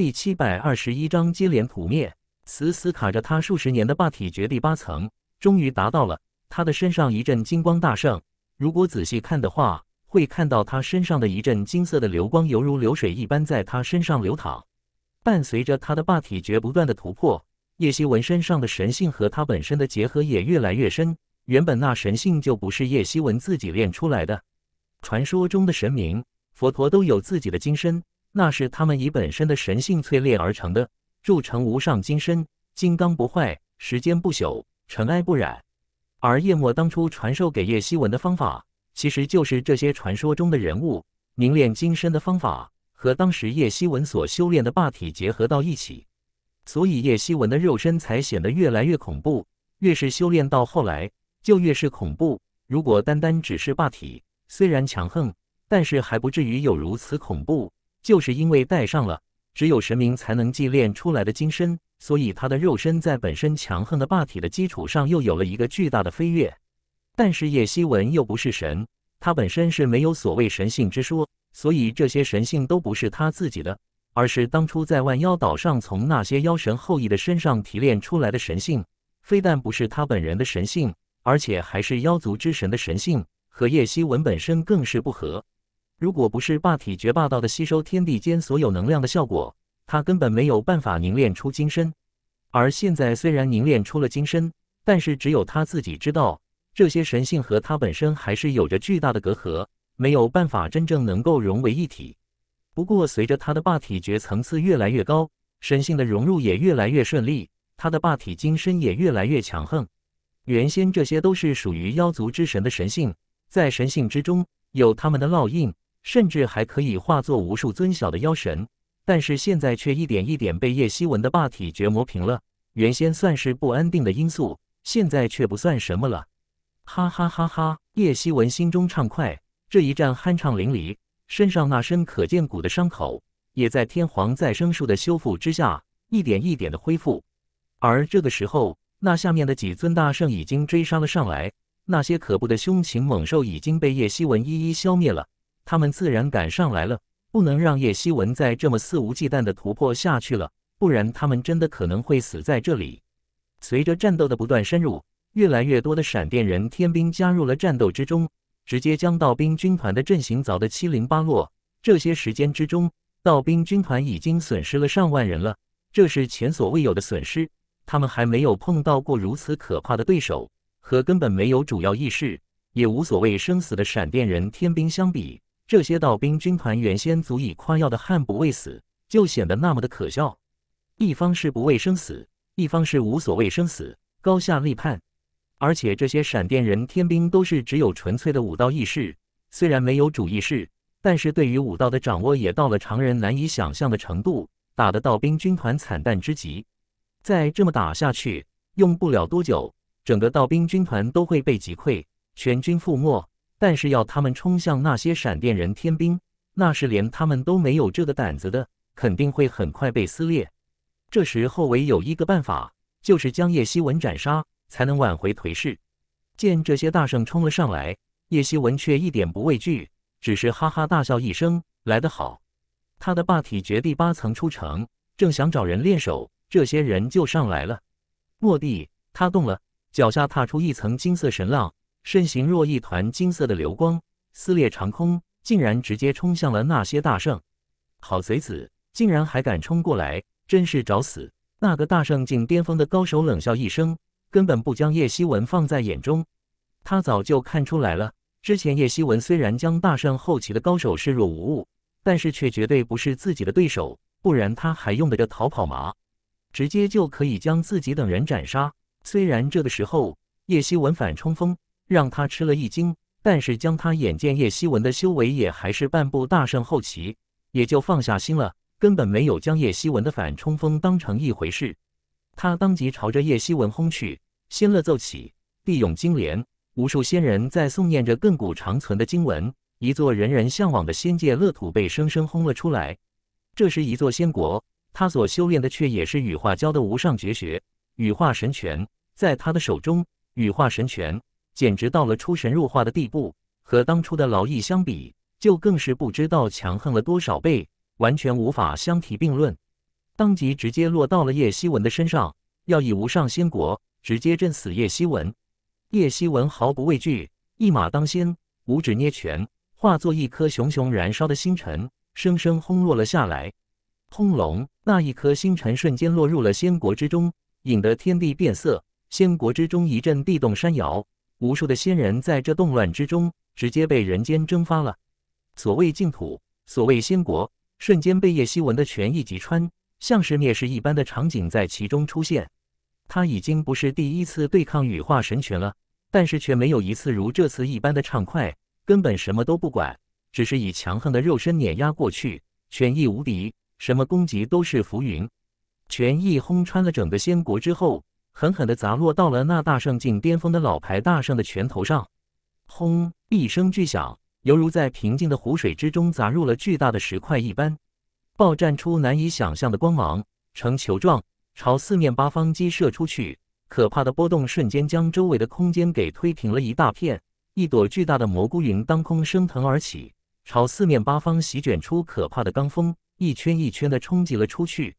第七百二十一章接连扑灭，死死卡着他数十年的霸体绝第八层终于达到了，他的身上一阵金光大盛。如果仔细看的话，会看到他身上的一阵金色的流光，犹如流水一般在他身上流淌。伴随着他的霸体绝不断的突破，叶希文身上的神性和他本身的结合也越来越深。原本那神性就不是叶希文自己练出来的，传说中的神明、佛陀都有自己的金身。那是他们以本身的神性淬炼而成的，铸成无上金身，金刚不坏，时间不朽，尘埃不染。而叶墨当初传授给叶希文的方法，其实就是这些传说中的人物凝练金身的方法，和当时叶希文所修炼的霸体结合到一起，所以叶希文的肉身才显得越来越恐怖。越是修炼到后来，就越是恐怖。如果单单只是霸体，虽然强横，但是还不至于有如此恐怖。就是因为戴上了只有神明才能祭炼出来的金身，所以他的肉身在本身强横的霸体的基础上又有了一个巨大的飞跃。但是叶希文又不是神，他本身是没有所谓神性之说，所以这些神性都不是他自己的，而是当初在万妖岛上从那些妖神后裔的身上提炼出来的神性。非但不是他本人的神性，而且还是妖族之神的神性，和叶希文本身更是不合。如果不是霸体绝霸道的吸收天地间所有能量的效果，他根本没有办法凝练出金身。而现在虽然凝练出了金身，但是只有他自己知道，这些神性和他本身还是有着巨大的隔阂，没有办法真正能够融为一体。不过随着他的霸体诀层次越来越高，神性的融入也越来越顺利，他的霸体金身也越来越强横。原先这些都是属于妖族之神的神性，在神性之中有他们的烙印。甚至还可以化作无数尊小的妖神，但是现在却一点一点被叶希文的霸体绝磨平了。原先算是不安定的因素，现在却不算什么了。哈哈哈哈！叶希文心中畅快，这一战酣畅淋漓，身上那身可见骨的伤口，也在天皇再生术的修复之下，一点一点的恢复。而这个时候，那下面的几尊大圣已经追杀了上来，那些可怖的凶禽猛兽已经被叶希文一一消灭了。他们自然赶上来了，不能让叶希文再这么肆无忌惮的突破下去了，不然他们真的可能会死在这里。随着战斗的不断深入，越来越多的闪电人天兵加入了战斗之中，直接将道兵军团的阵型凿得七零八落。这些时间之中，道兵军团已经损失了上万人了，这是前所未有的损失。他们还没有碰到过如此可怕的对手，和根本没有主要意识、也无所谓生死的闪电人天兵相比。这些道兵军团原先足以夸耀的悍不畏死，就显得那么的可笑。一方是不畏生死，一方是无所谓生死，高下立判。而且这些闪电人天兵都是只有纯粹的武道意识，虽然没有主意识，但是对于武道的掌握也到了常人难以想象的程度，打得道兵军团惨淡之极。再这么打下去，用不了多久，整个道兵军团都会被击溃，全军覆没。但是要他们冲向那些闪电人天兵，那是连他们都没有这个胆子的，肯定会很快被撕裂。这时候唯有一个办法，就是将叶希文斩杀，才能挽回颓势。见这些大圣冲了上来，叶希文却一点不畏惧，只是哈哈大笑一声：“来得好！”他的霸体绝地八层出城，正想找人练手，这些人就上来了。蓦地，他动了，脚下踏出一层金色神浪。身形若一团金色的流光，撕裂长空，竟然直接冲向了那些大圣。好贼子，竟然还敢冲过来，真是找死！那个大圣境巅峰的高手冷笑一声，根本不将叶希文放在眼中。他早就看出来了，之前叶希文虽然将大圣后期的高手视若无物，但是却绝对不是自己的对手，不然他还用得着逃跑吗？直接就可以将自己等人斩杀。虽然这个时候叶希文反冲锋。让他吃了一惊，但是将他眼见叶希文的修为也还是半步大圣后期，也就放下心了，根本没有将叶希文的反冲锋当成一回事。他当即朝着叶希文轰去，仙乐奏起，地涌金莲，无数仙人在诵念着亘古长存的经文，一座人人向往的仙界乐土被生生轰了出来。这是一座仙国，他所修炼的却也是羽化教的无上绝学——羽化神拳，在他的手中，羽化神拳。简直到了出神入化的地步，和当初的老易相比，就更是不知道强横了多少倍，完全无法相提并论。当即直接落到了叶希文的身上，要以无上仙国直接震死叶希文。叶希文毫不畏惧，一马当先，五指捏拳，化作一颗熊熊燃烧的星辰，生生轰落了下来。轰隆，那一颗星辰瞬间落入了仙国之中，引得天地变色，仙国之中一阵地动山摇。无数的仙人在这动乱之中，直接被人间蒸发了。所谓净土，所谓仙国，瞬间被叶希文的拳意击穿，像是灭世一般的场景在其中出现。他已经不是第一次对抗羽化神权了，但是却没有一次如这次一般的畅快，根本什么都不管，只是以强横的肉身碾压过去。拳意无敌，什么攻击都是浮云。拳意轰穿了整个仙国之后。狠狠地砸落到了那大圣境巅峰的老牌大圣的拳头上，轰！一声巨响，犹如在平静的湖水之中砸入了巨大的石块一般，爆绽出难以想象的光芒，呈球状朝四面八方击射出去。可怕的波动瞬间将周围的空间给推平了一大片，一朵巨大的蘑菇云当空升腾而起，朝四面八方席卷出可怕的罡风，一圈一圈地冲击了出去。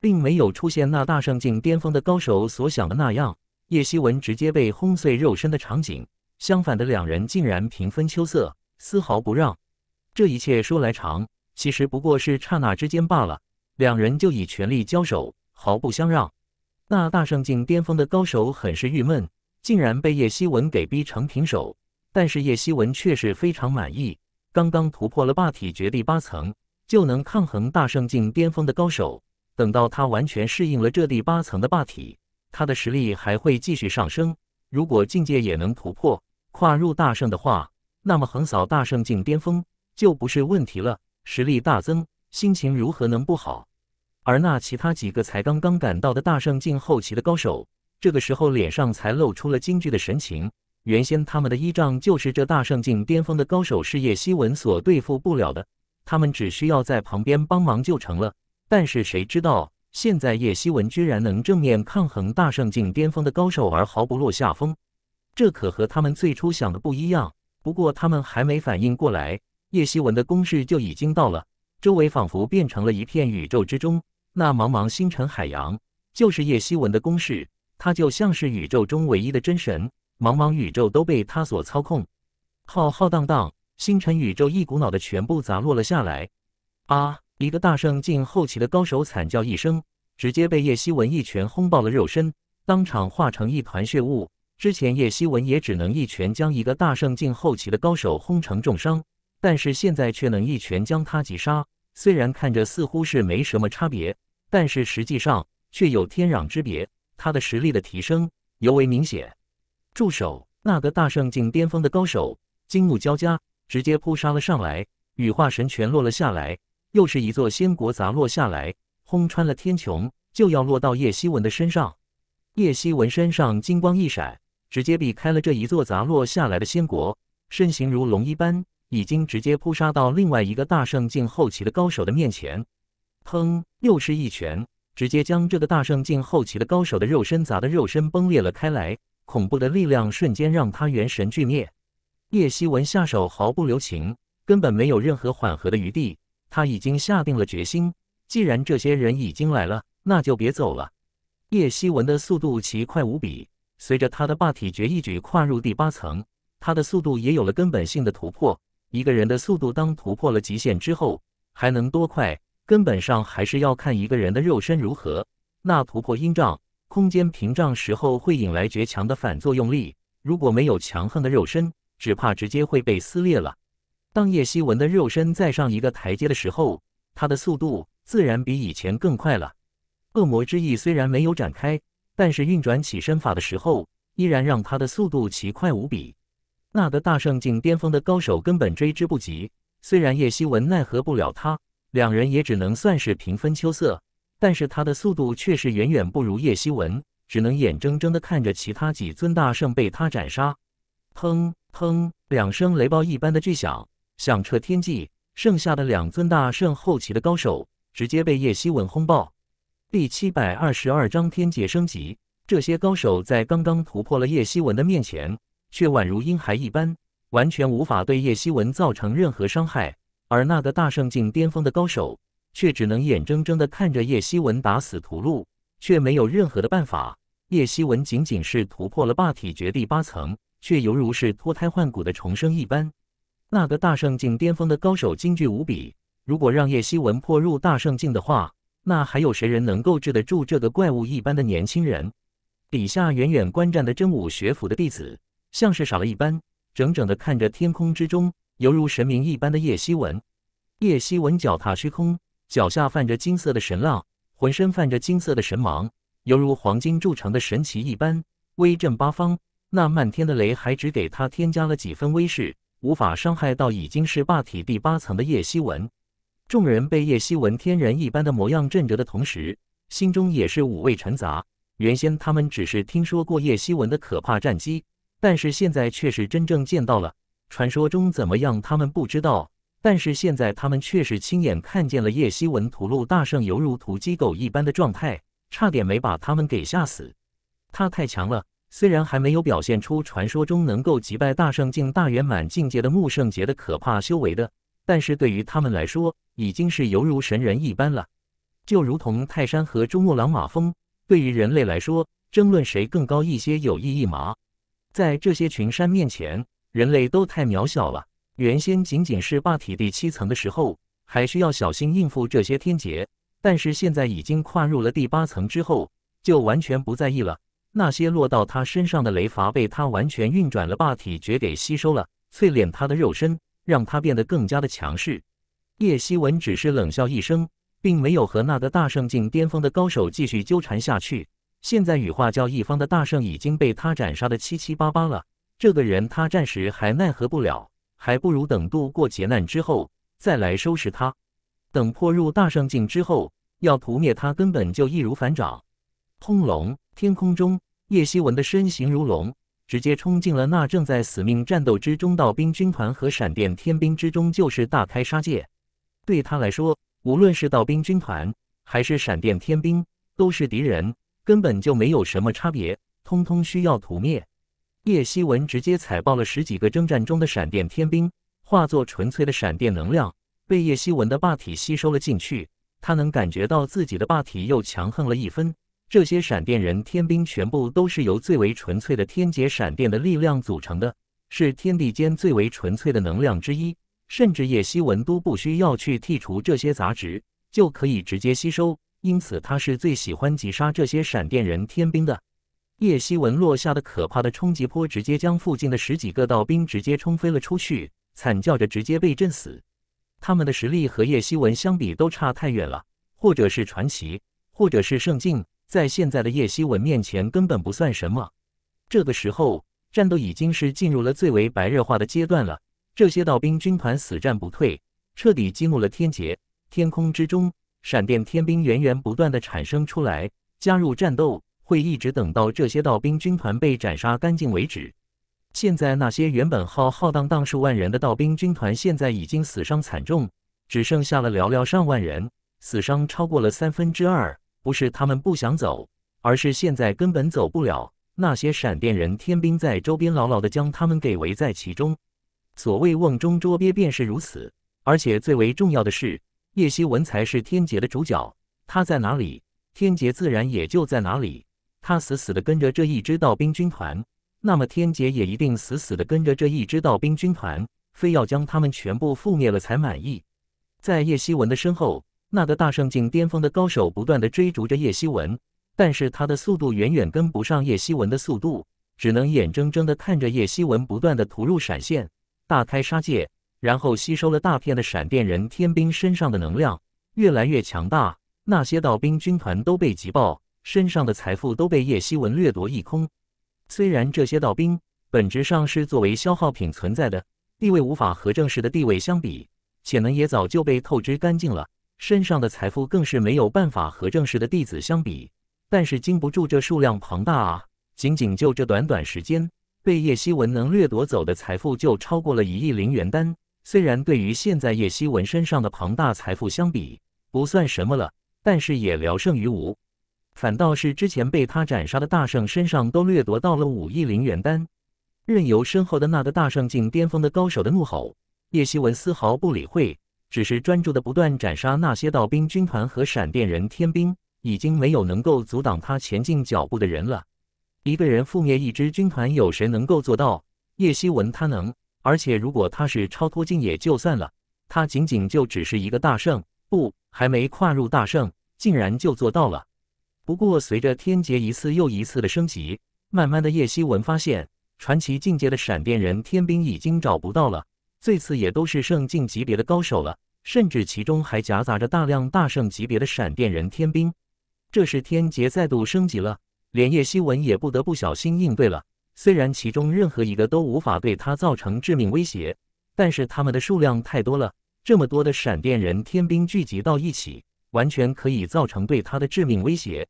并没有出现那大圣境巅峰的高手所想的那样，叶希文直接被轰碎肉身的场景。相反的，两人竟然平分秋色，丝毫不让。这一切说来长，其实不过是刹那之间罢了。两人就以全力交手，毫不相让。那大圣境巅峰的高手很是郁闷，竟然被叶希文给逼成平手。但是叶希文却是非常满意，刚刚突破了霸体绝地八层，就能抗衡大圣境巅峰的高手。等到他完全适应了这第八层的霸体，他的实力还会继续上升。如果境界也能突破，跨入大圣的话，那么横扫大圣境巅峰就不是问题了。实力大增，心情如何能不好？而那其他几个才刚刚赶到的大圣境后期的高手，这个时候脸上才露出了惊惧的神情。原先他们的依仗就是这大圣境巅峰的高手是叶希文所对付不了的，他们只需要在旁边帮忙就成了。但是谁知道，现在叶希文居然能正面抗衡大圣境巅峰的高手，而毫不落下风。这可和他们最初想的不一样。不过他们还没反应过来，叶希文的攻势就已经到了。周围仿佛变成了一片宇宙之中，那茫茫星辰海洋，就是叶希文的攻势。他就像是宇宙中唯一的真神，茫茫宇宙都被他所操控。浩浩荡荡，星辰宇宙一股脑的全部砸落了下来。啊！一个大圣境后期的高手惨叫一声，直接被叶希文一拳轰爆了肉身，当场化成一团血雾。之前叶希文也只能一拳将一个大圣境后期的高手轰成重伤，但是现在却能一拳将他击杀。虽然看着似乎是没什么差别，但是实际上却有天壤之别。他的实力的提升尤为明显。住手！那个大圣境巅峰的高手，金木交加，直接扑杀了上来，羽化神拳落了下来。又是一座仙国砸落下来，轰穿了天穹，就要落到叶希文的身上。叶希文身上金光一闪，直接避开了这一座砸落下来的仙国，身形如龙一般，已经直接扑杀到另外一个大圣境后期的高手的面前。砰！又是一拳，直接将这个大圣境后期的高手的肉身砸的肉身崩裂了开来，恐怖的力量瞬间让他元神俱灭。叶希文下手毫不留情，根本没有任何缓和的余地。他已经下定了决心，既然这些人已经来了，那就别走了。叶希文的速度奇快无比，随着他的霸体诀一举跨入第八层，他的速度也有了根本性的突破。一个人的速度当突破了极限之后，还能多快？根本上还是要看一个人的肉身如何。那突破阴障、空间屏障时候，会引来绝强的反作用力。如果没有强横的肉身，只怕直接会被撕裂了。当叶希文的肉身再上一个台阶的时候，他的速度自然比以前更快了。恶魔之翼虽然没有展开，但是运转起身法的时候，依然让他的速度奇快无比。那个大圣境巅峰的高手根本追之不及。虽然叶希文奈何不了他，两人也只能算是平分秋色，但是他的速度却是远远不如叶希文，只能眼睁睁地看着其他几尊大圣被他斩杀。砰砰，两声雷暴一般的巨响。响彻天际，剩下的两尊大圣后期的高手直接被叶希文轰爆。第七百二十二章天劫升级，这些高手在刚刚突破了叶希文的面前，却宛如婴孩一般，完全无法对叶希文造成任何伤害。而那个大圣境巅峰的高手，却只能眼睁睁地看着叶希文打死屠戮，却没有任何的办法。叶希文仅仅是突破了霸体绝地八层，却犹如是脱胎换骨的重生一般。那个大圣境巅峰的高手，惊惧无比。如果让叶希文破入大圣境的话，那还有谁人能够制得住这个怪物一般的年轻人？底下远远观战的真武学府的弟子，像是傻了一般，整整的看着天空之中，犹如神明一般的叶希文。叶希文脚踏虚空，脚下泛着金色的神浪，浑身泛着金色的神芒，犹如黄金铸成的神奇一般，威震八方。那漫天的雷还只给他添加了几分威势。无法伤害到已经是霸体第八层的叶希文，众人被叶希文天人一般的模样震着的同时，心中也是五味陈杂。原先他们只是听说过叶希文的可怕战机，但是现在却是真正见到了。传说中怎么样，他们不知道，但是现在他们却是亲眼看见了叶希文屠戮大圣犹如屠鸡狗一般的状态，差点没把他们给吓死。他太强了。虽然还没有表现出传说中能够击败大圣境、大圆满境界的木圣杰的可怕修为的，但是对于他们来说，已经是犹如神人一般了。就如同泰山和珠穆朗玛峰，对于人类来说，争论谁更高一些有意义吗？在这些群山面前，人类都太渺小了。原先仅仅是霸体第七层的时候，还需要小心应付这些天劫，但是现在已经跨入了第八层之后，就完全不在意了。那些落到他身上的雷罚被他完全运转了霸体诀给吸收了，淬炼他的肉身，让他变得更加的强势。叶希文只是冷笑一声，并没有和那个大圣境巅峰的高手继续纠缠下去。现在羽化教一方的大圣已经被他斩杀的七七八八了，这个人他暂时还奈何不了，还不如等度过劫难之后再来收拾他。等破入大圣境之后，要屠灭他根本就易如反掌。轰隆！天空中，叶希文的身形如龙，直接冲进了那正在死命战斗之中道兵军团和闪电天兵之中，就是大开杀戒。对他来说，无论是道兵军团还是闪电天兵，都是敌人，根本就没有什么差别，通通需要屠灭。叶希文直接踩爆了十几个征战中的闪电天兵，化作纯粹的闪电能量，被叶希文的霸体吸收了进去。他能感觉到自己的霸体又强横了一分。这些闪电人天兵全部都是由最为纯粹的天劫闪电的力量组成的，是天地间最为纯粹的能量之一。甚至叶希文都不需要去剔除这些杂质，就可以直接吸收。因此，他是最喜欢击杀这些闪电人天兵的。叶希文落下的可怕的冲击波，直接将附近的十几个道兵直接冲飞了出去，惨叫着直接被震死。他们的实力和叶希文相比都差太远了，或者是传奇，或者是圣境。在现在的叶希文面前根本不算什么。这个时候，战斗已经是进入了最为白热化的阶段了。这些道兵军团死战不退，彻底激怒了天劫。天空之中，闪电天兵源源不断的产生出来，加入战斗，会一直等到这些道兵军团被斩杀干净为止。现在，那些原本浩浩荡荡数万人的道兵军团，现在已经死伤惨重，只剩下了寥寥上万人，死伤超过了三分之二。不是他们不想走，而是现在根本走不了。那些闪电人天兵在周边牢牢的将他们给围在其中，所谓瓮中捉鳖便是如此。而且最为重要的是，叶希文才是天劫的主角，他在哪里，天劫自然也就在哪里。他死死的跟着这一支道兵军团，那么天劫也一定死死的跟着这一支道兵军团，非要将他们全部覆灭了才满意。在叶希文的身后。那个大圣境巅峰的高手不断的追逐着叶希文，但是他的速度远远跟不上叶希文的速度，只能眼睁睁的看着叶希文不断的吐入闪现，大开杀戒，然后吸收了大片的闪电人天兵身上的能量，越来越强大。那些道兵军团都被挤爆，身上的财富都被叶希文掠夺一空。虽然这些道兵本质上是作为消耗品存在的，地位无法和正式的地位相比，潜能也早就被透支干净了。身上的财富更是没有办法和正式的弟子相比，但是经不住这数量庞大啊！仅仅就这短短时间，被叶希文能掠夺走的财富就超过了一亿零元丹。虽然对于现在叶希文身上的庞大财富相比不算什么了，但是也聊胜于无。反倒是之前被他斩杀的大圣身上都掠夺到了五亿零元丹，任由身后的那个大圣境巅峰的高手的怒吼，叶希文丝毫不理会。只是专注的不断斩杀那些道兵军团和闪电人天兵，已经没有能够阻挡他前进脚步的人了。一个人覆灭一支军团，有谁能够做到？叶希文他能，而且如果他是超脱境也就算了，他仅仅就只是一个大圣，不，还没跨入大圣，竟然就做到了。不过随着天劫一次又一次的升级，慢慢的叶希文发现，传奇境界的闪电人天兵已经找不到了。最次也都是圣境级别的高手了，甚至其中还夹杂着大量大圣级别的闪电人天兵，这是天劫再度升级了，连叶希文也不得不小心应对了。虽然其中任何一个都无法对他造成致命威胁，但是他们的数量太多了，这么多的闪电人天兵聚集到一起，完全可以造成对他的致命威胁。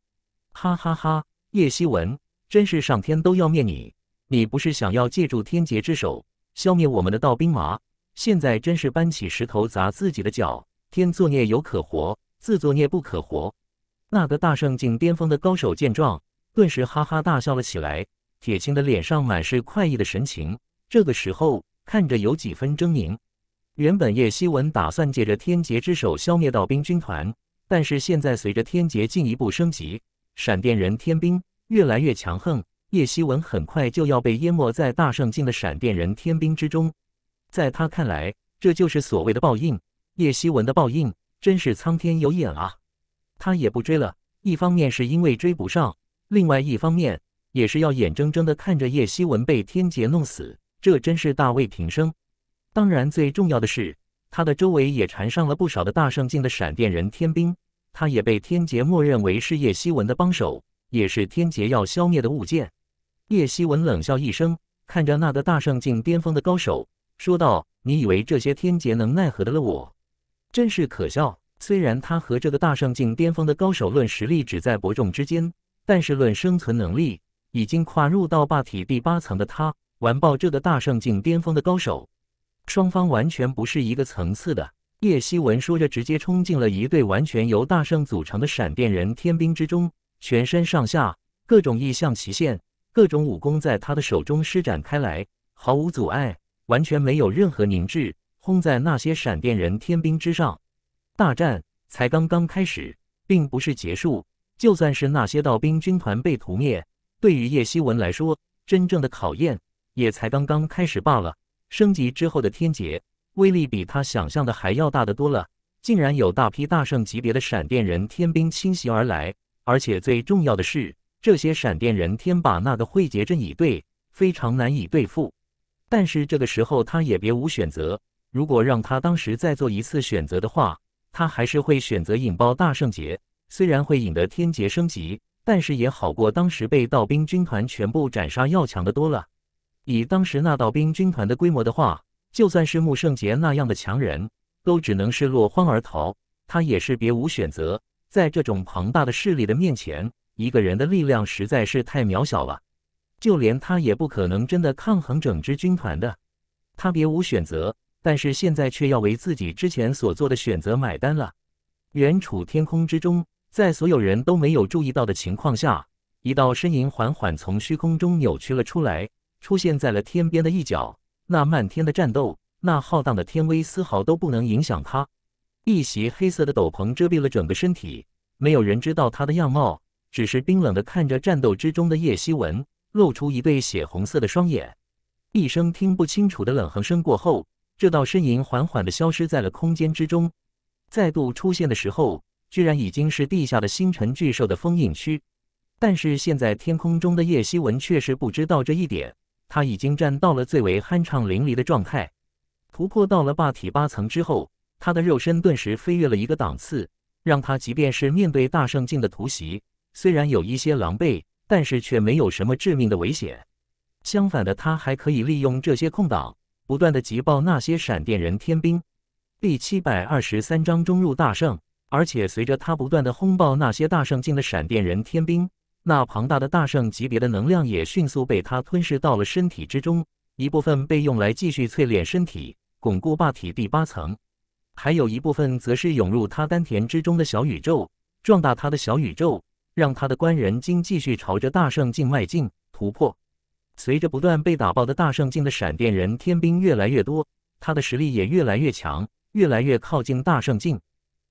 哈哈哈，叶希文，真是上天都要灭你！你不是想要借助天劫之手？消灭我们的道兵马，现在真是搬起石头砸自己的脚。天作孽犹可活，自作孽不可活。那个大圣境巅峰的高手见状，顿时哈哈大笑了起来，铁青的脸上满是快意的神情。这个时候看着有几分狰狞。原本叶希文打算借着天劫之手消灭道兵军团，但是现在随着天劫进一步升级，闪电人天兵越来越强横。叶希文很快就要被淹没在大圣境的闪电人天兵之中，在他看来，这就是所谓的报应。叶希文的报应，真是苍天有眼啊！他也不追了，一方面是因为追不上，另外一方面也是要眼睁睁的看着叶希文被天劫弄死，这真是大为平生。当然，最重要的是，他的周围也缠上了不少的大圣境的闪电人天兵，他也被天劫默认为是叶希文的帮手，也是天劫要消灭的物件。叶希文冷笑一声，看着那个大圣境巅峰的高手，说道：“你以为这些天劫能奈何得了我？真是可笑！虽然他和这个大圣境巅峰的高手论实力只在伯仲之间，但是论生存能力，已经跨入到霸体第八层的他，完爆这个大圣境巅峰的高手。双方完全不是一个层次的。”叶希文说着，直接冲进了一队完全由大圣组成的闪电人天兵之中，全身上下各种异象齐现。各种武功在他的手中施展开来，毫无阻碍，完全没有任何凝滞，轰在那些闪电人天兵之上。大战才刚刚开始，并不是结束。就算是那些道兵军团被屠灭，对于叶希文来说，真正的考验也才刚刚开始罢了。升级之后的天劫威力比他想象的还要大得多，了竟然有大批大圣级别的闪电人天兵侵袭而来，而且最重要的是。这些闪电人天把那个慧杰阵以对非常难以对付，但是这个时候他也别无选择。如果让他当时再做一次选择的话，他还是会选择引爆大圣劫。虽然会引得天劫升级，但是也好过当时被道兵军团全部斩杀要强的多了。以当时那道兵军团的规模的话，就算是穆圣杰那样的强人都只能是落荒而逃，他也是别无选择，在这种庞大的势力的面前。一个人的力量实在是太渺小了，就连他也不可能真的抗衡整支军团的。他别无选择，但是现在却要为自己之前所做的选择买单了。远处天空之中，在所有人都没有注意到的情况下，一道身影缓缓从虚空中扭曲了出来，出现在了天边的一角。那漫天的战斗，那浩荡的天威，丝毫都不能影响他。一袭黑色的斗篷遮蔽了整个身体，没有人知道他的样貌。只是冰冷的看着战斗之中的叶希文，露出一对血红色的双眼，一声听不清楚的冷哼声过后，这道身影缓缓的消失在了空间之中。再度出现的时候，居然已经是地下的星辰巨兽的封印区。但是现在天空中的叶希文确实不知道这一点，他已经站到了最为酣畅淋漓的状态。突破到了霸体八层之后，他的肉身顿时飞跃了一个档次，让他即便是面对大圣境的突袭。虽然有一些狼狈，但是却没有什么致命的危险。相反的，他还可以利用这些空档，不断的急爆那些闪电人天兵。第七百二十三章中入大圣，而且随着他不断的轰爆那些大圣境的闪电人天兵，那庞大的大圣级别的能量也迅速被他吞噬到了身体之中，一部分被用来继续淬炼身体，巩固霸体第八层，还有一部分则是涌入他丹田之中的小宇宙，壮大他的小宇宙。让他的官人精继续朝着大圣境迈进突破。随着不断被打爆的大圣境的闪电人天兵越来越多，他的实力也越来越强，越来越靠近大圣境，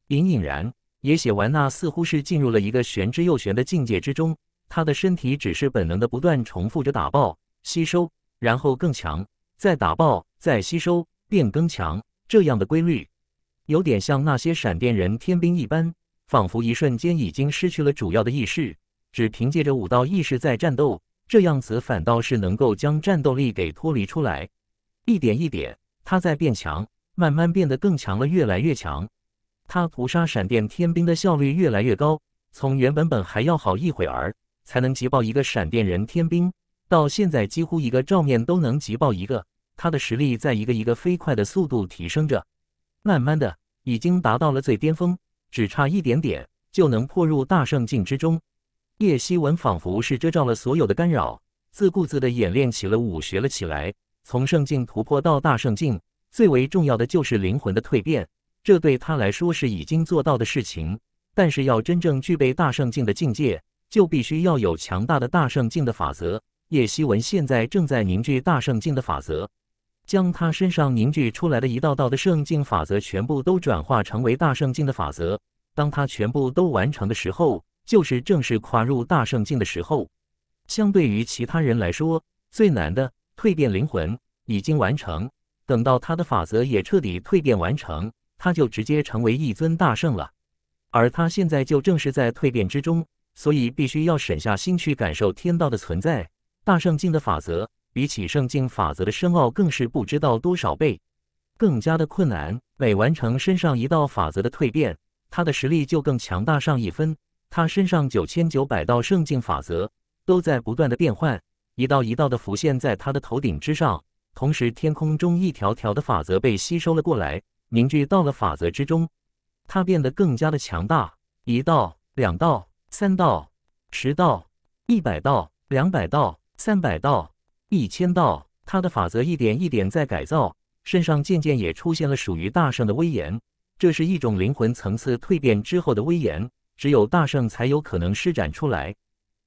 隐隐然也写完那似乎是进入了一个玄之又玄的境界之中。他的身体只是本能的不断重复着打爆、吸收，然后更强，再打爆，再吸收，变更强这样的规律，有点像那些闪电人天兵一般。仿佛一瞬间已经失去了主要的意识，只凭借着武道意识在战斗。这样子反倒是能够将战斗力给脱离出来。一点一点，他在变强，慢慢变得更强了，越来越强。他屠杀闪电天兵的效率越来越高，从原本本还要好一会儿才能击爆一个闪电人天兵，到现在几乎一个照面都能击爆一个。他的实力在一个一个飞快的速度提升着，慢慢的已经达到了最巅峰。只差一点点就能破入大圣境之中，叶希文仿佛是遮罩了所有的干扰，自顾自的演练起了武学了起来。从圣境突破到大圣境，最为重要的就是灵魂的蜕变，这对他来说是已经做到的事情。但是要真正具备大圣境的境界，就必须要有强大的大圣境的法则。叶希文现在正在凝聚大圣境的法则。将他身上凝聚出来的一道道的圣境法则全部都转化成为大圣境的法则。当他全部都完成的时候，就是正式跨入大圣境的时候。相对于其他人来说，最难的蜕变灵魂已经完成。等到他的法则也彻底蜕变完成，他就直接成为一尊大圣了。而他现在就正是在蜕变之中，所以必须要省下心去感受天道的存在，大圣境的法则。比起圣境法则的深奥，更是不知道多少倍，更加的困难。每完成身上一道法则的蜕变，他的实力就更强大上一分。他身上九千九百道圣境法则都在不断的变换，一道一道的浮现在他的头顶之上。同时，天空中一条条的法则被吸收了过来，凝聚到了法则之中，他变得更加的强大。一道，两道，三道，十道，一百道，两百道，三百道。一千道，他的法则一点一点在改造，身上渐渐也出现了属于大圣的威严。这是一种灵魂层次蜕变之后的威严，只有大圣才有可能施展出来。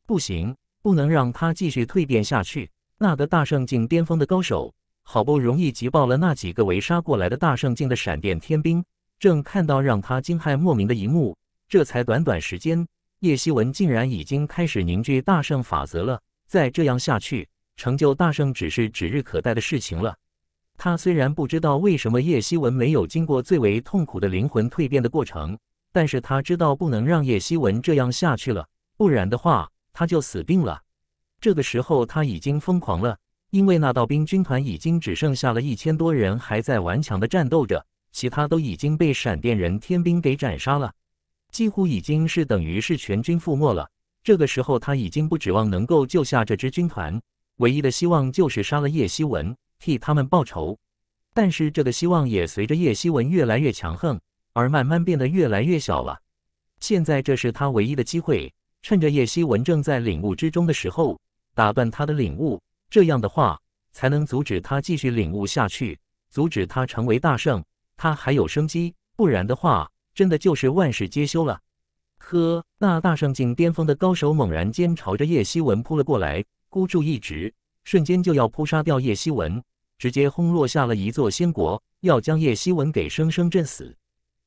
不行，不能让他继续蜕变下去。那个大圣境巅峰的高手，好不容易急爆了那几个围杀过来的大圣境的闪电天兵，正看到让他惊骇莫名的一幕，这才短短时间，叶希文竟然已经开始凝聚大圣法则了。再这样下去。成就大圣只是指日可待的事情了。他虽然不知道为什么叶希文没有经过最为痛苦的灵魂蜕变的过程，但是他知道不能让叶希文这样下去了，不然的话他就死定了。这个时候他已经疯狂了，因为那道兵军团已经只剩下了一千多人还在顽强的战斗着，其他都已经被闪电人天兵给斩杀了，几乎已经是等于是全军覆没了。这个时候他已经不指望能够救下这支军团。唯一的希望就是杀了叶希文，替他们报仇。但是这个希望也随着叶希文越来越强横而慢慢变得越来越小了。现在这是他唯一的机会，趁着叶希文正在领悟之中的时候，打断他的领悟，这样的话才能阻止他继续领悟下去，阻止他成为大圣。他还有生机，不然的话，真的就是万事皆休了。呵，那大圣境巅峰的高手猛然间朝着叶希文扑了过来。孤注一掷，瞬间就要扑杀掉叶希文，直接轰落下了一座仙国，要将叶希文给生生震死。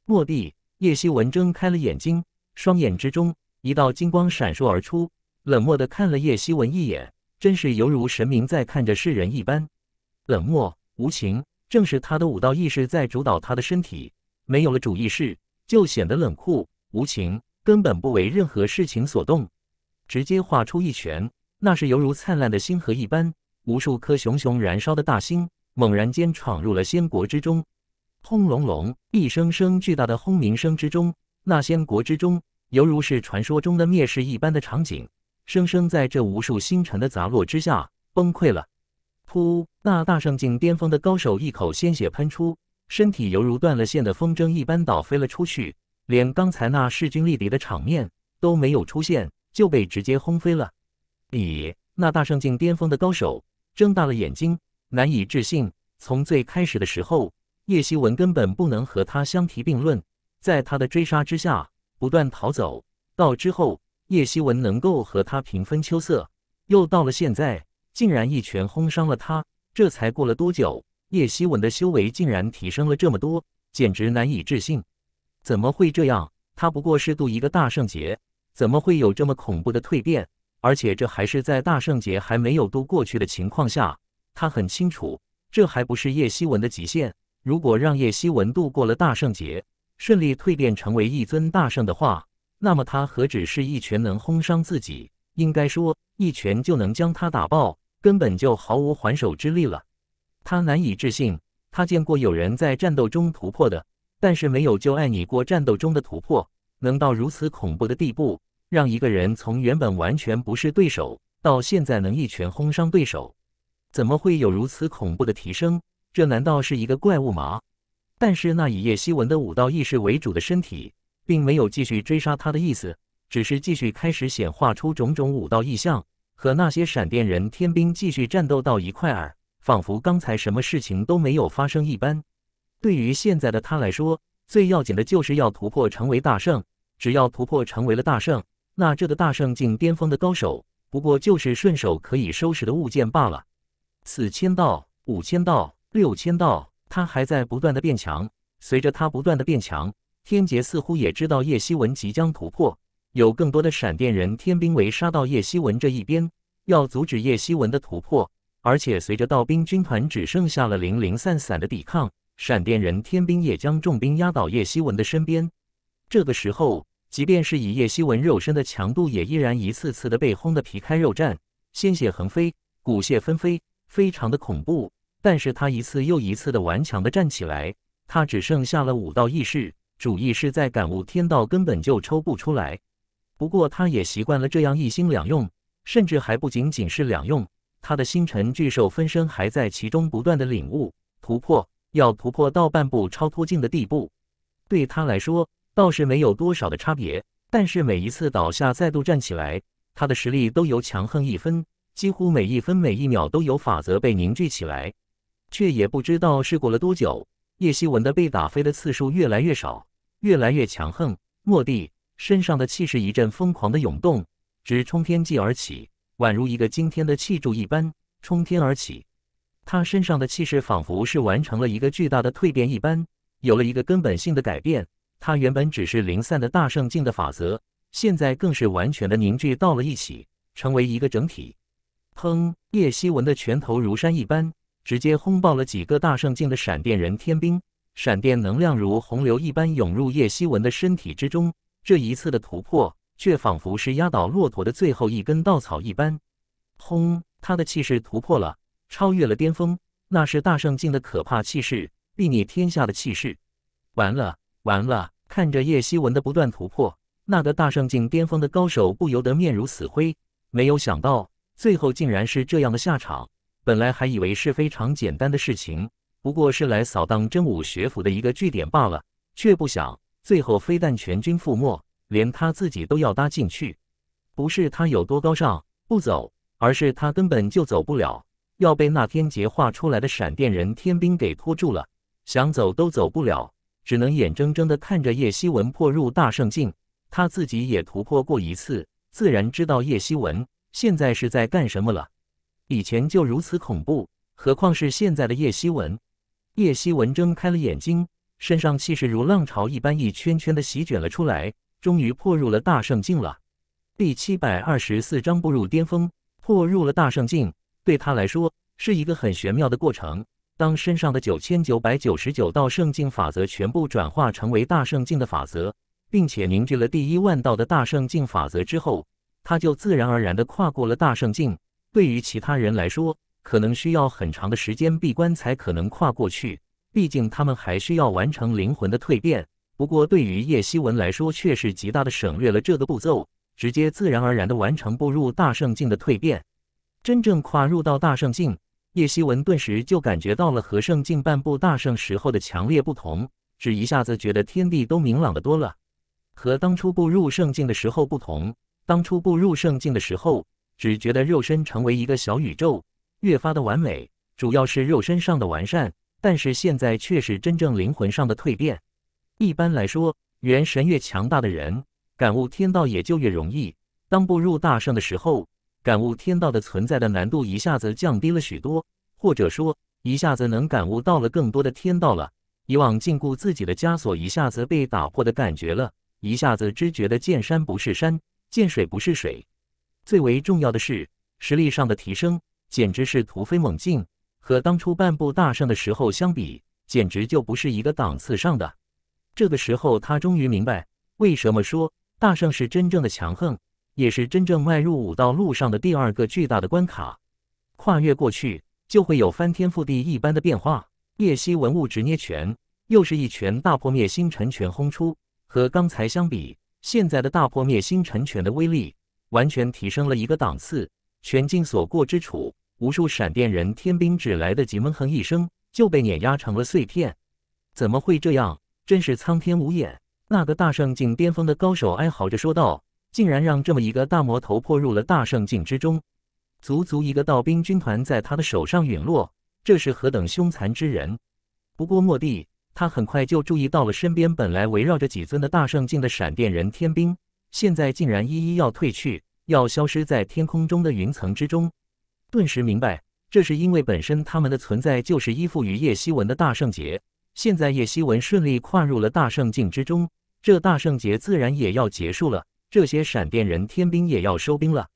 蓦地，叶希文睁开了眼睛，双眼之中一道金光闪烁而出，冷漠的看了叶希文一眼，真是犹如神明在看着世人一般，冷漠无情。正是他的武道意识在主导他的身体，没有了主意识，就显得冷酷无情，根本不为任何事情所动，直接画出一拳。那是犹如灿烂的星河一般，无数颗熊熊燃烧的大星猛然间闯入了仙国之中，轰隆隆一声声巨大的轰鸣声之中，那仙国之中犹如是传说中的灭世一般的场景，生生在这无数星辰的砸落之下崩溃了。噗！那大圣境巅峰的高手一口鲜血喷出，身体犹如断了线的风筝一般倒飞了出去，连刚才那势均力敌的场面都没有出现，就被直接轰飞了。你那大圣境巅峰的高手睁大了眼睛，难以置信。从最开始的时候，叶希文根本不能和他相提并论，在他的追杀之下不断逃走。到之后，叶希文能够和他平分秋色，又到了现在，竟然一拳轰伤了他。这才过了多久，叶希文的修为竟然提升了这么多，简直难以置信！怎么会这样？他不过是渡一个大圣劫，怎么会有这么恐怖的蜕变？而且这还是在大圣节还没有度过去的情况下，他很清楚，这还不是叶希文的极限。如果让叶希文度过了大圣节，顺利蜕变成为一尊大圣的话，那么他何止是一拳能轰伤自己，应该说一拳就能将他打爆，根本就毫无还手之力了。他难以置信，他见过有人在战斗中突破的，但是没有就爱你过战斗中的突破能到如此恐怖的地步。让一个人从原本完全不是对手，到现在能一拳轰伤对手，怎么会有如此恐怖的提升？这难道是一个怪物吗？但是那以叶希文的武道意识为主的身体，并没有继续追杀他的意思，只是继续开始显化出种种武道意象，和那些闪电人天兵继续战斗到一块儿，仿佛刚才什么事情都没有发生一般。对于现在的他来说，最要紧的就是要突破成为大圣，只要突破成为了大圣。那这个大圣境巅峰的高手，不过就是顺手可以收拾的物件罢了。四千道、五千道、六千道，他还在不断的变强。随着他不断的变强，天劫似乎也知道叶希文即将突破，有更多的闪电人天兵围杀到叶希文这一边，要阻止叶希文的突破。而且随着道兵军团只剩下了零零散散的抵抗，闪电人天兵也将重兵压倒叶希文的身边。这个时候。即便是以叶希文肉身的强度，也依然一次次的被轰得皮开肉绽，鲜血横飞，骨血纷飞，非常的恐怖。但是他一次又一次的顽强的站起来。他只剩下了五道意识，主意识在感悟天道，根本就抽不出来。不过他也习惯了这样一心两用，甚至还不仅仅是两用，他的星辰巨兽分身还在其中不断的领悟突破，要突破到半步超脱境的地步，对他来说。倒是没有多少的差别，但是每一次倒下再度站起来，他的实力都有强横一分，几乎每一分每一秒都有法则被凝聚起来，却也不知道是过了多久，叶希文的被打飞的次数越来越少，越来越强横。蓦地，身上的气势一阵疯狂的涌动，直冲天际而起，宛如一个惊天的气柱一般冲天而起。他身上的气势仿佛是完成了一个巨大的蜕变一般，有了一个根本性的改变。它原本只是零散的大圣境的法则，现在更是完全的凝聚到了一起，成为一个整体。砰！叶希文的拳头如山一般，直接轰爆了几个大圣境的闪电人天兵。闪电能量如洪流一般涌入叶希文的身体之中。这一次的突破，却仿佛是压倒骆驼的最后一根稻草一般。轰！他的气势突破了，超越了巅峰，那是大圣境的可怕气势，睥睨天下的气势。完了。完了，看着叶希文的不断突破，那个大圣境巅峰的高手不由得面如死灰。没有想到最后竟然是这样的下场。本来还以为是非常简单的事情，不过是来扫荡真武学府的一个据点罢了，却不想最后非但全军覆没，连他自己都要搭进去。不是他有多高尚不走，而是他根本就走不了，要被那天劫化出来的闪电人天兵给拖住了，想走都走不了。只能眼睁睁地看着叶希文破入大圣境，他自己也突破过一次，自然知道叶希文现在是在干什么了。以前就如此恐怖，何况是现在的叶希文？叶希文睁开了眼睛，身上气势如浪潮一般，一圈圈的席卷了出来，终于破入了大圣境了。第七百二十四章步入巅峰，破入了大圣境，对他来说是一个很玄妙的过程。当身上的九千九百九十九道圣境法则全部转化成为大圣境的法则，并且凝聚了第一万道的大圣境法则之后，他就自然而然地跨过了大圣境。对于其他人来说，可能需要很长的时间闭关才可能跨过去，毕竟他们还需要完成灵魂的蜕变。不过，对于叶希文来说，却是极大的省略了这个步骤，直接自然而然地完成步入大圣境的蜕变，真正跨入到大圣境。叶希文顿时就感觉到了和圣境半步大圣时候的强烈不同，只一下子觉得天地都明朗的多了。和当初步入圣境的时候不同，当初步入圣境的时候，只觉得肉身成为一个小宇宙，越发的完美，主要是肉身上的完善。但是现在却是真正灵魂上的蜕变。一般来说，元神越强大的人，感悟天道也就越容易。当步入大圣的时候。感悟天道的存在的难度一下子降低了许多，或者说一下子能感悟到了更多的天道了。以往禁锢自己的枷锁一下子被打破的感觉了，一下子只觉得见山不是山，见水不是水。最为重要的是实力上的提升，简直是突飞猛进，和当初半步大圣的时候相比，简直就不是一个档次上的。这个时候，他终于明白为什么说大圣是真正的强横。也是真正迈入武道路上的第二个巨大的关卡，跨越过去，就会有翻天覆地一般的变化。叶希文物执捏拳，又是一拳大破灭星辰拳轰出，和刚才相比，现在的大破灭星辰拳的威力完全提升了一个档次。拳劲所过之处，无数闪电人天兵只来得及闷哼一声，就被碾压成了碎片。怎么会这样？真是苍天无眼！那个大圣境巅峰的高手哀嚎着说道。竟然让这么一个大魔头破入了大圣境之中，足足一个道兵军团在他的手上陨落，这是何等凶残之人！不过莫地他很快就注意到了，身边本来围绕着几尊的大圣境的闪电人天兵，现在竟然一一要退去，要消失在天空中的云层之中，顿时明白，这是因为本身他们的存在就是依附于叶希文的大圣劫，现在叶希文顺利跨入了大圣境之中，这大圣劫自然也要结束了。这些闪电人天兵也要收兵了，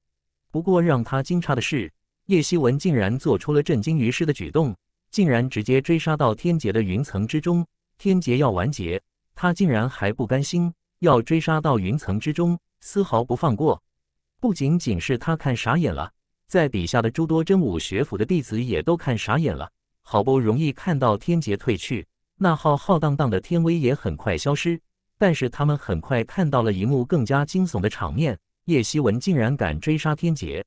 不过让他惊诧的是，叶希文竟然做出了震惊于世的举动，竟然直接追杀到天劫的云层之中。天劫要完结，他竟然还不甘心，要追杀到云层之中，丝毫不放过。不仅仅是他看傻眼了，在底下的诸多真武学府的弟子也都看傻眼了。好不容易看到天劫退去，那浩浩荡荡的天威也很快消失。但是他们很快看到了一幕更加惊悚的场面：叶希文竟然敢追杀天劫！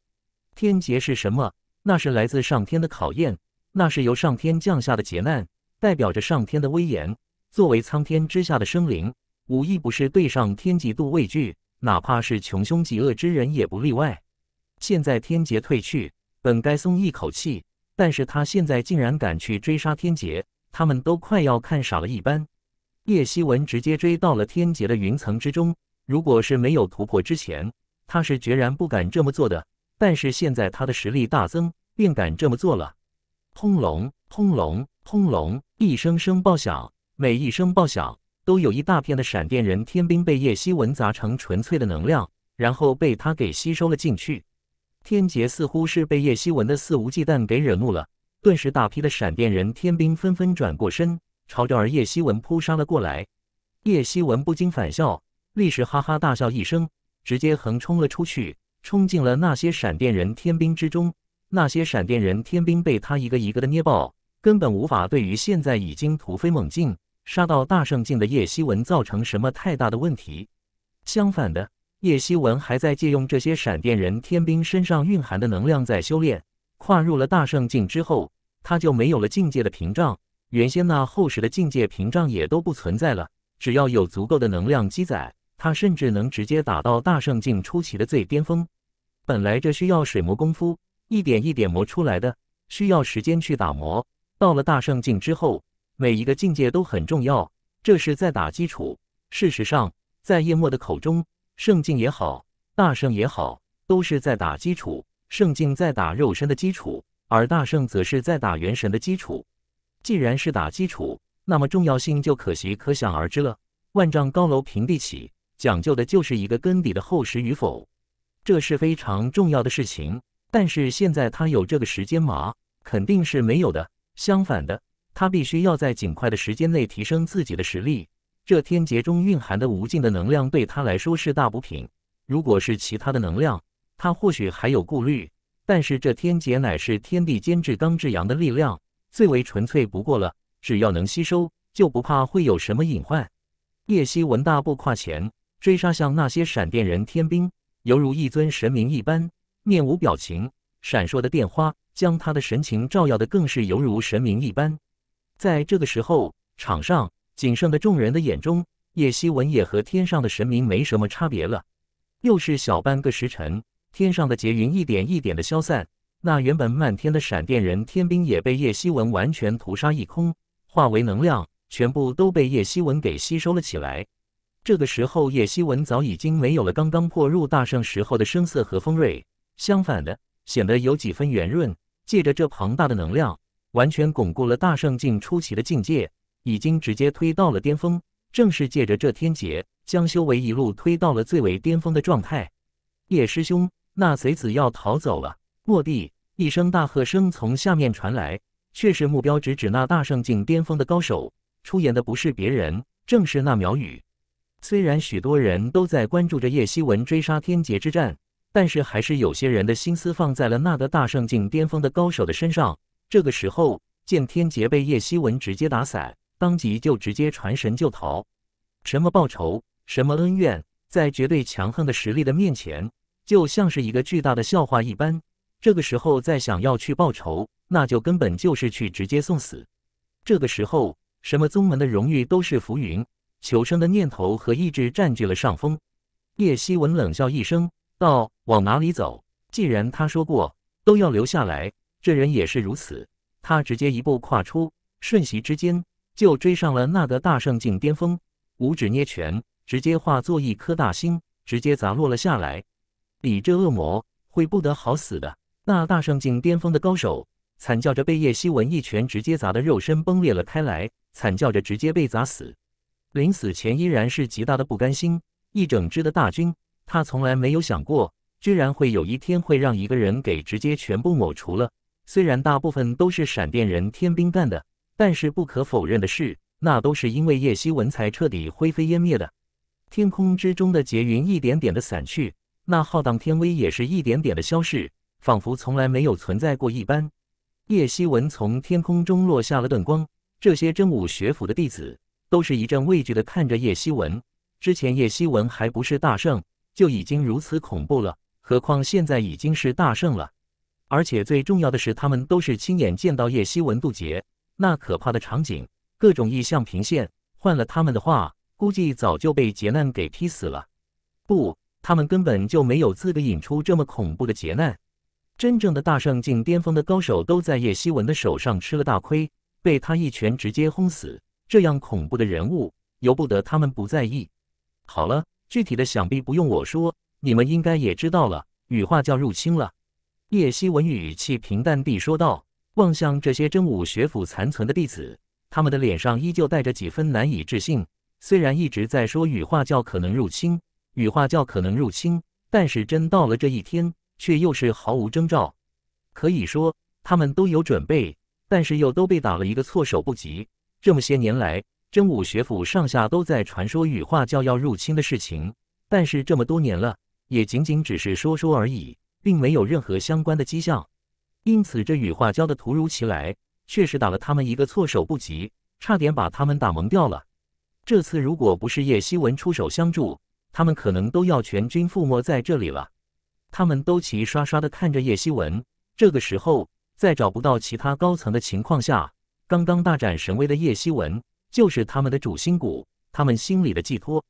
天劫是什么？那是来自上天的考验，那是由上天降下的劫难，代表着上天的威严。作为苍天之下的生灵，武一不是对上天极度畏惧，哪怕是穷凶极恶之人也不例外。现在天劫退去，本该松一口气，但是他现在竟然敢去追杀天劫，他们都快要看傻了一般。叶希文直接追到了天劫的云层之中。如果是没有突破之前，他是决然不敢这么做的。但是现在他的实力大增，便敢这么做了。轰隆，轰隆，轰隆，一声声爆响，每一声爆响，都有一大片的闪电人天兵被叶希文砸成纯粹的能量，然后被他给吸收了进去。天劫似乎是被叶希文的肆无忌惮给惹怒了，顿时大批的闪电人天兵纷纷转过身。朝着叶希文扑杀了过来，叶希文不禁反笑，立时哈哈大笑一声，直接横冲了出去，冲进了那些闪电人天兵之中。那些闪电人天兵被他一个一个的捏爆，根本无法对于现在已经突飞猛进、杀到大圣境的叶希文造成什么太大的问题。相反的，叶希文还在借用这些闪电人天兵身上蕴含的能量在修炼。跨入了大圣境之后，他就没有了境界的屏障。原先那厚实的境界屏障也都不存在了。只要有足够的能量积攒，他甚至能直接打到大圣境初期的最巅峰。本来这需要水磨功夫，一点一点磨出来的，需要时间去打磨。到了大圣境之后，每一个境界都很重要，这是在打基础。事实上，在叶墨的口中，圣境也好，大圣也好，都是在打基础。圣境在打肉身的基础，而大圣则是在打元神的基础。既然是打基础，那么重要性就可惜可想而知了。万丈高楼平地起，讲究的就是一个根底的厚实与否，这是非常重要的事情。但是现在他有这个时间吗？肯定是没有的。相反的，他必须要在尽快的时间内提升自己的实力。这天劫中蕴含的无尽的能量对他来说是大补品。如果是其他的能量，他或许还有顾虑，但是这天劫乃是天地间至刚至阳的力量。最为纯粹不过了，只要能吸收，就不怕会有什么隐患。叶希文大步跨前，追杀向那些闪电人天兵，犹如一尊神明一般，面无表情，闪烁的电花将他的神情照耀的更是犹如神明一般。在这个时候，场上仅剩的众人的眼中，叶希文也和天上的神明没什么差别了。又是小半个时辰，天上的劫云一点一点的消散。那原本漫天的闪电人天兵也被叶希文完全屠杀一空，化为能量，全部都被叶希文给吸收了起来。这个时候，叶希文早已经没有了刚刚破入大圣时候的声色和锋锐，相反的，显得有几分圆润。借着这庞大的能量，完全巩固了大圣境初期的境界，已经直接推到了巅峰。正是借着这天劫，将修为一路推到了最为巅峰的状态。叶师兄，那贼子要逃走了。落地一声大喝声从下面传来，却是目标直指那大圣境巅峰的高手。出演的不是别人，正是那苗宇。虽然许多人都在关注着叶希文追杀天劫之战，但是还是有些人的心思放在了那个大圣境巅峰的高手的身上。这个时候，见天劫被叶希文直接打散，当即就直接传神就逃。什么报仇，什么恩怨，在绝对强横的实力的面前，就像是一个巨大的笑话一般。这个时候再想要去报仇，那就根本就是去直接送死。这个时候，什么宗门的荣誉都是浮云，求生的念头和意志占据了上风。叶希文冷笑一声道：“往哪里走？既然他说过都要留下来，这人也是如此。”他直接一步跨出，瞬息之间就追上了那个大圣境巅峰。五指捏拳，直接化作一颗大星，直接砸落了下来。你这恶魔会不得好死的！那大圣境巅峰的高手惨叫着被叶希文一拳直接砸的肉身崩裂了开来，惨叫着直接被砸死。临死前依然是极大的不甘心。一整支的大军，他从来没有想过，居然会有一天会让一个人给直接全部抹除了。虽然大部分都是闪电人天兵干的，但是不可否认的是，那都是因为叶希文才彻底灰飞烟灭的。天空之中的劫云一点点的散去，那浩荡天威也是一点点的消逝。仿佛从来没有存在过一般，叶希文从天空中落下了顿光。这些真武学府的弟子都是一阵畏惧的看着叶希文。之前叶希文还不是大圣就已经如此恐怖了，何况现在已经是大圣了。而且最重要的是，他们都是亲眼见到叶希文渡劫那可怕的场景，各种异象频现。换了他们的话，估计早就被劫难给劈死了。不，他们根本就没有资格引出这么恐怖的劫难。真正的大圣境巅峰的高手都在叶希文的手上吃了大亏，被他一拳直接轰死。这样恐怖的人物，由不得他们不在意。好了，具体的想必不用我说，你们应该也知道了。羽化教入侵了。叶希文语气平淡地说道，望向这些真武学府残存的弟子，他们的脸上依旧带着几分难以置信。虽然一直在说羽化教可能入侵，羽化教可能入侵，但是真到了这一天。却又是毫无征兆，可以说他们都有准备，但是又都被打了一个措手不及。这么些年来，真武学府上下都在传说羽化教要入侵的事情，但是这么多年了，也仅仅只是说说而已，并没有任何相关的迹象。因此，这羽化教的突如其来，确实打了他们一个措手不及，差点把他们打蒙掉了。这次如果不是叶希文出手相助，他们可能都要全军覆没在这里了。他们都齐刷刷地看着叶希文。这个时候，在找不到其他高层的情况下，刚刚大展神威的叶希文就是他们的主心骨，他们心里的寄托。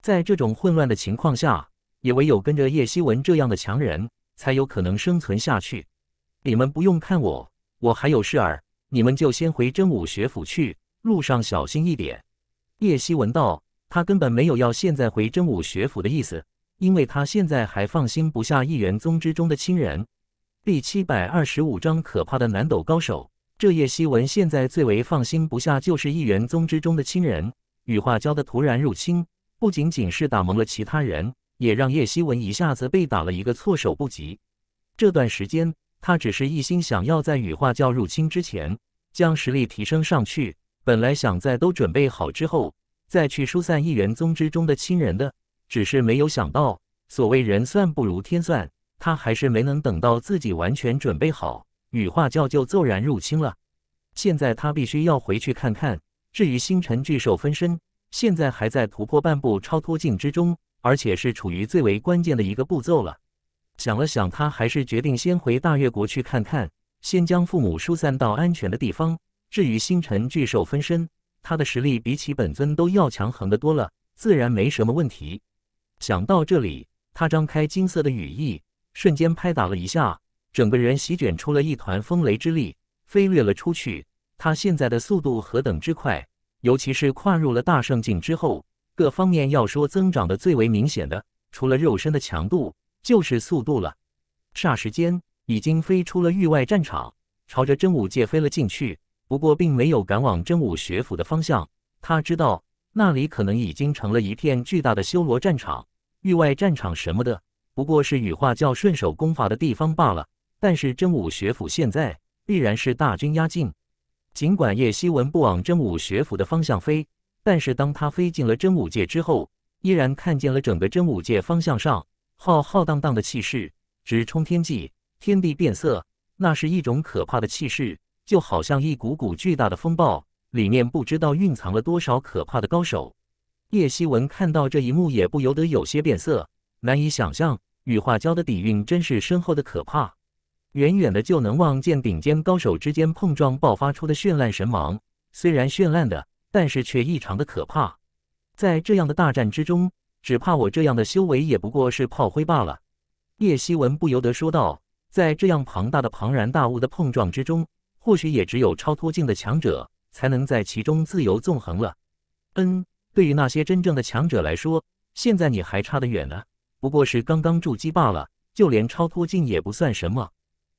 在这种混乱的情况下，也唯有跟着叶希文这样的强人才有可能生存下去。你们不用看我，我还有事儿，你们就先回真武学府去，路上小心一点。叶希文道，他根本没有要现在回真武学府的意思。因为他现在还放心不下一元宗之中的亲人。第七百二十五章可怕的南斗高手。这叶希文现在最为放心不下就是一元宗之中的亲人。羽化教的突然入侵，不仅仅是打蒙了其他人，也让叶希文一下子被打了一个措手不及。这段时间，他只是一心想要在羽化教入侵之前，将实力提升上去。本来想在都准备好之后，再去疏散一元宗之中的亲人的。只是没有想到，所谓人算不如天算，他还是没能等到自己完全准备好，羽化教就骤然入侵了。现在他必须要回去看看。至于星辰巨兽分身，现在还在突破半步超脱境之中，而且是处于最为关键的一个步骤了。想了想，他还是决定先回大越国去看看，先将父母疏散到安全的地方。至于星辰巨兽分身，他的实力比起本尊都要强横的多了，自然没什么问题。想到这里，他张开金色的羽翼，瞬间拍打了一下，整个人席卷出了一团风雷之力，飞掠了出去。他现在的速度何等之快，尤其是跨入了大圣境之后，各方面要说增长的最为明显的，除了肉身的强度，就是速度了。霎时间，已经飞出了域外战场，朝着真武界飞了进去。不过，并没有赶往真武学府的方向，他知道那里可能已经成了一片巨大的修罗战场。域外战场什么的，不过是羽化教顺手攻伐的地方罢了。但是真武学府现在必然是大军压境。尽管叶希文不往真武学府的方向飞，但是当他飞进了真武界之后，依然看见了整个真武界方向上浩浩荡荡的气势直冲天际，天地变色。那是一种可怕的气势，就好像一股股巨大的风暴，里面不知道蕴藏了多少可怕的高手。叶希文看到这一幕，也不由得有些变色。难以想象，羽化蛟的底蕴真是深厚的可怕。远远的就能望见顶尖高手之间碰撞爆发出的绚烂神芒，虽然绚烂的，但是却异常的可怕。在这样的大战之中，只怕我这样的修为也不过是炮灰罢了。叶希文不由得说道：“在这样庞大的庞然大物的碰撞之中，或许也只有超脱境的强者才能在其中自由纵横了。”嗯。对于那些真正的强者来说，现在你还差得远呢，不过是刚刚筑基罢了，就连超脱境也不算什么。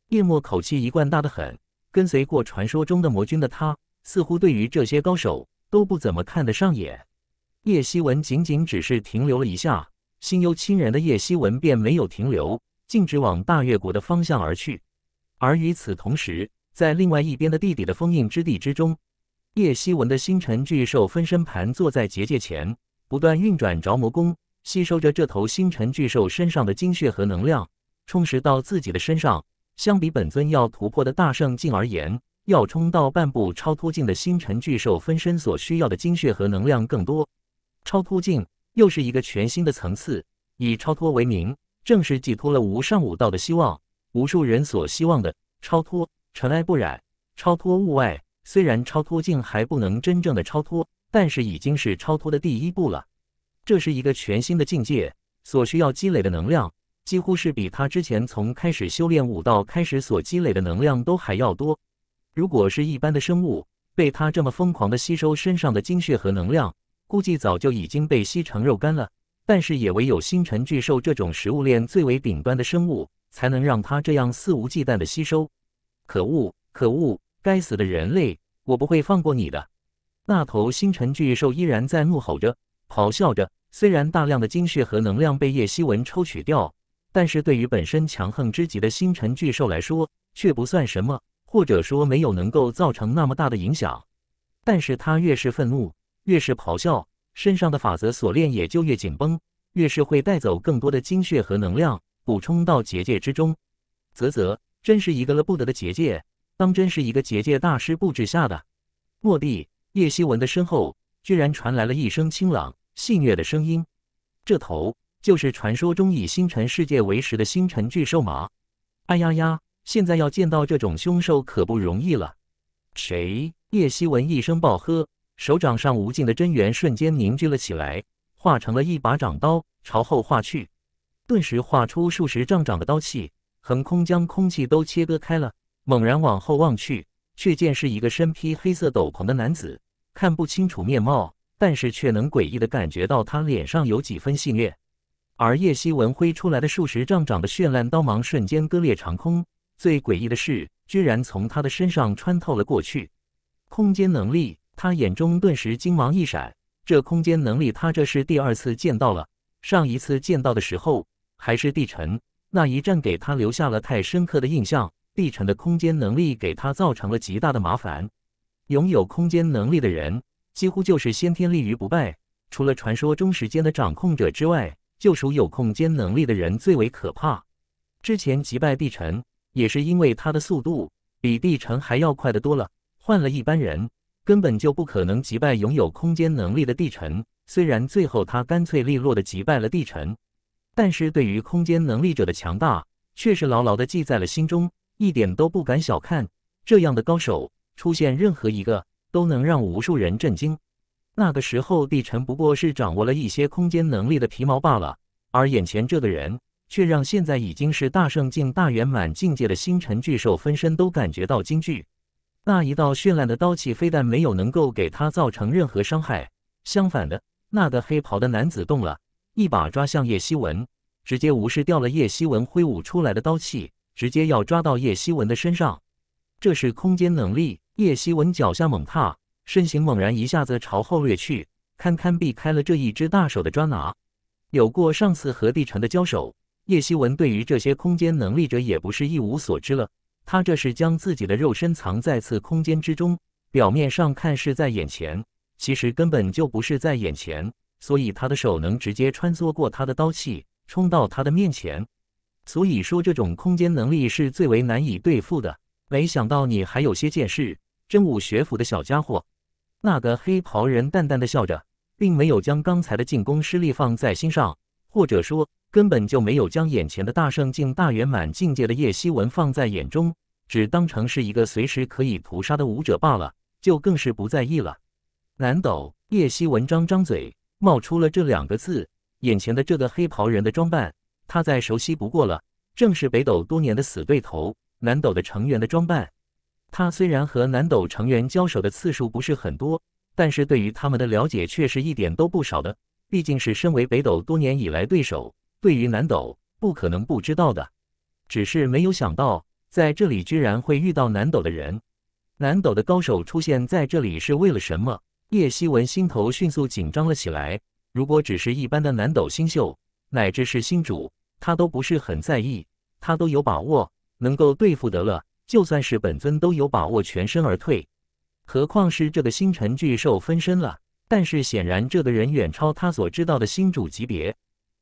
叶墨口气一贯大得很，跟随过传说中的魔君的他，似乎对于这些高手都不怎么看得上眼。叶希文仅仅只是停留了一下，心忧亲人的叶希文便没有停留，径直往大月谷的方向而去。而与此同时，在另外一边的地底的封印之地之中。叶希文的星辰巨兽分身盘坐在结界前，不断运转着魔功，吸收着这头星辰巨兽身上的精血和能量，充实到自己的身上。相比本尊要突破的大圣境而言，要冲到半步超脱境的星辰巨兽分身所需要的精血和能量更多。超脱境又是一个全新的层次，以超脱为名，正是寄托了无上武道的希望，无数人所希望的超脱，尘埃不染，超脱物外。虽然超脱境还不能真正的超脱，但是已经是超脱的第一步了。这是一个全新的境界，所需要积累的能量，几乎是比他之前从开始修炼武道开始所积累的能量都还要多。如果是一般的生物，被他这么疯狂的吸收身上的精血和能量，估计早就已经被吸成肉干了。但是也唯有星辰巨兽这种食物链最为顶端的生物，才能让他这样肆无忌惮的吸收。可恶，可恶！该死的人类，我不会放过你的！那头星辰巨兽依然在怒吼着、咆哮着。虽然大量的精血和能量被叶希文抽取掉，但是对于本身强横之极的星辰巨兽来说，却不算什么，或者说没有能够造成那么大的影响。但是它越是愤怒，越是咆哮，身上的法则锁链也就越紧绷，越是会带走更多的精血和能量补充到结界之中。啧啧，真是一个了不得的结界。当真是一个结界大师布置下的。落地，叶希文的身后居然传来了一声清朗戏谑的声音。这头就是传说中以星辰世界为食的星辰巨兽吗？哎呀呀，现在要见到这种凶兽可不容易了。谁？叶希文一声暴喝，手掌上无尽的真元瞬间凝聚了起来，化成了一把掌刀，朝后划去，顿时划出数十丈长的刀气，横空将空气都切割开了。猛然往后望去，却见是一个身披黑色斗篷的男子，看不清楚面貌，但是却能诡异的感觉到他脸上有几分戏谑。而叶希文挥出来的数十丈长的绚烂刀芒，瞬间割裂长空。最诡异的是，居然从他的身上穿透了过去。空间能力，他眼中顿时金芒一闪。这空间能力，他这是第二次见到了。上一次见到的时候，还是帝辰那一战，给他留下了太深刻的印象。帝辰的空间能力给他造成了极大的麻烦。拥有空间能力的人几乎就是先天立于不败。除了传说中时间的掌控者之外，就属有空间能力的人最为可怕。之前击败帝辰，也是因为他的速度比帝辰还要快的多了。换了一般人，根本就不可能击败拥有空间能力的帝辰。虽然最后他干脆利落的击败了帝辰，但是对于空间能力者的强大，却是牢牢的记在了心中。一点都不敢小看，这样的高手出现任何一个，都能让无数人震惊。那个时候，帝辰不过是掌握了一些空间能力的皮毛罢了，而眼前这个人，却让现在已经是大圣境大圆满境界的星辰巨兽分身都感觉到惊惧。那一道绚烂的刀气，非但没有能够给他造成任何伤害，相反的，那个黑袍的男子动了一把抓向叶希文，直接无视掉了叶希文挥舞出来的刀气。直接要抓到叶希文的身上，这是空间能力。叶希文脚下猛踏，身形猛然一下子朝后掠去，堪堪避开了这一只大手的抓拿。有过上次和帝城的交手，叶希文对于这些空间能力者也不是一无所知了。他这是将自己的肉身藏在此空间之中，表面上看是在眼前，其实根本就不是在眼前，所以他的手能直接穿梭过他的刀器，冲到他的面前。所以说，这种空间能力是最为难以对付的。没想到你还有些见识，真武学府的小家伙。那个黑袍人淡淡的笑着，并没有将刚才的进攻失利放在心上，或者说根本就没有将眼前的大圣境大圆满境界的叶希文放在眼中，只当成是一个随时可以屠杀的武者罢了，就更是不在意了。难斗！叶希文张张嘴，冒出了这两个字。眼前的这个黑袍人的装扮。他再熟悉不过了，正是北斗多年的死对头南斗的成员的装扮。他虽然和南斗成员交手的次数不是很多，但是对于他们的了解却是一点都不少的。毕竟是身为北斗多年以来对手，对于南斗不可能不知道的。只是没有想到在这里居然会遇到南斗的人。南斗的高手出现在这里是为了什么？叶希文心头迅速紧张了起来。如果只是一般的南斗新秀，乃至是新主，他都不是很在意，他都有把握能够对付得了，就算是本尊都有把握全身而退，何况是这个星辰巨兽分身了。但是显然，这个人远超他所知道的新主级别，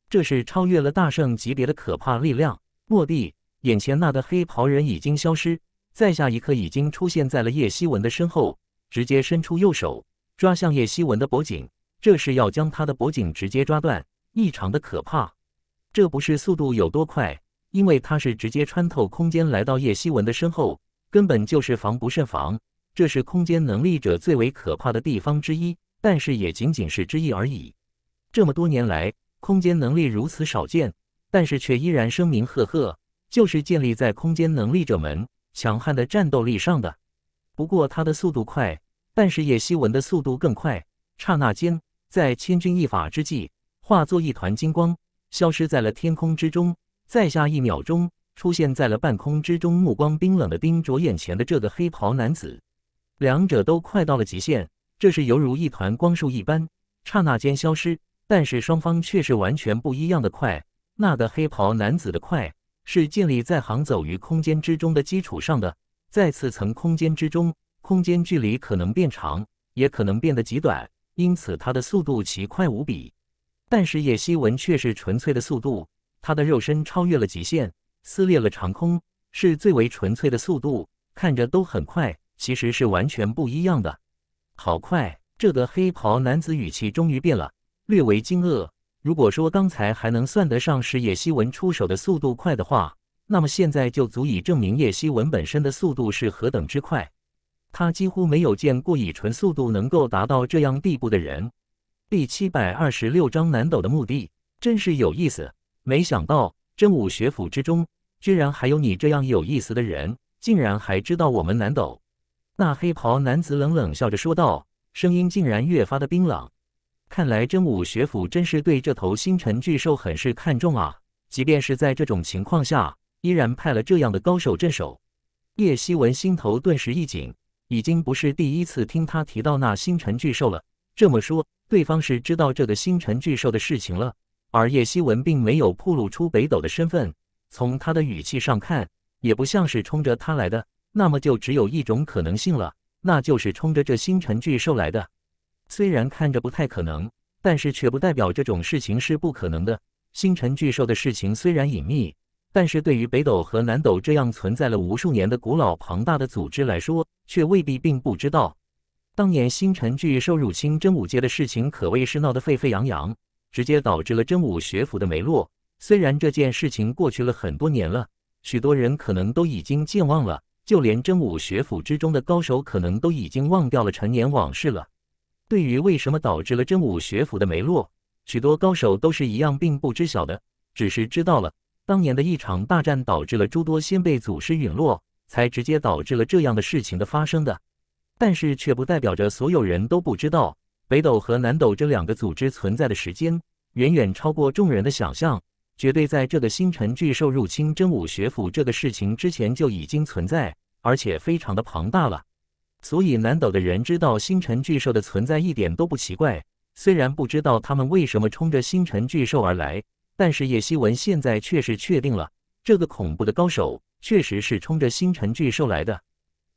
这是超越了大圣级别的可怕力量。蓦地，眼前那个黑袍人已经消失，在下一刻已经出现在了叶希文的身后，直接伸出右手抓向叶希文的脖颈，这是要将他的脖颈直接抓断，异常的可怕。这不是速度有多快，因为他是直接穿透空间来到叶希文的身后，根本就是防不胜防。这是空间能力者最为可怕的地方之一，但是也仅仅是之一而已。这么多年来，空间能力如此少见，但是却依然声名赫赫，就是建立在空间能力者们强悍的战斗力上的。不过他的速度快，但是叶希文的速度更快。刹那间，在千钧一发之际，化作一团金光。消失在了天空之中，在下一秒钟出现在了半空之中，目光冰冷的盯着眼前的这个黑袍男子。两者都快到了极限，这是犹如一团光束一般，刹那间消失。但是双方却是完全不一样的快。那个黑袍男子的快，是建立在行走于空间之中的基础上的。在此层空间之中，空间距离可能变长，也可能变得极短，因此他的速度奇快无比。但是叶希文却是纯粹的速度，他的肉身超越了极限，撕裂了长空，是最为纯粹的速度，看着都很快，其实是完全不一样的。好快！这个黑袍男子语气终于变了，略为惊愕。如果说刚才还能算得上是叶希文出手的速度快的话，那么现在就足以证明叶希文本身的速度是何等之快。他几乎没有见过以纯速度能够达到这样地步的人。第七百二十六章南斗的目的真是有意思，没想到真武学府之中居然还有你这样有意思的人，竟然还知道我们南斗。那黑袍男子冷冷笑着说道，声音竟然越发的冰冷。看来真武学府真是对这头星辰巨兽很是看重啊！即便是在这种情况下，依然派了这样的高手镇守。叶希文心头顿时一紧，已经不是第一次听他提到那星辰巨兽了。这么说，对方是知道这个星辰巨兽的事情了，而叶希文并没有透露出北斗的身份。从他的语气上看，也不像是冲着他来的。那么就只有一种可能性了，那就是冲着这星辰巨兽来的。虽然看着不太可能，但是却不代表这种事情是不可能的。星辰巨兽的事情虽然隐秘，但是对于北斗和南斗这样存在了无数年的古老庞大的组织来说，却未必并不知道。当年星辰剧受入侵真武界的事情，可谓是闹得沸沸扬扬，直接导致了真武学府的没落。虽然这件事情过去了很多年了，许多人可能都已经健忘了，就连真武学府之中的高手，可能都已经忘掉了陈年往事了。对于为什么导致了真武学府的没落，许多高手都是一样并不知晓的，只是知道了当年的一场大战导致了诸多先辈祖师陨落，才直接导致了这样的事情的发生的。但是却不代表着所有人都不知道北斗和南斗这两个组织存在的时间远远超过众人的想象，绝对在这个星辰巨兽入侵真武学府这个事情之前就已经存在，而且非常的庞大了。所以南斗的人知道星辰巨兽的存在一点都不奇怪。虽然不知道他们为什么冲着星辰巨兽而来，但是叶希文现在却是确定了，这个恐怖的高手确实是冲着星辰巨兽来的。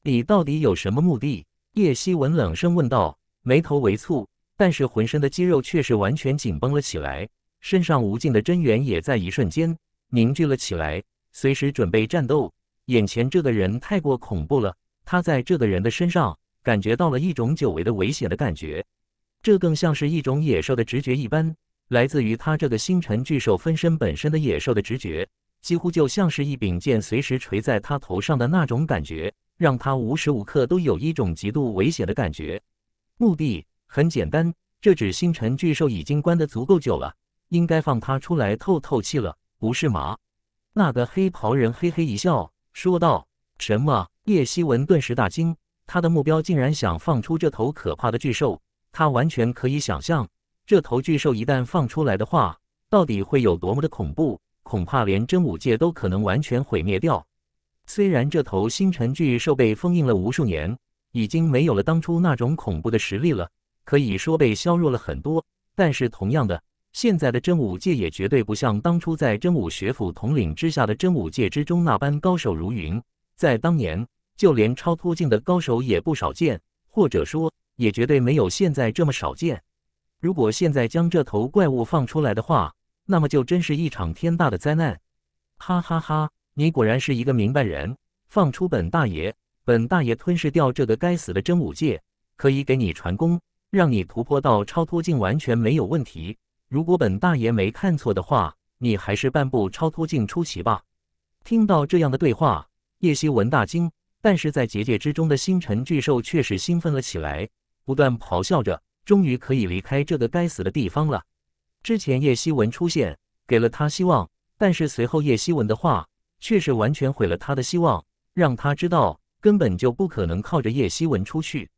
你到底有什么目的？叶希文冷声问道，眉头微蹙，但是浑身的肌肉却是完全紧绷了起来，身上无尽的真元也在一瞬间凝聚了起来，随时准备战斗。眼前这个人太过恐怖了，他在这个人的身上感觉到了一种久违的危险的感觉，这更像是一种野兽的直觉一般，来自于他这个星辰巨兽分身本身的野兽的直觉，几乎就像是一柄剑随时垂在他头上的那种感觉。让他无时无刻都有一种极度危险的感觉。目的很简单，这只星辰巨兽已经关得足够久了，应该放它出来透透气了，不是吗？那个黑袍人嘿嘿一笑，说道：“什么？”叶希文顿时大惊，他的目标竟然想放出这头可怕的巨兽，他完全可以想象，这头巨兽一旦放出来的话，到底会有多么的恐怖，恐怕连真武界都可能完全毁灭掉。虽然这头星辰巨兽被封印了无数年，已经没有了当初那种恐怖的实力了，可以说被削弱了很多。但是同样的，现在的真武界也绝对不像当初在真武学府统领之下的真武界之中那般高手如云。在当年，就连超脱境的高手也不少见，或者说也绝对没有现在这么少见。如果现在将这头怪物放出来的话，那么就真是一场天大的灾难！哈哈哈。你果然是一个明白人，放出本大爷，本大爷吞噬掉这个该死的真武界，可以给你传功，让你突破到超脱境完全没有问题。如果本大爷没看错的话，你还是半步超脱境出奇吧。听到这样的对话，叶希文大惊，但是在结界之中的星辰巨兽却是兴奋了起来，不断咆哮着，终于可以离开这个该死的地方了。之前叶希文出现，给了他希望，但是随后叶希文的话。却是完全毁了他的希望，让他知道根本就不可能靠着叶希文出去。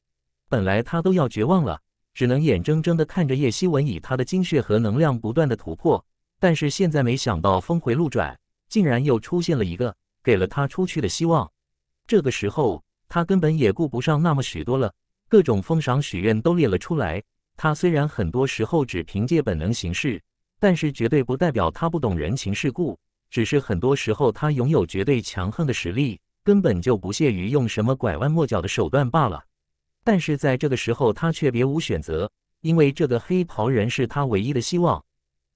本来他都要绝望了，只能眼睁睁的看着叶希文以他的精血和能量不断的突破。但是现在没想到峰回路转，竟然又出现了一个，给了他出去的希望。这个时候他根本也顾不上那么许多了，各种封赏许愿都列了出来。他虽然很多时候只凭借本能行事，但是绝对不代表他不懂人情世故。只是很多时候，他拥有绝对强横的实力，根本就不屑于用什么拐弯抹角的手段罢了。但是在这个时候，他却别无选择，因为这个黑袍人是他唯一的希望。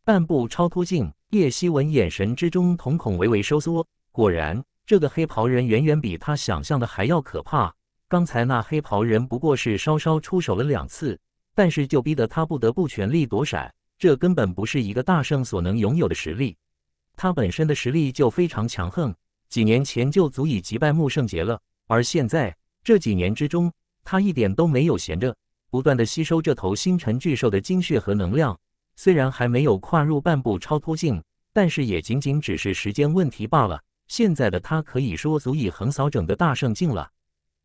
半步超脱境，叶希文眼神之中瞳孔微微收缩。果然，这个黑袍人远远比他想象的还要可怕。刚才那黑袍人不过是稍稍出手了两次，但是就逼得他不得不全力躲闪，这根本不是一个大圣所能拥有的实力。他本身的实力就非常强横，几年前就足以击败穆圣杰了。而现在这几年之中，他一点都没有闲着，不断的吸收这头星辰巨兽的精血和能量。虽然还没有跨入半步超脱境，但是也仅仅只是时间问题罢了。现在的他可以说足以横扫整个大圣境了，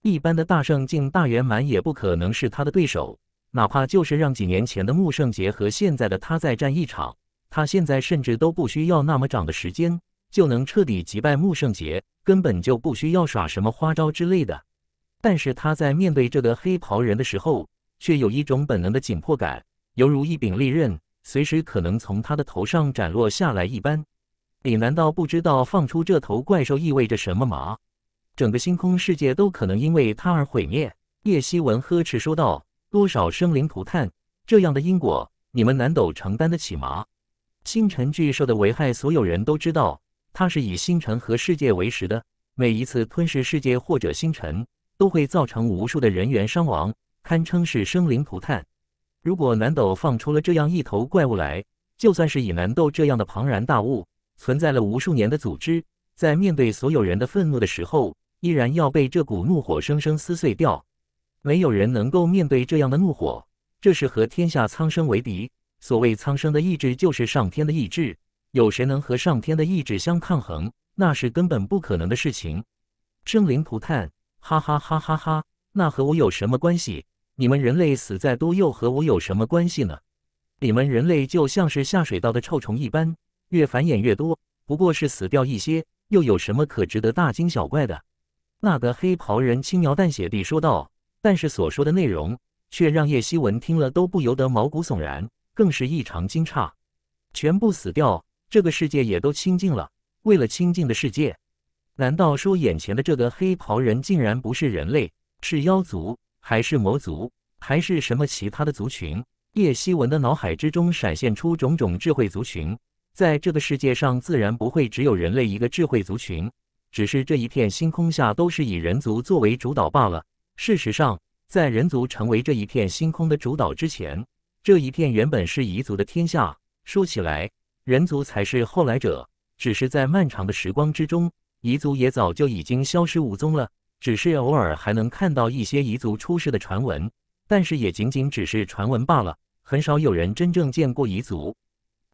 一般的大圣境大圆满也不可能是他的对手。哪怕就是让几年前的穆圣杰和现在的他再战一场。他现在甚至都不需要那么长的时间就能彻底击败穆圣杰，根本就不需要耍什么花招之类的。但是他在面对这个黑袍人的时候，却有一种本能的紧迫感，犹如一柄利刃，随时可能从他的头上斩落下来一般。你难道不知道放出这头怪兽意味着什么吗？整个星空世界都可能因为他而毁灭。叶希文呵斥说道：“多少生灵涂炭，这样的因果，你们难道承担得起吗？”星辰巨兽的危害，所有人都知道，它是以星辰和世界为食的。每一次吞噬世界或者星辰，都会造成无数的人员伤亡，堪称是生灵涂炭。如果南斗放出了这样一头怪物来，就算是以南斗这样的庞然大物存在了无数年的组织，在面对所有人的愤怒的时候，依然要被这股怒火生生撕碎掉。没有人能够面对这样的怒火，这是和天下苍生为敌。所谓苍生的意志就是上天的意志，有谁能和上天的意志相抗衡？那是根本不可能的事情。生灵涂炭，哈哈哈哈哈！那和我有什么关系？你们人类死再多又和我有什么关系呢？你们人类就像是下水道的臭虫一般，越繁衍越多，不过是死掉一些，又有什么可值得大惊小怪的？那个黑袍人轻描淡写地说道，但是所说的内容却让叶希文听了都不由得毛骨悚然。更是异常惊诧，全部死掉，这个世界也都清净了。为了清净的世界，难道说眼前的这个黑袍人竟然不是人类，是妖族，还是魔族，还是什么其他的族群？叶希文的脑海之中闪现出种种智慧族群，在这个世界上自然不会只有人类一个智慧族群，只是这一片星空下都是以人族作为主导罢了。事实上，在人族成为这一片星空的主导之前，这一片原本是彝族的天下，说起来，人族才是后来者。只是在漫长的时光之中，彝族也早就已经消失无踪了。只是偶尔还能看到一些彝族出世的传闻，但是也仅仅只是传闻罢了。很少有人真正见过彝族。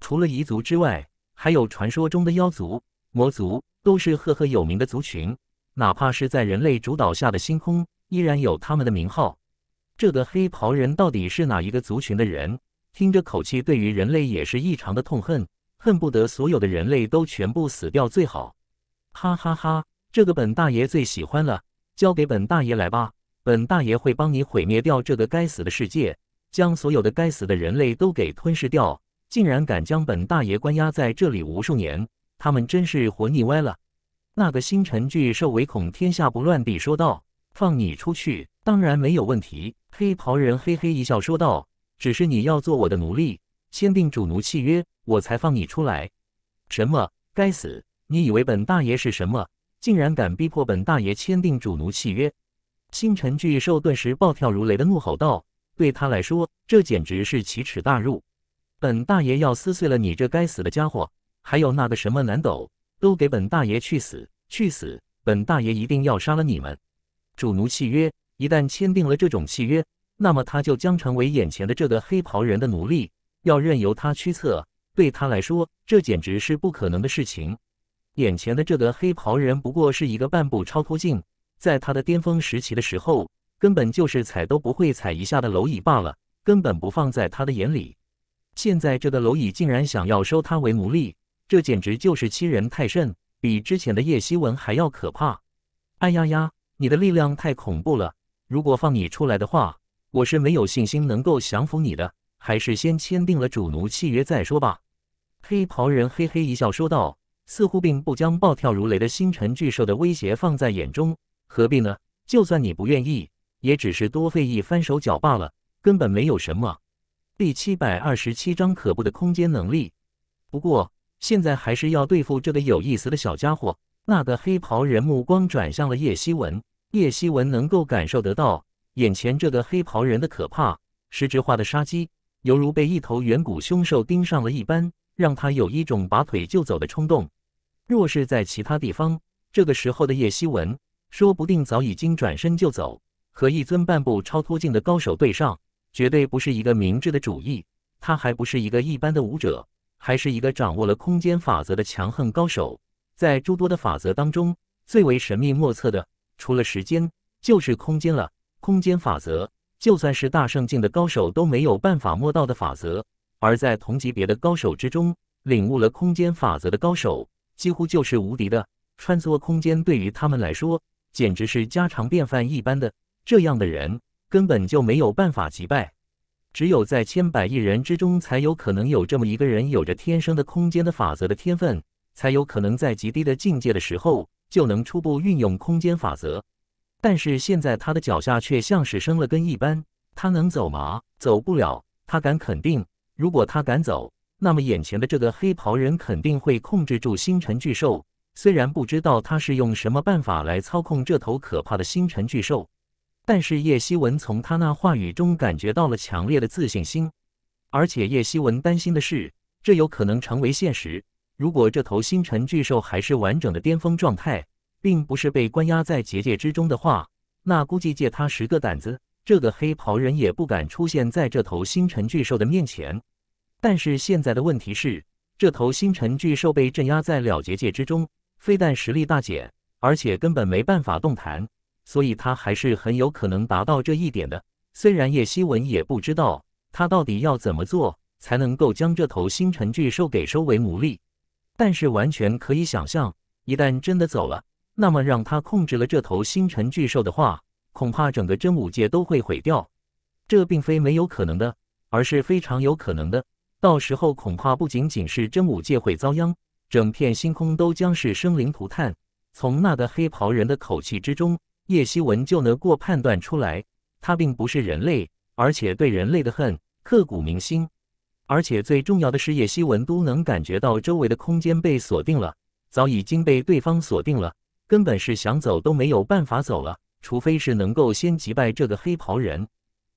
除了彝族之外，还有传说中的妖族、魔族，都是赫赫有名的族群。哪怕是在人类主导下的星空，依然有他们的名号。这个黑袍人到底是哪一个族群的人？听着口气，对于人类也是异常的痛恨，恨不得所有的人类都全部死掉最好。哈哈哈，这个本大爷最喜欢了，交给本大爷来吧，本大爷会帮你毁灭掉这个该死的世界，将所有的该死的人类都给吞噬掉。竟然敢将本大爷关押在这里无数年，他们真是活腻歪了。那个星辰巨兽唯恐天下不乱地说道：“放你出去，当然没有问题。”黑袍人嘿嘿一笑，说道：“只是你要做我的奴隶，签订主奴契约，我才放你出来。”“什么？该死！你以为本大爷是什么？竟然敢逼迫本大爷签订主奴契约！”星辰巨兽顿时暴跳如雷的怒吼道：“对他来说，这简直是奇耻大辱！本大爷要撕碎了你这该死的家伙！还有那个什么南斗，都给本大爷去死！去死！本大爷一定要杀了你们！”主奴契约。一旦签订了这种契约，那么他就将成为眼前的这个黑袍人的奴隶，要任由他驱策。对他来说，这简直是不可能的事情。眼前的这个黑袍人不过是一个半步超脱境，在他的巅峰时期的时候，根本就是踩都不会踩一下的蝼蚁罢了，根本不放在他的眼里。现在这个蝼蚁竟然想要收他为奴隶，这简直就是欺人太甚，比之前的叶希文还要可怕。哎呀呀，你的力量太恐怖了！如果放你出来的话，我是没有信心能够降服你的，还是先签订了主奴契约再说吧。”黑袍人嘿嘿一笑说道，似乎并不将暴跳如雷的星辰巨兽的威胁放在眼中。何必呢？就算你不愿意，也只是多费一番手脚罢了，根本没有什么。第七百二十七章可怖的空间能力。不过现在还是要对付这个有意思的小家伙。那个黑袍人目光转向了叶希文。叶希文能够感受得到眼前这个黑袍人的可怕，实质化的杀机，犹如被一头远古凶兽盯上了一般，让他有一种拔腿就走的冲动。若是在其他地方，这个时候的叶希文说不定早已经转身就走，和一尊半步超脱境的高手对上，绝对不是一个明智的主意。他还不是一个一般的武者，还是一个掌握了空间法则的强横高手，在诸多的法则当中，最为神秘莫测的。除了时间，就是空间了。空间法则，就算是大圣境的高手都没有办法摸到的法则。而在同级别的高手之中，领悟了空间法则的高手，几乎就是无敌的。穿梭空间对于他们来说，简直是家常便饭一般的。这样的人，根本就没有办法击败。只有在千百亿人之中，才有可能有这么一个人，有着天生的空间的法则的天分，才有可能在极低的境界的时候。就能初步运用空间法则，但是现在他的脚下却像是生了根一般，他能走吗？走不了。他敢肯定，如果他敢走，那么眼前的这个黑袍人肯定会控制住星辰巨兽。虽然不知道他是用什么办法来操控这头可怕的星辰巨兽，但是叶希文从他那话语中感觉到了强烈的自信心。而且叶希文担心的是，这有可能成为现实。如果这头星辰巨兽还是完整的巅峰状态，并不是被关押在结界之中的话，那估计借他十个胆子，这个黑袍人也不敢出现在这头星辰巨兽的面前。但是现在的问题是，这头星辰巨兽被镇压在了结界之中，非但实力大减，而且根本没办法动弹，所以他还是很有可能达到这一点的。虽然叶希文也不知道他到底要怎么做才能够将这头星辰巨兽给收为奴隶。但是完全可以想象，一旦真的走了，那么让他控制了这头星辰巨兽的话，恐怕整个真武界都会毁掉。这并非没有可能的，而是非常有可能的。到时候恐怕不仅仅是真武界会遭殃，整片星空都将是生灵涂炭。从那个黑袍人的口气之中，叶希文就能过判断出来，他并不是人类，而且对人类的恨刻骨铭心。而且最重要的，是叶希文都能感觉到周围的空间被锁定了，早已经被对方锁定了，根本是想走都没有办法走了，除非是能够先击败这个黑袍人。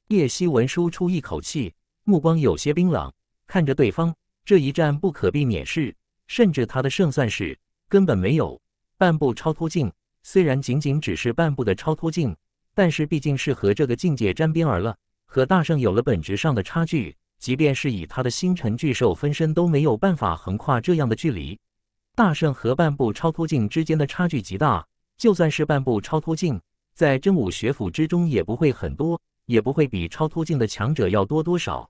叶希文舒出一口气，目光有些冰冷，看着对方，这一战不可避免是，甚至他的胜算是根本没有半步超脱境，虽然仅仅只是半步的超脱境，但是毕竟是和这个境界沾边儿了，和大圣有了本质上的差距。即便是以他的星辰巨兽分身都没有办法横跨这样的距离，大圣和半步超脱境之间的差距极大。就算是半步超脱境，在真武学府之中也不会很多，也不会比超脱境的强者要多多少。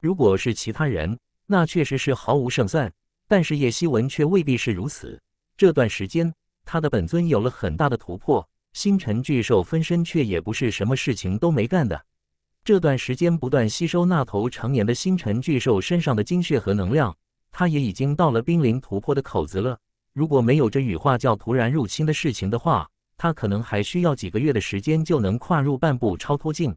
如果是其他人，那确实是毫无胜算。但是叶希文却未必是如此。这段时间，他的本尊有了很大的突破，星辰巨兽分身却也不是什么事情都没干的。这段时间不断吸收那头成年的星辰巨兽身上的精血和能量，它也已经到了濒临突破的口子了。如果没有这羽化教突然入侵的事情的话，它可能还需要几个月的时间就能跨入半步超脱境。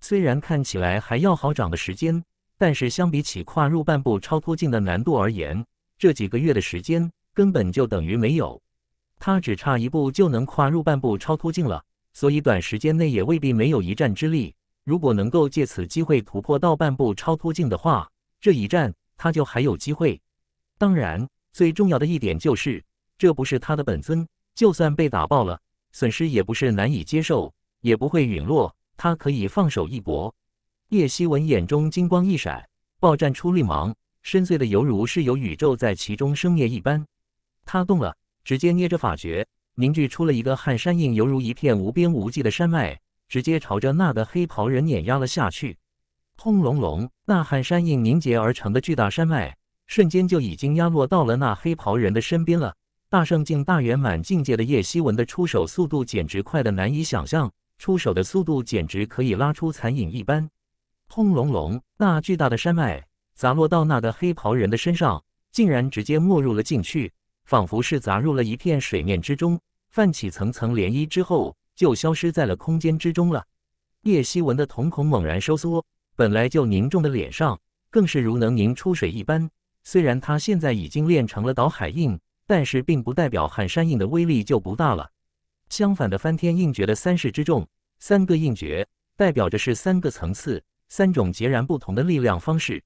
虽然看起来还要好长的时间，但是相比起跨入半步超脱境的难度而言，这几个月的时间根本就等于没有。它只差一步就能跨入半步超脱境了，所以短时间内也未必没有一战之力。如果能够借此机会突破到半步超脱境的话，这一战他就还有机会。当然，最重要的一点就是，这不是他的本尊，就算被打爆了，损失也不是难以接受，也不会陨落，他可以放手一搏。叶希文眼中金光一闪，爆绽出绿芒，深邃的犹如是有宇宙在其中生灭一般。他动了，直接捏着法诀，凝聚出了一个撼山印，犹如一片无边无际的山脉。直接朝着那个黑袍人碾压了下去，轰隆隆！那撼山印凝结而成的巨大山脉，瞬间就已经压落到了那黑袍人的身边了。大圣境大圆满境界的叶希文的出手速度简直快得难以想象，出手的速度简直可以拉出残影一般。轰隆隆！那巨大的山脉砸落到那个黑袍人的身上，竟然直接没入了进去，仿佛是砸入了一片水面之中，泛起层层涟漪之后。就消失在了空间之中了。叶希文的瞳孔猛然收缩，本来就凝重的脸上更是如能凝出水一般。虽然他现在已经练成了导海印，但是并不代表撼山印的威力就不大了。相反的，翻天印诀的三世之重，三个印诀代表着是三个层次、三种截然不同的力量方式。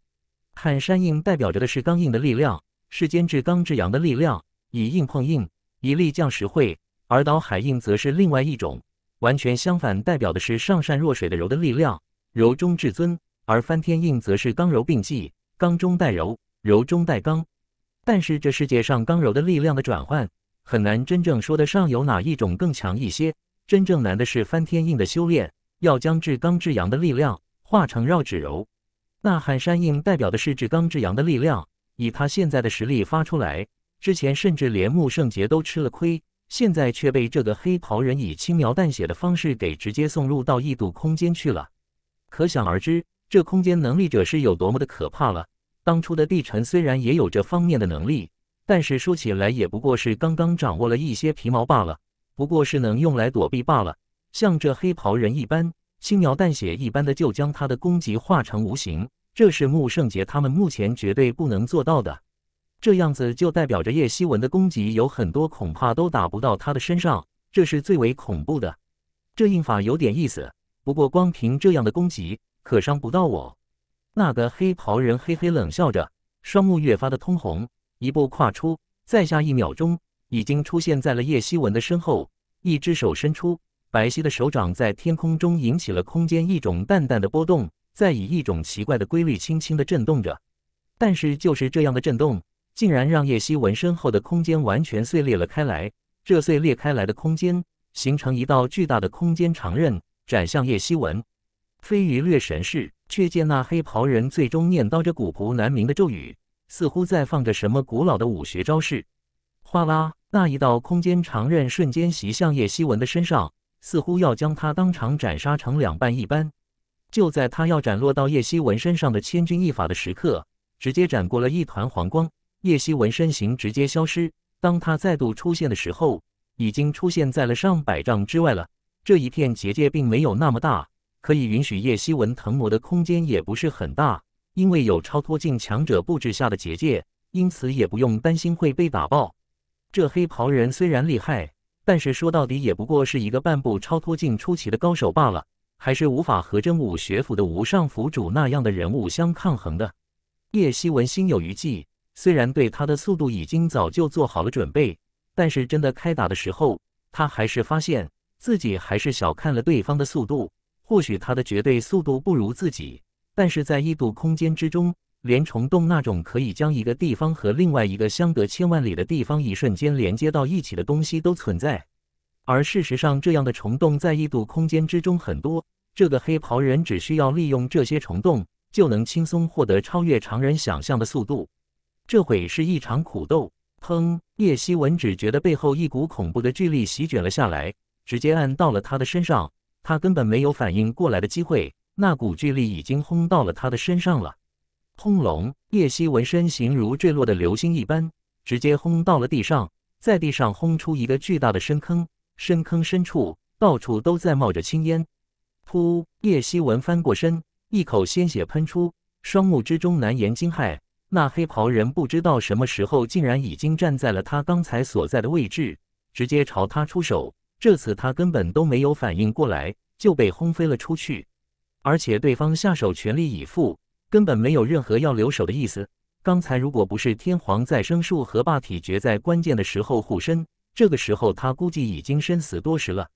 撼山印代表着的是刚硬的力量，是坚至刚至阳的力量，以硬碰硬，以力降实惠。而倒海印则是另外一种，完全相反，代表的是上善若水的柔的力量，柔中至尊；而翻天印则是刚柔并济，刚中带柔，柔中带刚。但是这世界上刚柔的力量的转换，很难真正说得上有哪一种更强一些。真正难的是翻天印的修炼，要将至刚至阳的力量化成绕指柔。那海山印代表的是至刚至阳的力量，以他现在的实力发出来，之前甚至连穆圣杰都吃了亏。现在却被这个黑袍人以轻描淡写的方式给直接送入到异度空间去了，可想而知，这空间能力者是有多么的可怕了。当初的帝辰虽然也有这方面的能力，但是说起来也不过是刚刚掌握了一些皮毛罢了，不过是能用来躲避罢了。像这黑袍人一般轻描淡写一般的就将他的攻击化成无形，这是穆圣杰他们目前绝对不能做到的。这样子就代表着叶希文的攻击有很多恐怕都打不到他的身上，这是最为恐怖的。这印法有点意思，不过光凭这样的攻击可伤不到我。那个黑袍人嘿嘿冷笑着，双目越发的通红，一步跨出，再下一秒钟已经出现在了叶希文的身后，一只手伸出，白皙的手掌在天空中引起了空间一种淡淡的波动，在以一种奇怪的规律轻轻的震动着，但是就是这样的震动。竟然让叶希文身后的空间完全碎裂了开来，这碎裂开来的空间形成一道巨大的空间长刃，斩向叶希文。飞鱼略神视，却见那黑袍人最终念叨着古朴难明的咒语，似乎在放着什么古老的武学招式。哗啦！那一道空间长刃瞬间袭向叶希文的身上，似乎要将他当场斩杀成两半一般。就在他要斩落到叶希文身上的千钧一发的时刻，直接斩过了一团黄光。叶希文身形直接消失。当他再度出现的时候，已经出现在了上百丈之外了。这一片结界并没有那么大，可以允许叶希文腾挪的空间也不是很大。因为有超脱境强者布置下的结界，因此也不用担心会被打爆。这黑袍人虽然厉害，但是说到底也不过是一个半步超脱境出奇的高手罢了，还是无法和真武学府的无上府主那样的人物相抗衡的。叶希文心有余悸。虽然对他的速度已经早就做好了准备，但是真的开打的时候，他还是发现自己还是小看了对方的速度。或许他的绝对速度不如自己，但是在异度空间之中，连虫洞那种可以将一个地方和另外一个相隔千万里的地方一瞬间连接到一起的东西都存在。而事实上，这样的虫洞在异度空间之中很多。这个黑袍人只需要利用这些虫洞，就能轻松获得超越常人想象的速度。这会是一场苦斗。砰！叶希文只觉得背后一股恐怖的巨力席卷了下来，直接按到了他的身上。他根本没有反应过来的机会，那股巨力已经轰到了他的身上了。轰隆！叶希文身形如坠落的流星一般，直接轰到了地上，在地上轰出一个巨大的深坑。深坑深处，到处都在冒着青烟。噗！叶希文翻过身，一口鲜血喷出，双目之中难言惊骇。那黑袍人不知道什么时候，竟然已经站在了他刚才所在的位置，直接朝他出手。这次他根本都没有反应过来，就被轰飞了出去。而且对方下手全力以赴，根本没有任何要留手的意思。刚才如果不是天皇再生术和霸体诀在关键的时候护身，这个时候他估计已经身死多时了。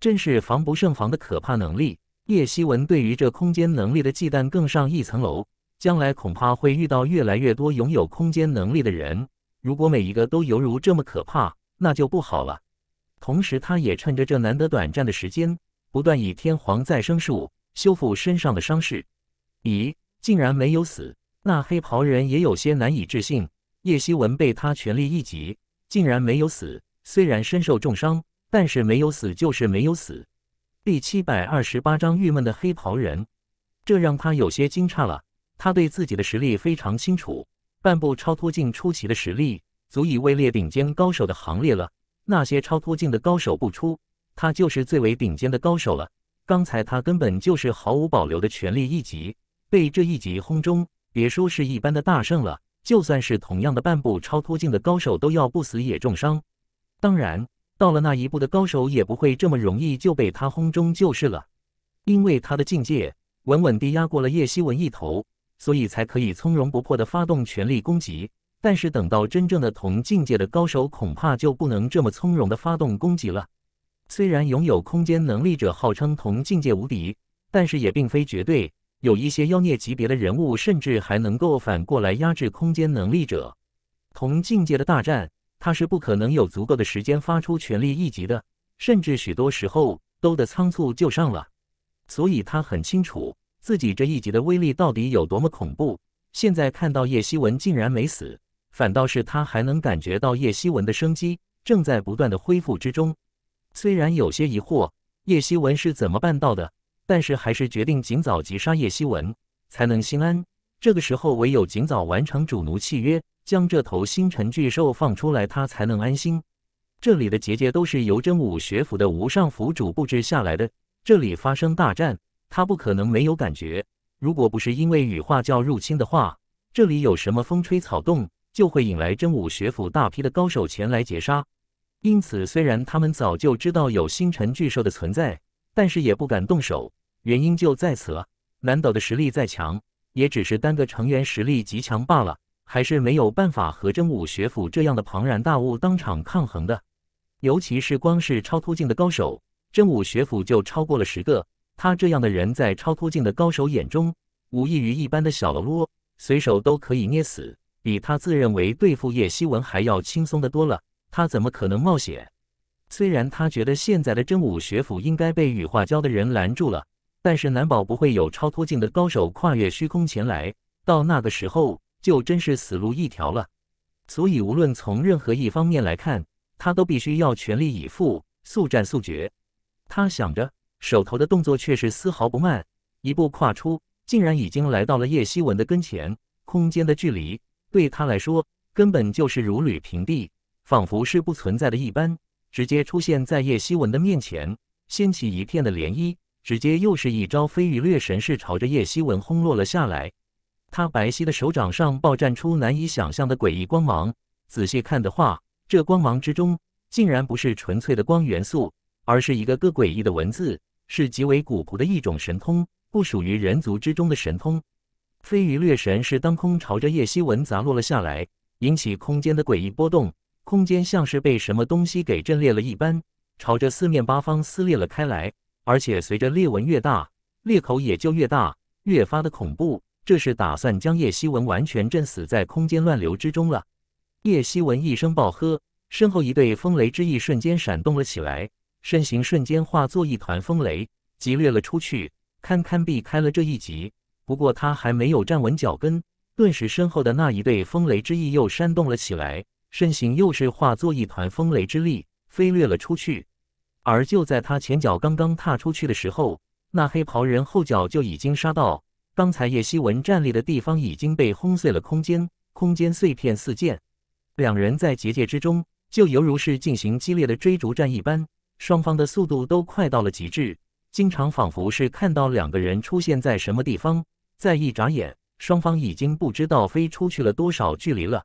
真是防不胜防的可怕能力。叶希文对于这空间能力的忌惮更上一层楼。将来恐怕会遇到越来越多拥有空间能力的人，如果每一个都犹如这么可怕，那就不好了。同时，他也趁着这难得短暂的时间，不断以天皇再生术修复身上的伤势。咦，竟然没有死！那黑袍人也有些难以置信。叶希文被他全力一击，竟然没有死。虽然身受重伤，但是没有死就是没有死。第七百二十八章：郁闷的黑袍人，这让他有些惊诧了。他对自己的实力非常清楚，半步超脱境初期的实力，足以位列顶尖高手的行列了。那些超脱境的高手不出，他就是最为顶尖的高手了。刚才他根本就是毫无保留的全力一击，被这一击轰中，别说是一般的大圣了，就算是同样的半步超脱境的高手，都要不死也重伤。当然，到了那一步的高手，也不会这么容易就被他轰中就是了，因为他的境界稳稳地压过了叶希文一头。所以才可以从容不迫地发动全力攻击，但是等到真正的同境界的高手，恐怕就不能这么从容地发动攻击了。虽然拥有空间能力者号称同境界无敌，但是也并非绝对，有一些妖孽级别的人物，甚至还能够反过来压制空间能力者。同境界的大战，他是不可能有足够的时间发出全力一击的，甚至许多时候都得仓促就上了。所以他很清楚。自己这一级的威力到底有多么恐怖？现在看到叶希文竟然没死，反倒是他还能感觉到叶希文的生机正在不断的恢复之中。虽然有些疑惑叶希文是怎么办到的，但是还是决定尽早击杀叶希文才能心安。这个时候唯有尽早完成主奴契约，将这头星辰巨兽放出来，他才能安心。这里的结界都是由真武学府的无上府主布置下来的，这里发生大战。他不可能没有感觉。如果不是因为羽化教入侵的话，这里有什么风吹草动，就会引来真武学府大批的高手前来截杀。因此，虽然他们早就知道有星辰巨兽的存在，但是也不敢动手。原因就在此了：南斗的实力再强，也只是单个成员实力极强罢了，还是没有办法和真武学府这样的庞然大物当场抗衡的。尤其是光是超突境的高手，真武学府就超过了十个。他这样的人，在超脱境的高手眼中，无异于一般的小喽啰，随手都可以捏死，比他自认为对付叶希文还要轻松的多了。他怎么可能冒险？虽然他觉得现在的真武学府应该被羽化教的人拦住了，但是难保不会有超脱境的高手跨越虚空前来。到那个时候，就真是死路一条了。所以，无论从任何一方面来看，他都必须要全力以赴，速战速决。他想着。手头的动作却是丝毫不慢，一步跨出，竟然已经来到了叶希文的跟前。空间的距离对他来说根本就是如履平地，仿佛是不存在的一般，直接出现在叶希文的面前，掀起一片的涟漪，直接又是一招飞鱼掠神式朝着叶希文轰落了下来。他白皙的手掌上爆绽出难以想象的诡异光芒，仔细看的话，这光芒之中竟然不是纯粹的光元素。而是一个个诡异的文字，是极为古朴的一种神通，不属于人族之中的神通。飞鱼掠神是当空朝着叶希文砸落了下来，引起空间的诡异波动，空间像是被什么东西给震裂了一般，朝着四面八方撕裂了开来。而且随着裂纹越大，裂口也就越大，越发的恐怖。这是打算将叶希文完全震死在空间乱流之中了。叶希文一声暴喝，身后一对风雷之翼瞬间闪动了起来。身形瞬间化作一团风雷，急掠了出去，堪堪避开了这一击。不过他还没有站稳脚跟，顿时身后的那一对风雷之翼又扇动了起来，身形又是化作一团风雷之力，飞掠了出去。而就在他前脚刚刚踏出去的时候，那黑袍人后脚就已经杀到。刚才叶希文站立的地方已经被轰碎了，空间空间碎片四溅。两人在结界之中，就犹如是进行激烈的追逐战一般。双方的速度都快到了极致，经常仿佛是看到两个人出现在什么地方，再一眨眼，双方已经不知道飞出去了多少距离了。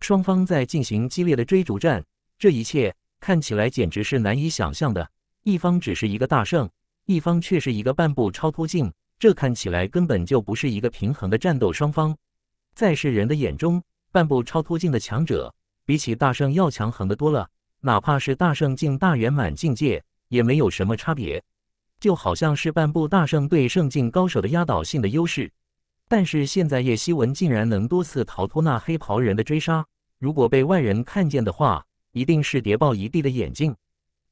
双方在进行激烈的追逐战，这一切看起来简直是难以想象的。一方只是一个大圣，一方却是一个半步超脱境，这看起来根本就不是一个平衡的战斗。双方在世人的眼中，半步超脱境的强者比起大圣要强横得多了。哪怕是大圣境大圆满境界也没有什么差别，就好像是半步大圣对圣境高手的压倒性的优势。但是现在叶希文竟然能多次逃脱那黑袍人的追杀，如果被外人看见的话，一定是谍爆一地的眼镜。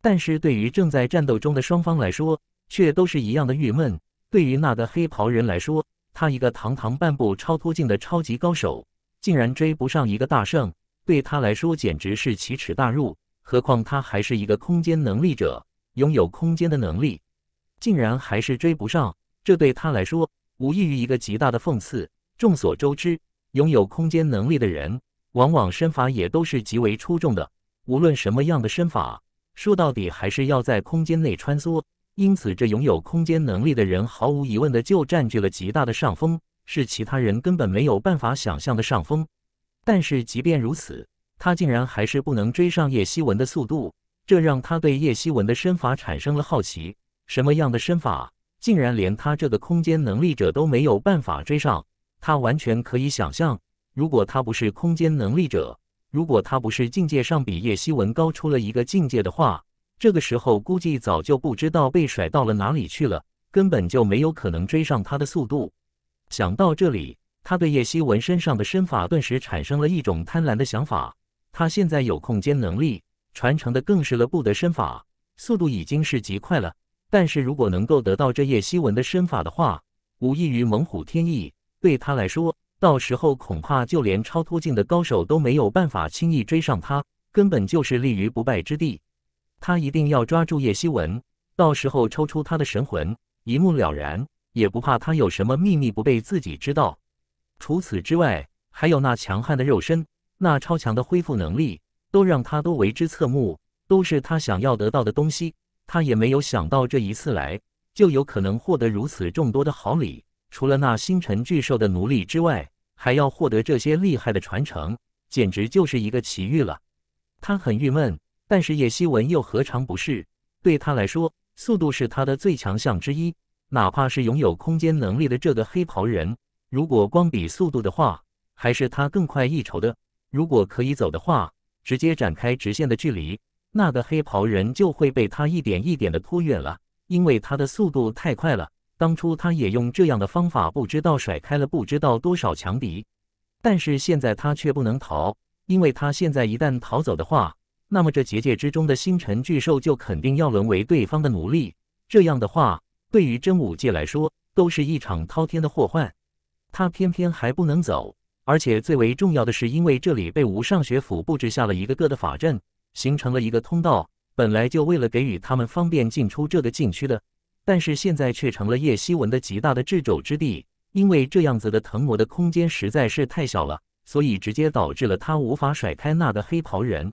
但是对于正在战斗中的双方来说，却都是一样的郁闷。对于那个黑袍人来说，他一个堂堂半步超脱境的超级高手，竟然追不上一个大圣，对他来说简直是奇耻大辱。何况他还是一个空间能力者，拥有空间的能力，竟然还是追不上，这对他来说无异于一个极大的讽刺。众所周知，拥有空间能力的人，往往身法也都是极为出众的。无论什么样的身法，说到底还是要在空间内穿梭，因此，这拥有空间能力的人，毫无疑问的就占据了极大的上风，是其他人根本没有办法想象的上风。但是，即便如此。他竟然还是不能追上叶希文的速度，这让他对叶希文的身法产生了好奇。什么样的身法，竟然连他这个空间能力者都没有办法追上？他完全可以想象，如果他不是空间能力者，如果他不是境界上比叶希文高出了一个境界的话，这个时候估计早就不知道被甩到了哪里去了，根本就没有可能追上他的速度。想到这里，他对叶希文身上的身法顿时产生了一种贪婪的想法。他现在有空间能力，传承的更是了不得身法，速度已经是极快了。但是如果能够得到这叶希文的身法的话，无异于猛虎添翼。对他来说，到时候恐怕就连超脱境的高手都没有办法轻易追上他，根本就是立于不败之地。他一定要抓住叶希文，到时候抽出他的神魂，一目了然，也不怕他有什么秘密不被自己知道。除此之外，还有那强悍的肉身。那超强的恢复能力都让他都为之侧目，都是他想要得到的东西。他也没有想到这一次来就有可能获得如此众多的好礼，除了那星辰巨兽的奴隶之外，还要获得这些厉害的传承，简直就是一个奇遇了。他很郁闷，但是叶希文又何尝不是？对他来说，速度是他的最强项之一。哪怕是拥有空间能力的这个黑袍人，如果光比速度的话，还是他更快一筹的。如果可以走的话，直接展开直线的距离，那个黑袍人就会被他一点一点的拖远了，因为他的速度太快了。当初他也用这样的方法，不知道甩开了不知道多少强敌。但是现在他却不能逃，因为他现在一旦逃走的话，那么这结界之中的星辰巨兽就肯定要沦为对方的奴隶。这样的话，对于真武界来说，都是一场滔天的祸患。他偏偏还不能走。而且最为重要的是，因为这里被无上学府布置下了一个个的法阵，形成了一个通道，本来就为了给予他们方便进出这个禁区的，但是现在却成了叶希文的极大的掣肘之地。因为这样子的腾挪的空间实在是太小了，所以直接导致了他无法甩开那个黑袍人。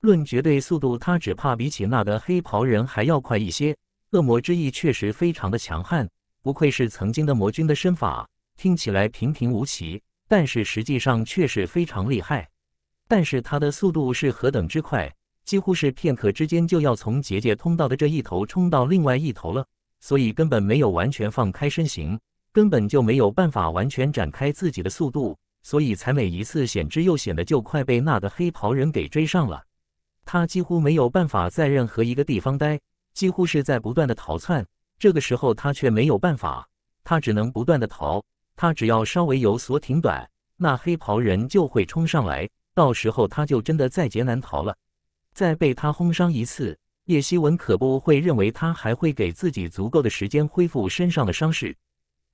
论绝对速度，他只怕比起那个黑袍人还要快一些。恶魔之翼确实非常的强悍，不愧是曾经的魔君的身法，听起来平平无奇。但是实际上却是非常厉害，但是他的速度是何等之快，几乎是片刻之间就要从结界通道的这一头冲到另外一头了，所以根本没有完全放开身形，根本就没有办法完全展开自己的速度，所以才每一次险之又险的就快被那个黑袍人给追上了。他几乎没有办法在任何一个地方待，几乎是在不断的逃窜。这个时候他却没有办法，他只能不断的逃。他只要稍微有所停短，那黑袍人就会冲上来，到时候他就真的在劫难逃了。再被他轰伤一次，叶希文可不会认为他还会给自己足够的时间恢复身上的伤势。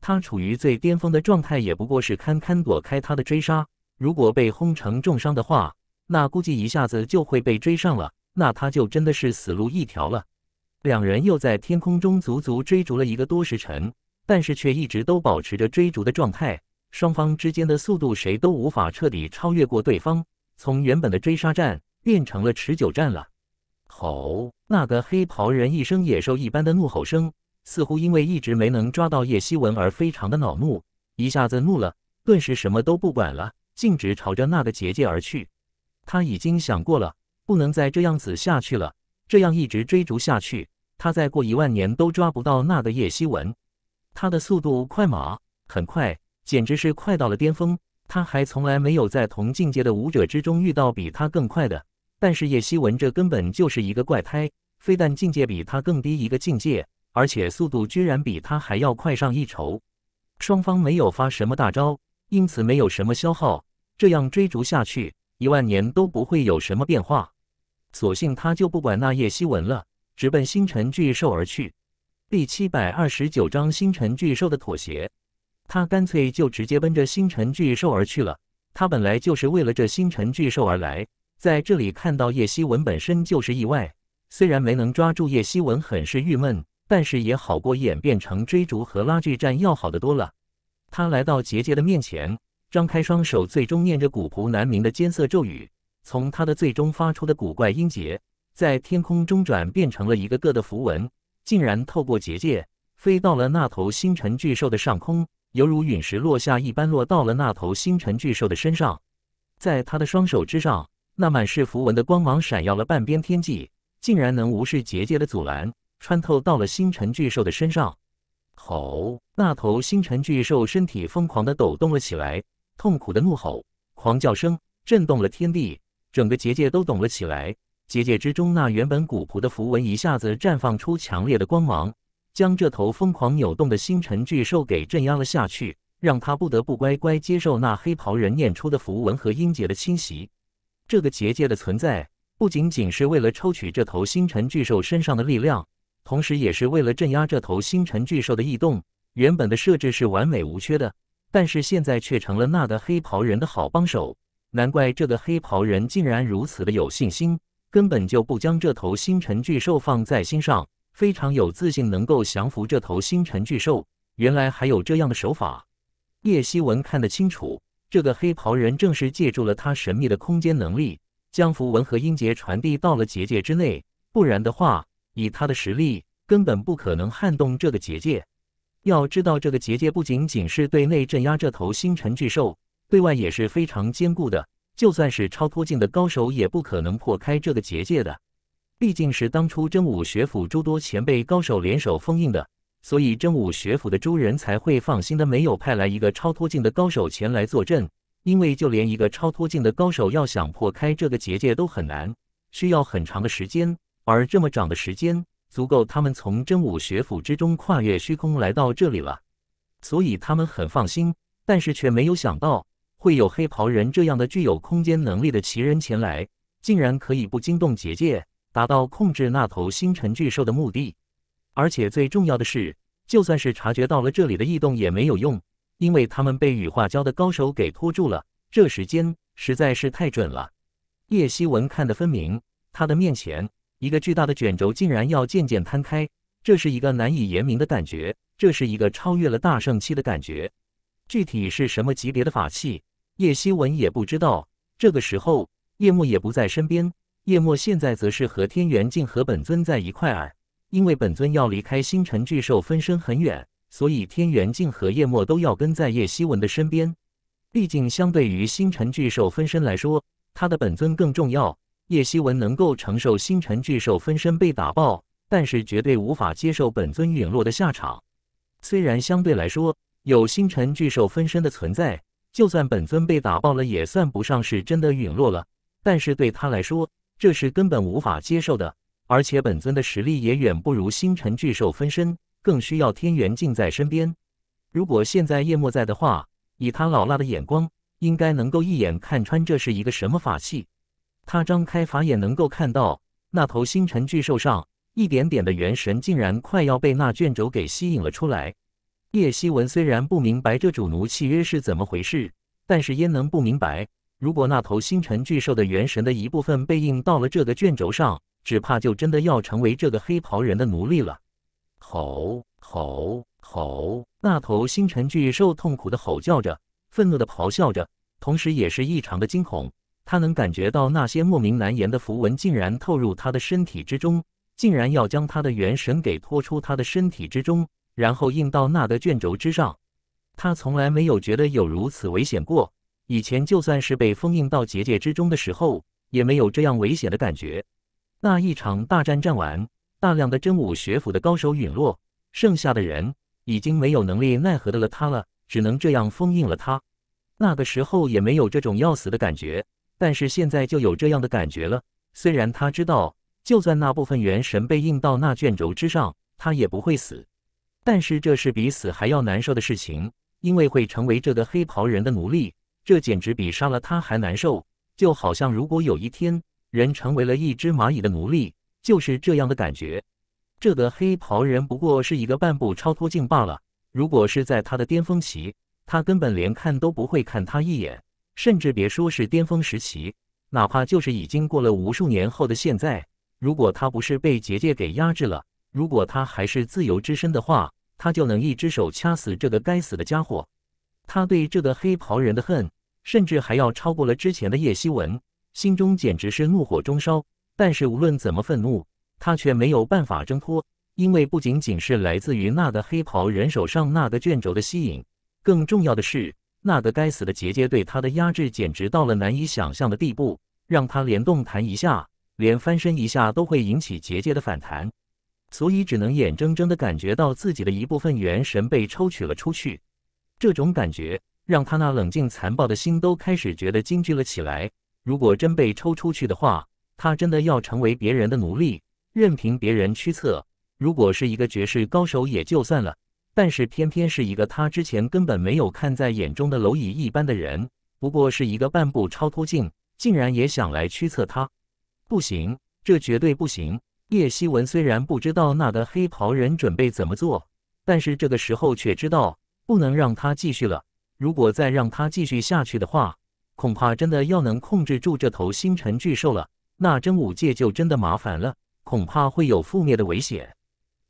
他处于最巅峰的状态，也不过是堪堪躲开他的追杀。如果被轰成重伤的话，那估计一下子就会被追上了，那他就真的是死路一条了。两人又在天空中足足追逐了一个多时辰。但是却一直都保持着追逐的状态，双方之间的速度谁都无法彻底超越过对方，从原本的追杀战变成了持久战了。吼！那个黑袍人一声野兽一般的怒吼声，似乎因为一直没能抓到叶希文而非常的恼怒，一下子怒了，顿时什么都不管了，径直朝着那个结界而去。他已经想过了，不能再这样子下去了，这样一直追逐下去，他再过一万年都抓不到那个叶希文。他的速度快马很快，简直是快到了巅峰。他还从来没有在同境界的武者之中遇到比他更快的。但是叶希文这根本就是一个怪胎，非但境界比他更低一个境界，而且速度居然比他还要快上一筹。双方没有发什么大招，因此没有什么消耗。这样追逐下去，一万年都不会有什么变化。索性他就不管那叶希文了，直奔星辰巨兽而去。第七百二十九章星辰巨兽的妥协。他干脆就直接奔着星辰巨兽而去了。他本来就是为了这星辰巨兽而来，在这里看到叶希文本身就是意外。虽然没能抓住叶希文，很是郁闷，但是也好过演变成追逐和拉锯战要好得多了。他来到结界的面前，张开双手，最终念着古朴难明的艰涩咒语，从他的最终发出的古怪音节，在天空中转变成了一个个的符文。竟然透过结界飞到了那头星辰巨兽的上空，犹如陨石落下一般落到了那头星辰巨兽的身上。在他的双手之上，那满是符文的光芒闪耀了半边天际，竟然能无视结界的阻拦，穿透到了星辰巨兽的身上。吼！那头星辰巨兽身体疯狂的抖动了起来，痛苦的怒吼、狂叫声震动了天地，整个结界都动了起来。结界之中，那原本古朴的符文一下子绽放出强烈的光芒，将这头疯狂扭动的星辰巨兽给镇压了下去，让他不得不乖乖接受那黑袍人念出的符文和音节的侵袭。这个结界的存在不仅仅是为了抽取这头星辰巨兽身上的力量，同时也是为了镇压这头星辰巨兽的异动。原本的设置是完美无缺的，但是现在却成了那个黑袍人的好帮手。难怪这个黑袍人竟然如此的有信心。根本就不将这头星辰巨兽放在心上，非常有自信能够降服这头星辰巨兽。原来还有这样的手法，叶希文看得清楚，这个黑袍人正是借助了他神秘的空间能力，将符文和音节传递到了结界之内。不然的话，以他的实力，根本不可能撼动这个结界。要知道，这个结界不仅仅是对内镇压这头星辰巨兽，对外也是非常坚固的。就算是超脱境的高手，也不可能破开这个结界的。毕竟是当初真武学府诸多前辈高手联手封印的，所以真武学府的诸人才会放心的没有派来一个超脱境的高手前来坐镇。因为就连一个超脱境的高手，要想破开这个结界都很难，需要很长的时间。而这么长的时间，足够他们从真武学府之中跨越虚空来到这里了。所以他们很放心，但是却没有想到。会有黑袍人这样的具有空间能力的奇人前来，竟然可以不惊动结界，达到控制那头星辰巨兽的目的。而且最重要的是，就算是察觉到了这里的异动也没有用，因为他们被羽化教的高手给拖住了。这时间实在是太准了，叶希文看得分明，他的面前一个巨大的卷轴竟然要渐渐摊开，这是一个难以言明的感觉，这是一个超越了大圣期的感觉，具体是什么级别的法器？叶希文也不知道，这个时候叶墨也不在身边。叶墨现在则是和天元镜和本尊在一块儿，因为本尊要离开星辰巨兽分身很远，所以天元镜和叶墨都要跟在叶希文的身边。毕竟，相对于星辰巨兽分身来说，他的本尊更重要。叶希文能够承受星辰巨兽分身被打爆，但是绝对无法接受本尊陨落的下场。虽然相对来说，有星辰巨兽分身的存在。就算本尊被打爆了，也算不上是真的陨落了。但是对他来说，这是根本无法接受的。而且本尊的实力也远不如星辰巨兽分身，更需要天元镜在身边。如果现在叶墨在的话，以他老辣的眼光，应该能够一眼看穿这是一个什么法器。他张开法眼，能够看到那头星辰巨兽上一点点的元神，竟然快要被那卷轴给吸引了出来。叶希文虽然不明白这主奴契约是怎么回事，但是焉能不明白？如果那头星辰巨兽的元神的一部分被印到了这个卷轴上，只怕就真的要成为这个黑袍人的奴隶了！吼吼吼！那头星辰巨兽痛苦的吼叫着，愤怒的咆哮着，同时也是异常的惊恐。他能感觉到那些莫名难言的符文竟然透入他的身体之中，竟然要将他的元神给拖出他的身体之中！然后印到那个卷轴之上，他从来没有觉得有如此危险过。以前就算是被封印到结界之中的时候，也没有这样危险的感觉。那一场大战战完，大量的真武学府的高手陨落，剩下的人已经没有能力奈何的了他了，只能这样封印了他。那个时候也没有这种要死的感觉，但是现在就有这样的感觉了。虽然他知道，就算那部分元神被印到那卷轴之上，他也不会死。但是这是比死还要难受的事情，因为会成为这个黑袍人的奴隶，这简直比杀了他还难受。就好像如果有一天人成为了一只蚂蚁的奴隶，就是这样的感觉。这个黑袍人不过是一个半步超脱境罢了。如果是在他的巅峰期，他根本连看都不会看他一眼，甚至别说是巅峰时期，哪怕就是已经过了无数年后的现在，如果他不是被结界给压制了，如果他还是自由之身的话。他就能一只手掐死这个该死的家伙。他对这个黑袍人的恨，甚至还要超过了之前的叶希文，心中简直是怒火中烧。但是无论怎么愤怒，他却没有办法挣脱，因为不仅仅是来自于那个黑袍人手上那个卷轴的吸引，更重要的是那个该死的结界对他的压制，简直到了难以想象的地步，让他连动弹一下，连翻身一下都会引起结界的反弹。所以只能眼睁睁地感觉到自己的一部分元神被抽取了出去，这种感觉让他那冷静残暴的心都开始觉得惊惧了起来。如果真被抽出去的话，他真的要成为别人的奴隶，任凭别人驱策。如果是一个绝世高手也就算了，但是偏偏是一个他之前根本没有看在眼中的蝼蚁一般的人，不过是一个半步超脱境，竟然也想来驱策他，不行，这绝对不行。叶希文虽然不知道那个黑袍人准备怎么做，但是这个时候却知道不能让他继续了。如果再让他继续下去的话，恐怕真的要能控制住这头星辰巨兽了，那真武界就真的麻烦了，恐怕会有覆灭的危险。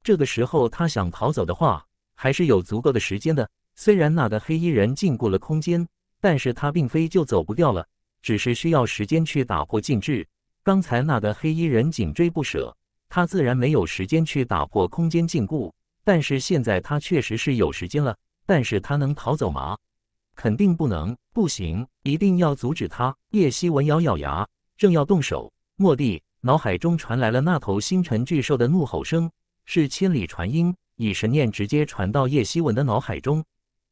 这个时候他想逃走的话，还是有足够的时间的。虽然那个黑衣人禁锢了空间，但是他并非就走不掉了，只是需要时间去打破禁制。刚才那个黑衣人紧追不舍。他自然没有时间去打破空间禁锢，但是现在他确实是有时间了。但是他能逃走吗？肯定不能，不行，一定要阻止他！叶希文咬咬牙，正要动手，蓦地脑海中传来了那头星辰巨兽的怒吼声，是千里传音，以神念直接传到叶希文的脑海中：“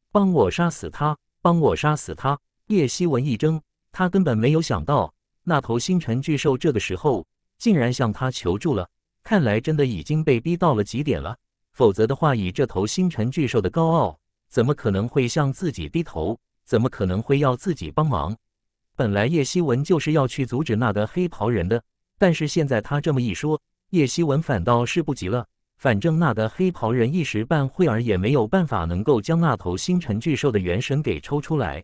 帮我杀死他，帮我杀死他！”叶希文一怔，他根本没有想到，那头星辰巨兽这个时候竟然向他求助了。看来真的已经被逼到了极点了，否则的话，以这头星辰巨兽的高傲，怎么可能会向自己低头？怎么可能会要自己帮忙？本来叶希文就是要去阻止那个黑袍人的，但是现在他这么一说，叶希文反倒是不急了。反正那个黑袍人一时半会儿也没有办法能够将那头星辰巨兽的元神给抽出来。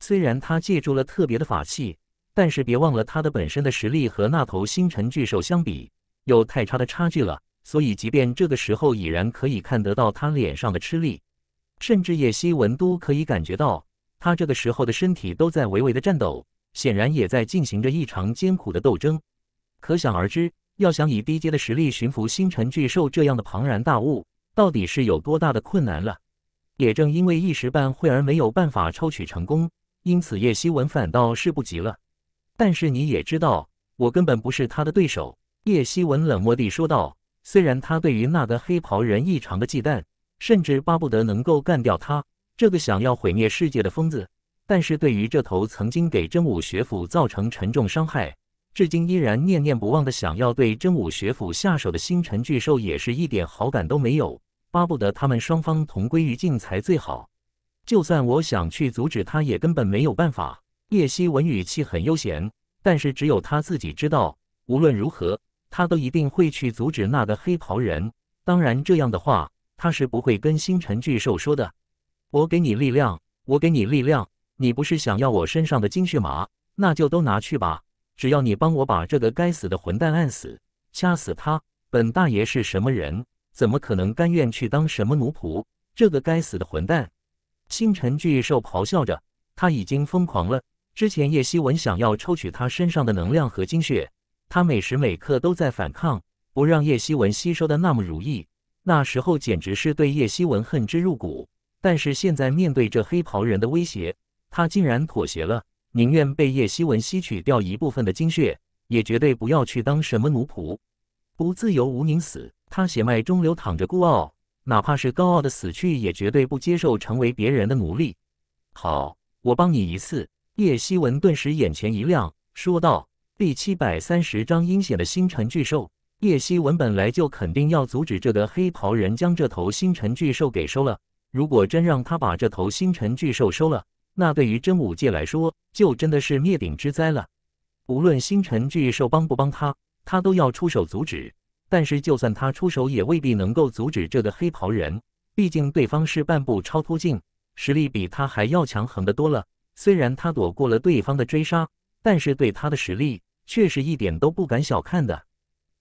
虽然他借助了特别的法器，但是别忘了他的本身的实力和那头星辰巨兽相比。有太差的差距了，所以即便这个时候已然可以看得到他脸上的吃力，甚至叶希文都可以感觉到他这个时候的身体都在微微的颤抖，显然也在进行着异常艰苦的斗争。可想而知，要想以低阶的实力驯服星辰巨兽这样的庞然大物，到底是有多大的困难了。也正因为一时半会儿没有办法抽取成功，因此叶希文反倒是不急了。但是你也知道，我根本不是他的对手。叶希文冷漠地说道：“虽然他对于那个黑袍人异常的忌惮，甚至巴不得能够干掉他这个想要毁灭世界的疯子，但是对于这头曾经给真武学府造成沉重伤害，至今依然念念不忘的想要对真武学府下手的星辰巨兽，也是一点好感都没有，巴不得他们双方同归于尽才最好。就算我想去阻止他，也根本没有办法。”叶希文语气很悠闲，但是只有他自己知道，无论如何。他都一定会去阻止那个黑袍人。当然，这样的话，他是不会跟星辰巨兽说的。我给你力量，我给你力量。你不是想要我身上的精血吗？那就都拿去吧。只要你帮我把这个该死的混蛋按死、掐死他。本大爷是什么人？怎么可能甘愿去当什么奴仆？这个该死的混蛋！星辰巨兽咆哮着，他已经疯狂了。之前叶希文想要抽取他身上的能量和精血。他每时每刻都在反抗，不让叶希文吸收的那么如意。那时候简直是对叶希文恨之入骨。但是现在面对这黑袍人的威胁，他竟然妥协了，宁愿被叶希文吸取掉一部分的精血，也绝对不要去当什么奴仆。不自由，无宁死。他血脉中流淌着孤傲，哪怕是高傲的死去，也绝对不接受成为别人的奴隶。好，我帮你一次。叶希文顿时眼前一亮，说道。第七百三十章阴险的星辰巨兽。叶希文本来就肯定要阻止这个黑袍人将这头星辰巨兽给收了。如果真让他把这头星辰巨兽收了，那对于真武界来说就真的是灭顶之灾了。无论星辰巨兽帮不帮他，他都要出手阻止。但是就算他出手，也未必能够阻止这个黑袍人。毕竟对方是半步超脱境，实力比他还要强横的多了。虽然他躲过了对方的追杀，但是对他的实力。确实一点都不敢小看的，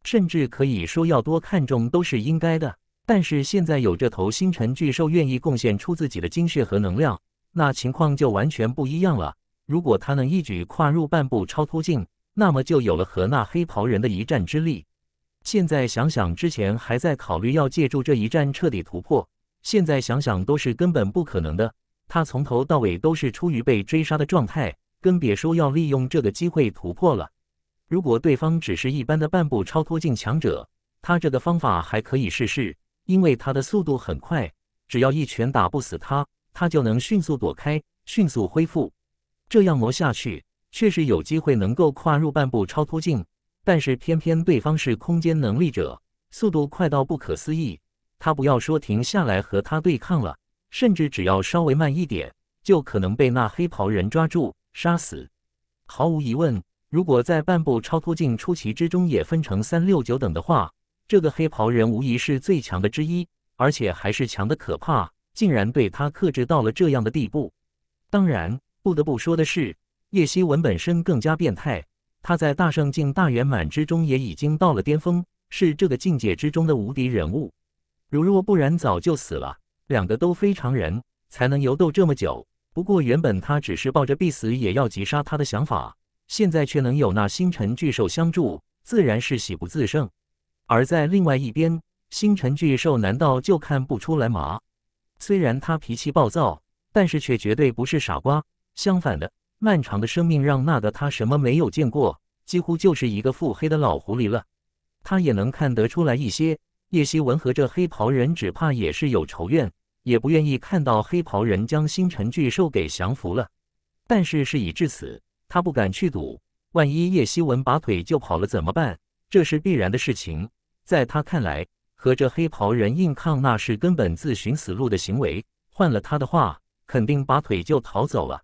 甚至可以说要多看重都是应该的。但是现在有这头星辰巨兽愿意贡献出自己的精血和能量，那情况就完全不一样了。如果他能一举跨入半步超脱境，那么就有了和那黑袍人的一战之力。现在想想之前还在考虑要借助这一战彻底突破，现在想想都是根本不可能的。他从头到尾都是出于被追杀的状态，更别说要利用这个机会突破了。如果对方只是一般的半步超脱境强者，他这个方法还可以试试，因为他的速度很快，只要一拳打不死他，他就能迅速躲开，迅速恢复。这样磨下去，确实有机会能够跨入半步超脱境。但是偏偏对方是空间能力者，速度快到不可思议，他不要说停下来和他对抗了，甚至只要稍微慢一点，就可能被那黑袍人抓住杀死。毫无疑问。如果在半步超脱境初期之中也分成三六九等的话，这个黑袍人无疑是最强的之一，而且还是强的可怕，竟然对他克制到了这样的地步。当然，不得不说的是，叶希文本身更加变态，他在大圣境大圆满之中也已经到了巅峰，是这个境界之中的无敌人物。如若不然，早就死了。两个都非常人，才能游斗这么久。不过原本他只是抱着必死也要击杀他的想法。现在却能有那星辰巨兽相助，自然是喜不自胜。而在另外一边，星辰巨兽难道就看不出来吗？虽然他脾气暴躁，但是却绝对不是傻瓜。相反的，漫长的生命让那个他什么没有见过，几乎就是一个腹黑的老狐狸了。他也能看得出来一些。叶希文和这黑袍人只怕也是有仇怨，也不愿意看到黑袍人将星辰巨兽给降服了。但是事已至此。他不敢去赌，万一叶希文拔腿就跑了怎么办？这是必然的事情。在他看来，和这黑袍人硬抗那是根本自寻死路的行为。换了他的话，肯定拔腿就逃走了。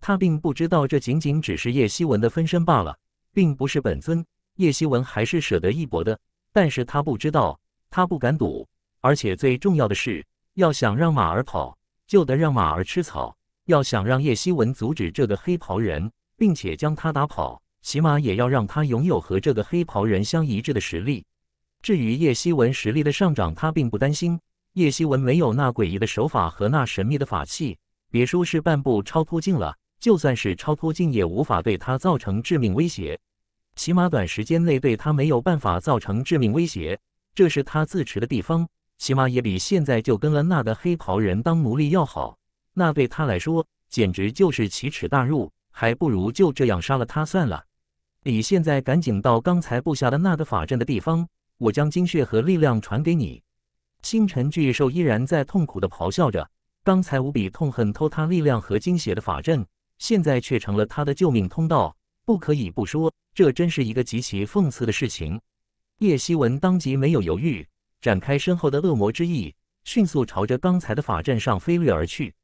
他并不知道，这仅仅只是叶希文的分身罢了，并不是本尊。叶希文还是舍得一搏的，但是他不知道，他不敢赌。而且最重要的是，要想让马儿跑，就得让马儿吃草；要想让叶希文阻止这个黑袍人。并且将他打跑，起码也要让他拥有和这个黑袍人相一致的实力。至于叶希文实力的上涨，他并不担心。叶希文没有那诡异的手法和那神秘的法器，别说是半步超脱镜了，就算是超脱镜也无法对他造成致命威胁。起码短时间内对他没有办法造成致命威胁，这是他自持的地方。起码也比现在就跟了那个黑袍人当奴隶要好。那对他来说简直就是奇耻大辱。还不如就这样杀了他算了。你现在赶紧到刚才布下的那个法阵的地方，我将精血和力量传给你。星辰巨兽依然在痛苦地咆哮着，刚才无比痛恨偷他力量和精血的法阵，现在却成了他的救命通道。不可以不说，这真是一个极其讽刺的事情。叶希文当即没有犹豫，展开身后的恶魔之翼，迅速朝着刚才的法阵上飞掠而去。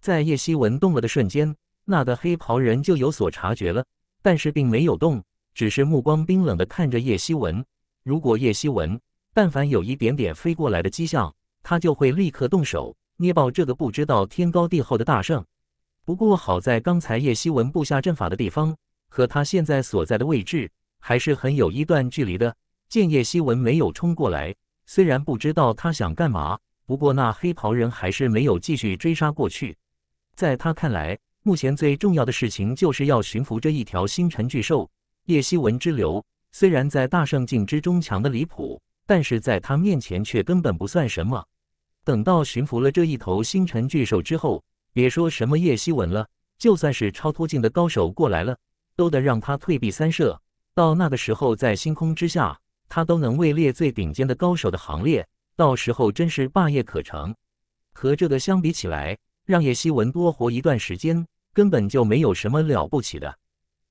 在叶希文动了的瞬间。那个黑袍人就有所察觉了，但是并没有动，只是目光冰冷地看着叶希文。如果叶希文但凡有一点点飞过来的迹象，他就会立刻动手捏爆这个不知道天高地厚的大圣。不过好在刚才叶希文布下阵法的地方和他现在所在的位置还是很有一段距离的，见叶希文没有冲过来，虽然不知道他想干嘛，不过那黑袍人还是没有继续追杀过去。在他看来。目前最重要的事情就是要驯服这一条星辰巨兽叶希文之流。虽然在大圣境之中强的离谱，但是在他面前却根本不算什么。等到驯服了这一头星辰巨兽之后，别说什么叶希文了，就算是超脱境的高手过来了，都得让他退避三舍。到那个时候，在星空之下，他都能位列最顶尖的高手的行列。到时候真是霸业可成。和这个相比起来，让叶希文多活一段时间。根本就没有什么了不起的。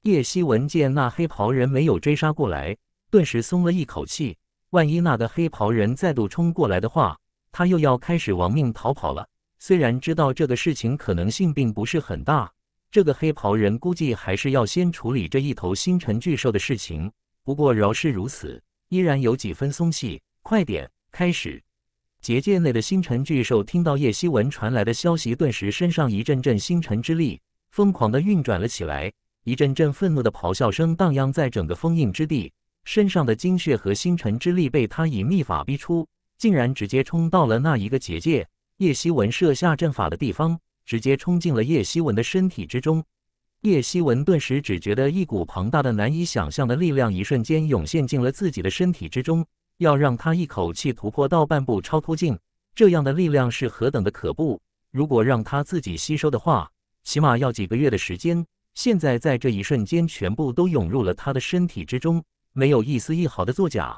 叶希文见那黑袍人没有追杀过来，顿时松了一口气。万一那个黑袍人再度冲过来的话，他又要开始亡命逃跑了。虽然知道这个事情可能性并不是很大，这个黑袍人估计还是要先处理这一头星辰巨兽的事情。不过饶是如此，依然有几分松懈。快点开始！结界内的星辰巨兽听到叶希文传来的消息，顿时身上一阵阵星辰之力。疯狂的运转了起来，一阵阵愤怒的咆哮声荡漾在整个封印之地。身上的精血和星辰之力被他以秘法逼出，竟然直接冲到了那一个结界叶希文设下阵法的地方，直接冲进了叶希文的身体之中。叶希文顿时只觉得一股庞大的、难以想象的力量，一瞬间涌现进了自己的身体之中，要让他一口气突破到半步超脱境，这样的力量是何等的可怖！如果让他自己吸收的话，起码要几个月的时间。现在在这一瞬间，全部都涌入了他的身体之中，没有一丝一毫的作假。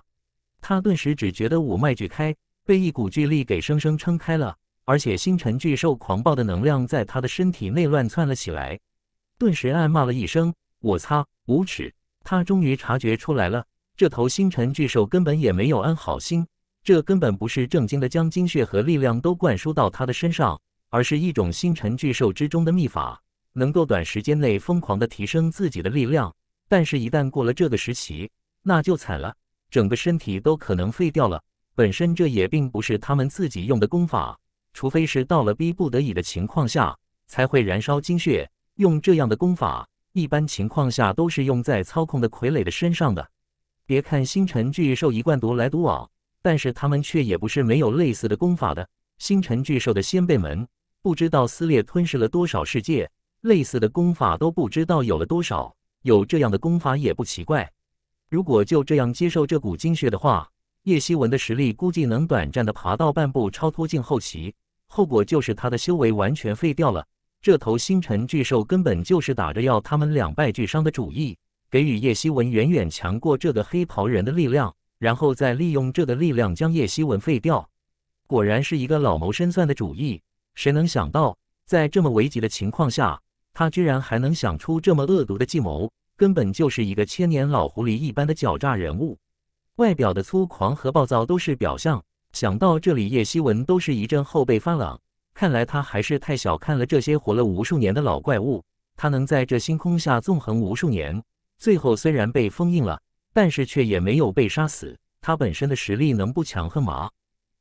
他顿时只觉得五脉俱开，被一股巨力给生生撑开了。而且星辰巨兽狂暴的能量在他的身体内乱窜了起来，顿时暗骂了一声：“我擦，无耻！”他终于察觉出来了，这头星辰巨兽根本也没有安好心，这根本不是正经的将精血和力量都灌输到他的身上。而是一种星辰巨兽之中的秘法，能够短时间内疯狂的提升自己的力量，但是，一旦过了这个时期，那就惨了，整个身体都可能废掉了。本身这也并不是他们自己用的功法，除非是到了逼不得已的情况下，才会燃烧精血。用这样的功法，一般情况下都是用在操控的傀儡的身上的。别看星辰巨兽一贯独来独往，但是他们却也不是没有类似的功法的。星辰巨兽的先辈们。不知道撕裂吞噬了多少世界，类似的功法都不知道有了多少。有这样的功法也不奇怪。如果就这样接受这股精血的话，叶希文的实力估计能短暂的爬到半步超脱境后期，后果就是他的修为完全废掉了。这头星辰巨兽根本就是打着要他们两败俱伤的主意，给予叶希文远远强过这个黑袍人的力量，然后再利用这个力量将叶希文废掉。果然是一个老谋深算的主意。谁能想到，在这么危急的情况下，他居然还能想出这么恶毒的计谋，根本就是一个千年老狐狸一般的狡诈人物。外表的粗狂和暴躁都是表象。想到这里，叶希文都是一阵后背发冷。看来他还是太小看了这些活了无数年的老怪物。他能在这星空下纵横无数年，最后虽然被封印了，但是却也没有被杀死。他本身的实力能不强横吗？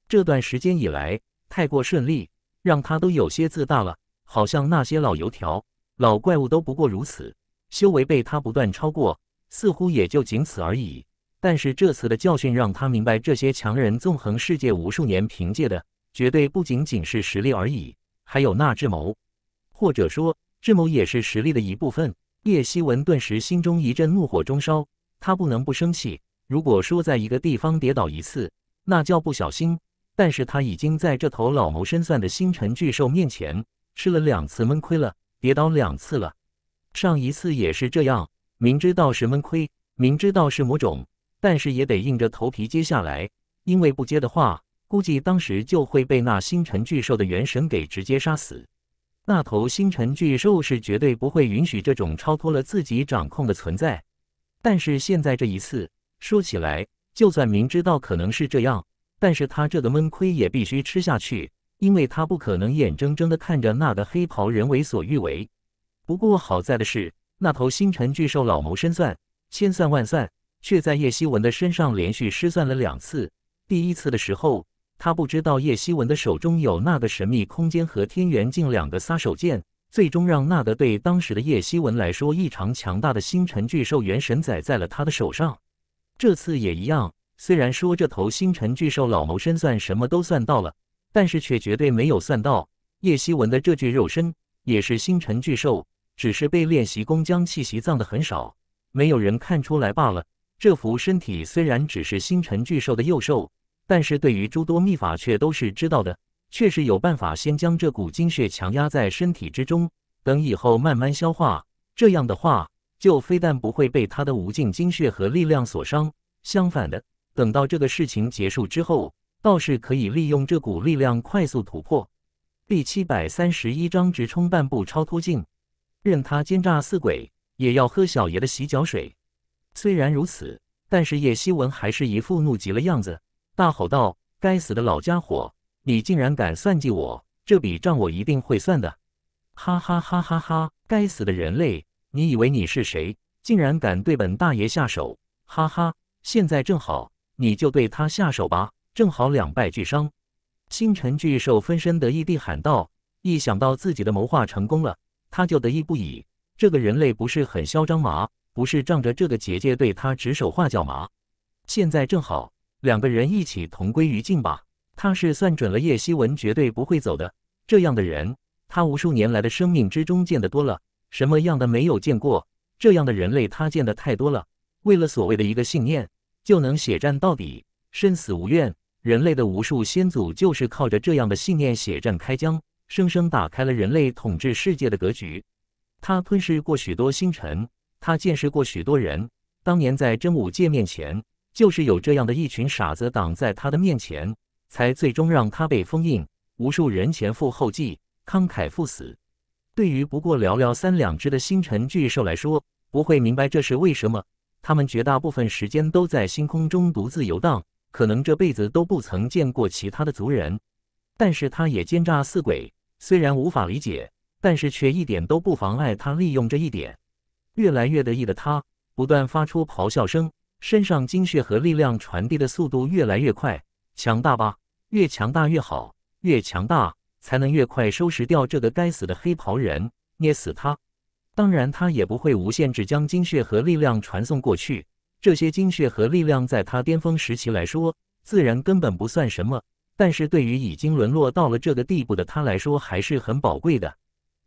这段时间以来太过顺利。让他都有些自大了，好像那些老油条、老怪物都不过如此，修为被他不断超过，似乎也就仅此而已。但是这次的教训让他明白，这些强人纵横世界无数年，凭借的绝对不仅仅是实力而已，还有那智谋，或者说智谋也是实力的一部分。叶希文顿时心中一阵怒火中烧，他不能不生气。如果说在一个地方跌倒一次，那叫不小心。但是他已经在这头老谋深算的星辰巨兽面前吃了两次闷亏了，跌倒两次了。上一次也是这样，明知道是闷亏，明知道是某种，但是也得硬着头皮接下来，因为不接的话，估计当时就会被那星辰巨兽的元神给直接杀死。那头星辰巨兽是绝对不会允许这种超脱了自己掌控的存在。但是现在这一次，说起来，就算明知道可能是这样。但是他这个闷亏也必须吃下去，因为他不可能眼睁睁的看着那个黑袍人为所欲为。不过好在的是，那头星辰巨兽老谋深算，千算万算，却在叶希文的身上连续失算了两次。第一次的时候，他不知道叶希文的手中有那个神秘空间和天元镜两个杀手锏，最终让那个对当时的叶希文来说异常强大的星辰巨兽元神宰在了他的手上。这次也一样。虽然说这头星辰巨兽老谋深算，什么都算到了，但是却绝对没有算到叶希文的这具肉身也是星辰巨兽，只是被练习工将气息藏的很少，没有人看出来罢了。这幅身体虽然只是星辰巨兽的幼兽，但是对于诸多秘法却都是知道的，确实有办法先将这股精血强压在身体之中，等以后慢慢消化。这样的话，就非但不会被他的无尽精血和力量所伤，相反的。等到这个事情结束之后，倒是可以利用这股力量快速突破。第七百三十一章：直冲半步超脱境，任他奸诈似鬼，也要喝小爷的洗脚水。虽然如此，但是叶希文还是一副怒极了样子，大吼道：“该死的老家伙，你竟然敢算计我！这笔账我一定会算的！”哈哈哈哈哈！该死的人类，你以为你是谁？竟然敢对本大爷下手！哈哈，现在正好。你就对他下手吧，正好两败俱伤。星辰巨兽分身得意地喊道：“一想到自己的谋划成功了，他就得意不已。这个人类不是很嚣张吗？不是仗着这个姐姐对他指手画脚吗？现在正好，两个人一起同归于尽吧。他是算准了叶希文绝对不会走的。这样的人，他无数年来的生命之中见得多了，什么样的没有见过？这样的人类，他见得太多了。为了所谓的一个信念。”就能血战到底，生死无怨。人类的无数先祖就是靠着这样的信念血战开疆，生生打开了人类统治世界的格局。他吞噬过许多星辰，他见识过许多人。当年在真武界面前，就是有这样的一群傻子挡在他的面前，才最终让他被封印。无数人前赴后继，慷慨赴死。对于不过寥寥三两只的星辰巨兽来说，不会明白这是为什么。他们绝大部分时间都在星空中独自游荡，可能这辈子都不曾见过其他的族人。但是他也奸诈似鬼，虽然无法理解，但是却一点都不妨碍他利用这一点。越来越得意的他，不断发出咆哮声，身上精血和力量传递的速度越来越快，强大吧，越强大越好，越强大才能越快收拾掉这个该死的黑袍人，捏死他！当然，他也不会无限制将精血和力量传送过去。这些精血和力量，在他巅峰时期来说，自然根本不算什么；，但是对于已经沦落到了这个地步的他来说，还是很宝贵的。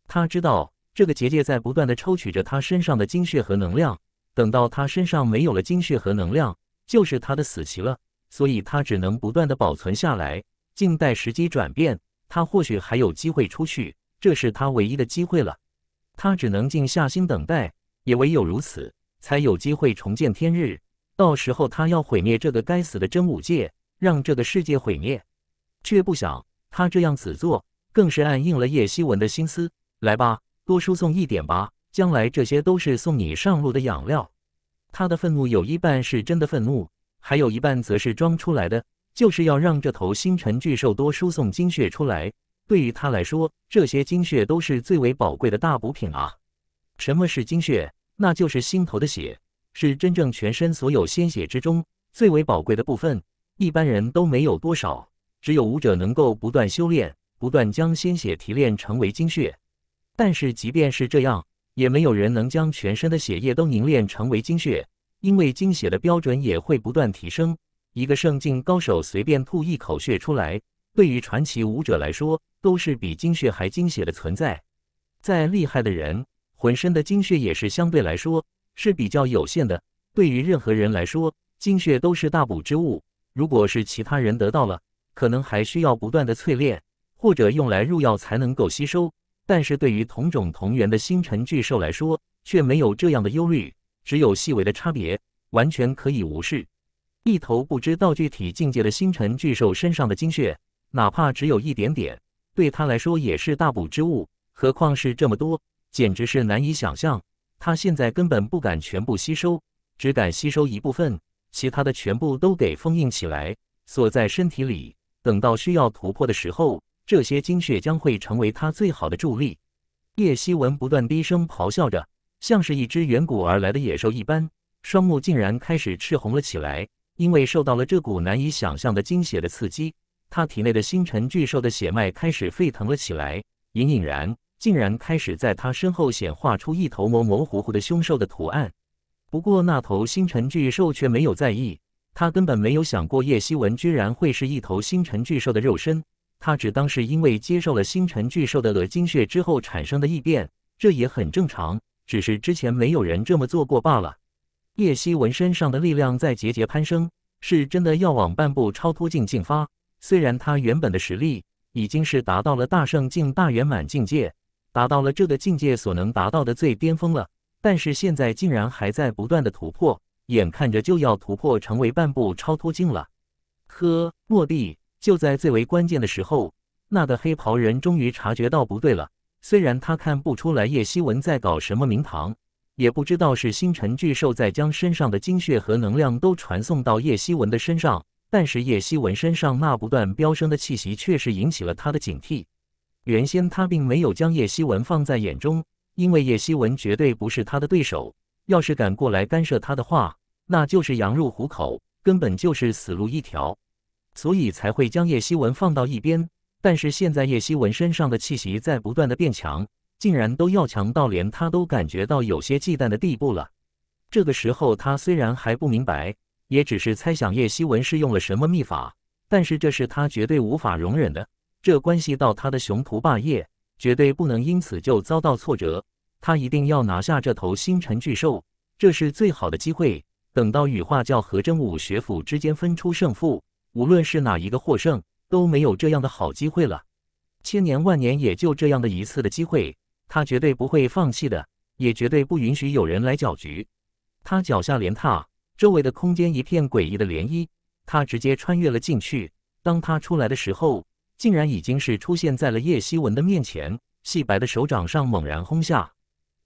他知道，这个结界在不断的抽取着他身上的精血和能量。等到他身上没有了精血和能量，就是他的死期了。所以，他只能不断的保存下来，静待时机转变。他或许还有机会出去，这是他唯一的机会了。他只能静下心等待，也唯有如此，才有机会重见天日。到时候，他要毁灭这个该死的真武界，让这个世界毁灭。却不想他这样子做，更是暗应了叶希文的心思。来吧，多输送一点吧，将来这些都是送你上路的养料。他的愤怒有一半是真的愤怒，还有一半则是装出来的，就是要让这头星辰巨兽多输送精血出来。对于他来说，这些精血都是最为宝贵的大补品啊！什么是精血？那就是心头的血，是真正全身所有鲜血之中最为宝贵的部分。一般人都没有多少，只有武者能够不断修炼，不断将鲜血提炼成为精血。但是，即便是这样，也没有人能将全身的血液都凝练成为精血，因为精血的标准也会不断提升。一个圣境高手随便吐一口血出来。对于传奇武者来说，都是比精血还精血的存在。再厉害的人，浑身的精血也是相对来说是比较有限的。对于任何人来说，精血都是大补之物。如果是其他人得到了，可能还需要不断的淬炼，或者用来入药才能够吸收。但是对于同种同源的星辰巨兽来说，却没有这样的忧虑，只有细微的差别，完全可以无视。一头不知道具体境界的星辰巨兽身上的精血。哪怕只有一点点，对他来说也是大补之物。何况是这么多，简直是难以想象。他现在根本不敢全部吸收，只敢吸收一部分，其他的全部都给封印起来，锁在身体里。等到需要突破的时候，这些精血将会成为他最好的助力。叶希文不断低声咆哮着，像是一只远古而来的野兽一般，双目竟然开始赤红了起来，因为受到了这股难以想象的精血的刺激。他体内的星辰巨兽的血脉开始沸腾了起来，隐隐然竟然开始在他身后显化出一头模模糊糊的凶兽的图案。不过那头星辰巨兽却没有在意，他根本没有想过叶希文居然会是一头星辰巨兽的肉身，他只当是因为接受了星辰巨兽的恶心血之后产生的异变，这也很正常，只是之前没有人这么做过罢了。叶希文身上的力量在节节攀升，是真的要往半步超脱境进发。虽然他原本的实力已经是达到了大圣境大圆满境界，达到了这个境界所能达到的最巅峰了，但是现在竟然还在不断的突破，眼看着就要突破成为半步超脱境了。呵，莫地就在最为关键的时候，那个黑袍人终于察觉到不对了。虽然他看不出来叶希文在搞什么名堂，也不知道是星辰巨兽在将身上的精血和能量都传送到叶希文的身上。但是叶希文身上那不断飙升的气息确实引起了他的警惕。原先他并没有将叶希文放在眼中，因为叶希文绝对不是他的对手。要是敢过来干涉他的话，那就是羊入虎口，根本就是死路一条。所以才会将叶希文放到一边。但是现在叶希文身上的气息在不断的变强，竟然都要强到连他都感觉到有些忌惮的地步了。这个时候他虽然还不明白。也只是猜想叶希文是用了什么秘法，但是这是他绝对无法容忍的，这关系到他的雄图霸业，绝对不能因此就遭到挫折。他一定要拿下这头星辰巨兽，这是最好的机会。等到羽化教和真武学府之间分出胜负，无论是哪一个获胜，都没有这样的好机会了。千年万年也就这样的一次的机会，他绝对不会放弃的，也绝对不允许有人来搅局。他脚下连踏。周围的空间一片诡异的涟漪，他直接穿越了进去。当他出来的时候，竟然已经是出现在了叶希文的面前。细白的手掌上猛然轰下，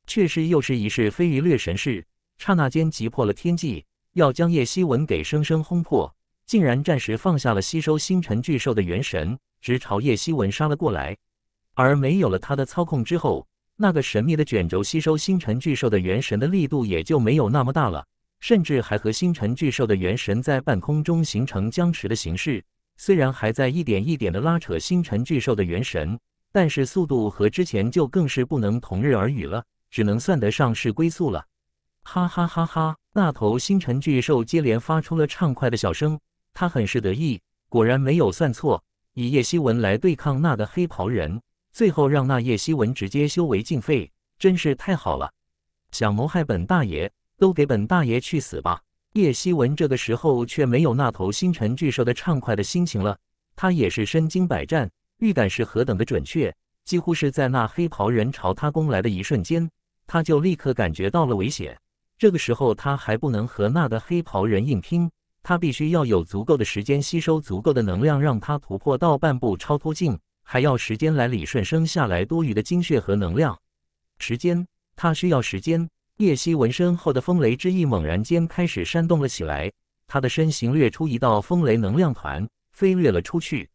却是又是一式飞鱼掠神式，刹那间击破了天际，要将叶希文给生生轰破。竟然暂时放下了吸收星辰巨兽的元神，直朝叶希文杀了过来。而没有了他的操控之后，那个神秘的卷轴吸收星辰巨兽的元神的力度也就没有那么大了。甚至还和星辰巨兽的元神在半空中形成僵持的形式，虽然还在一点一点的拉扯星辰巨兽的元神，但是速度和之前就更是不能同日而语了，只能算得上是龟速了。哈哈哈哈！那头星辰巨兽接连发出了畅快的笑声，他很是得意，果然没有算错，以叶希文来对抗那个黑袍人，最后让那叶希文直接修为尽废，真是太好了！想谋害本大爷？都给本大爷去死吧！叶希文这个时候却没有那头星辰巨兽的畅快的心情了。他也是身经百战，预感是何等的准确，几乎是在那黑袍人朝他攻来的一瞬间，他就立刻感觉到了危险。这个时候他还不能和那个黑袍人硬拼，他必须要有足够的时间吸收足够的能量，让他突破到半步超脱境，还要时间来理顺生下来多余的精血和能量。时间，他需要时间。叶希文身后的风雷之翼猛然间开始扇动了起来，他的身形掠出一道风雷能量团，飞掠了出去。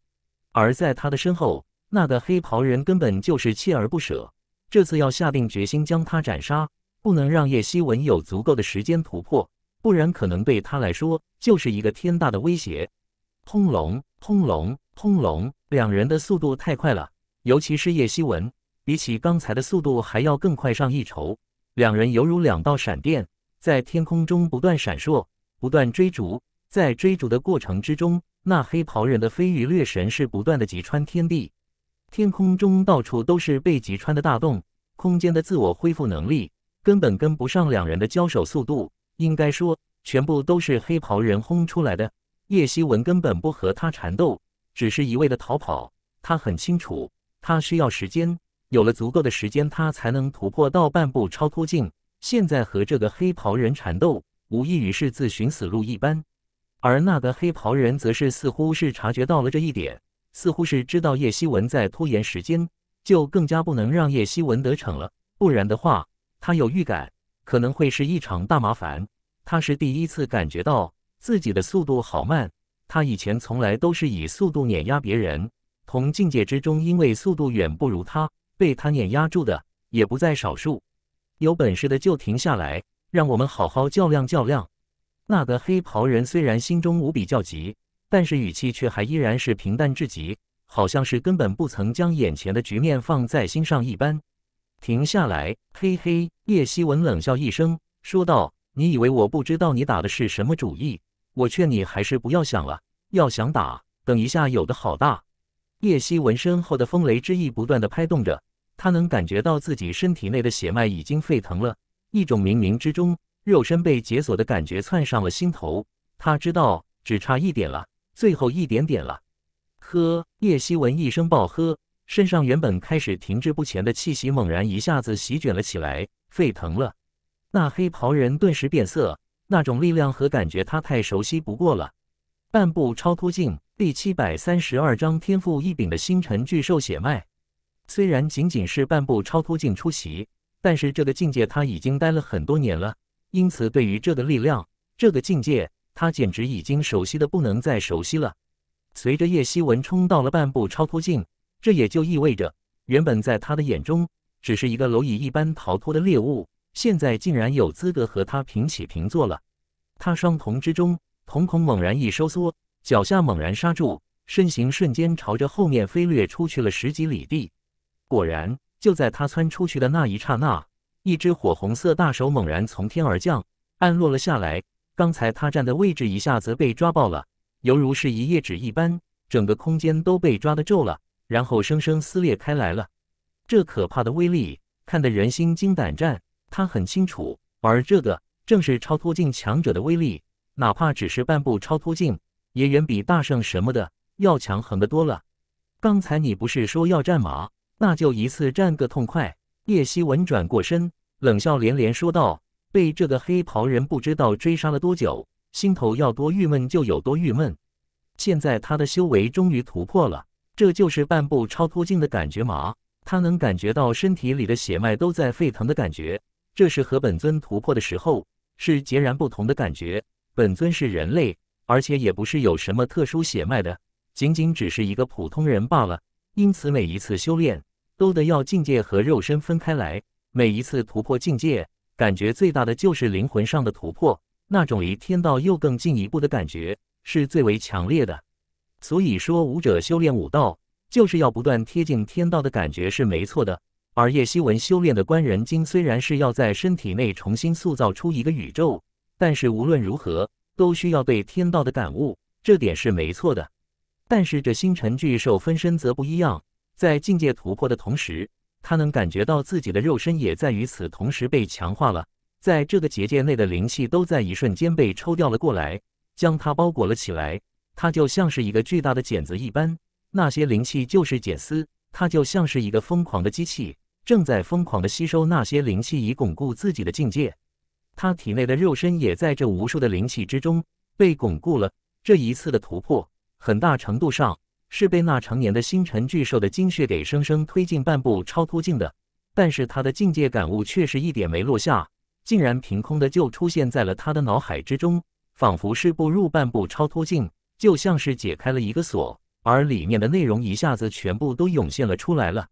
而在他的身后，那个黑袍人根本就是锲而不舍，这次要下定决心将他斩杀，不能让叶希文有足够的时间突破，不然可能对他来说就是一个天大的威胁。轰隆，轰隆，轰隆！两人的速度太快了，尤其是叶希文，比起刚才的速度还要更快上一筹。两人犹如两道闪电，在天空中不断闪烁，不断追逐。在追逐的过程之中，那黑袍人的飞鱼掠神是不断的击穿天地，天空中到处都是被击穿的大洞。空间的自我恢复能力根本跟不上两人的交手速度，应该说，全部都是黑袍人轰出来的。叶希文根本不和他缠斗，只是一味的逃跑。他很清楚，他需要时间。有了足够的时间，他才能突破到半步超脱境。现在和这个黑袍人缠斗，无异于是自寻死路一般。而那个黑袍人则是似乎是察觉到了这一点，似乎是知道叶希文在拖延时间，就更加不能让叶希文得逞了。不然的话，他有预感可能会是一场大麻烦。他是第一次感觉到自己的速度好慢。他以前从来都是以速度碾压别人，同境界之中，因为速度远不如他。被他碾压住的也不在少数，有本事的就停下来，让我们好好较量较量。那个黑袍人虽然心中无比焦急，但是语气却还依然是平淡至极，好像是根本不曾将眼前的局面放在心上一般。停下来，嘿嘿，叶希文冷笑一声说道：“你以为我不知道你打的是什么主意？我劝你还是不要想了，要想打，等一下有的好大。”叶希文身后的风雷之翼不断的拍动着。他能感觉到自己身体内的血脉已经沸腾了，一种冥冥之中肉身被解锁的感觉窜上了心头。他知道，只差一点了，最后一点点了。呵，叶希文一声爆喝，身上原本开始停滞不前的气息猛然一下子席卷了起来，沸腾了。那黑袍人顿时变色，那种力量和感觉他太熟悉不过了。半步超脱境第七百三十二章：天赋异禀的星辰巨兽血脉。虽然仅仅是半步超脱境出席，但是这个境界他已经待了很多年了，因此对于这个力量、这个境界，他简直已经熟悉的不能再熟悉了。随着叶希文冲到了半步超脱境，这也就意味着，原本在他的眼中只是一个蝼蚁一般逃脱的猎物，现在竟然有资格和他平起平坐了。他双瞳之中瞳孔猛然一收缩，脚下猛然刹住，身形瞬间朝着后面飞掠出去了十几里地。果然，就在他窜出去的那一刹那，一只火红色大手猛然从天而降，按落了下来。刚才他站的位置一下子被抓爆了，犹如是一页纸一般，整个空间都被抓的皱了，然后生生撕裂开来了。这可怕的威力看得人心惊胆战。他很清楚，而这个正是超脱境强者的威力，哪怕只是半步超脱境，也远比大圣什么的要强横的多了。刚才你不是说要战马？那就一次战个痛快！叶希文转过身，冷笑连连说道：“被这个黑袍人不知道追杀了多久，心头要多郁闷就有多郁闷。现在他的修为终于突破了，这就是半步超脱境的感觉吗？他能感觉到身体里的血脉都在沸腾的感觉，这是和本尊突破的时候是截然不同的感觉。本尊是人类，而且也不是有什么特殊血脉的，仅仅只是一个普通人罢了。因此每一次修炼。”都得要境界和肉身分开来，每一次突破境界，感觉最大的就是灵魂上的突破，那种离天道又更进一步的感觉是最为强烈的。所以说，武者修炼武道，就是要不断贴近天道的感觉是没错的。而叶希文修炼的观人经虽然是要在身体内重新塑造出一个宇宙，但是无论如何都需要对天道的感悟，这点是没错的。但是这星辰巨兽分身则不一样。在境界突破的同时，他能感觉到自己的肉身也在与此同时被强化了。在这个结界内的灵气都在一瞬间被抽掉了过来，将他包裹了起来。他就像是一个巨大的茧子一般，那些灵气就是茧丝，他就像是一个疯狂的机器，正在疯狂的吸收那些灵气以巩固自己的境界。他体内的肉身也在这无数的灵气之中被巩固了。这一次的突破，很大程度上。是被那成年的星辰巨兽的精血给生生推进半步超脱境的，但是他的境界感悟却是一点没落下，竟然凭空的就出现在了他的脑海之中，仿佛是步入半步超脱境，就像是解开了一个锁，而里面的内容一下子全部都涌现了出来了。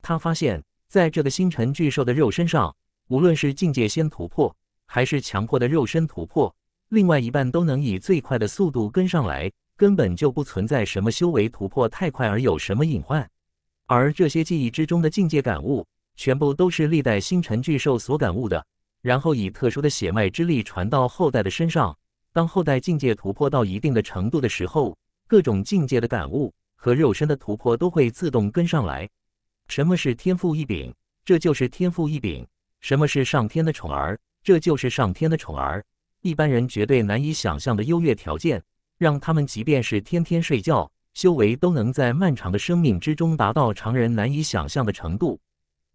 他发现，在这个星辰巨兽的肉身上，无论是境界先突破，还是强迫的肉身突破，另外一半都能以最快的速度跟上来。根本就不存在什么修为突破太快而有什么隐患，而这些记忆之中的境界感悟，全部都是历代星辰巨兽所感悟的，然后以特殊的血脉之力传到后代的身上。当后代境界突破到一定的程度的时候，各种境界的感悟和肉身的突破都会自动跟上来。什么是天赋异禀？这就是天赋异禀。什么是上天的宠儿？这就是上天的宠儿。一般人绝对难以想象的优越条件。让他们即便是天天睡觉，修为都能在漫长的生命之中达到常人难以想象的程度。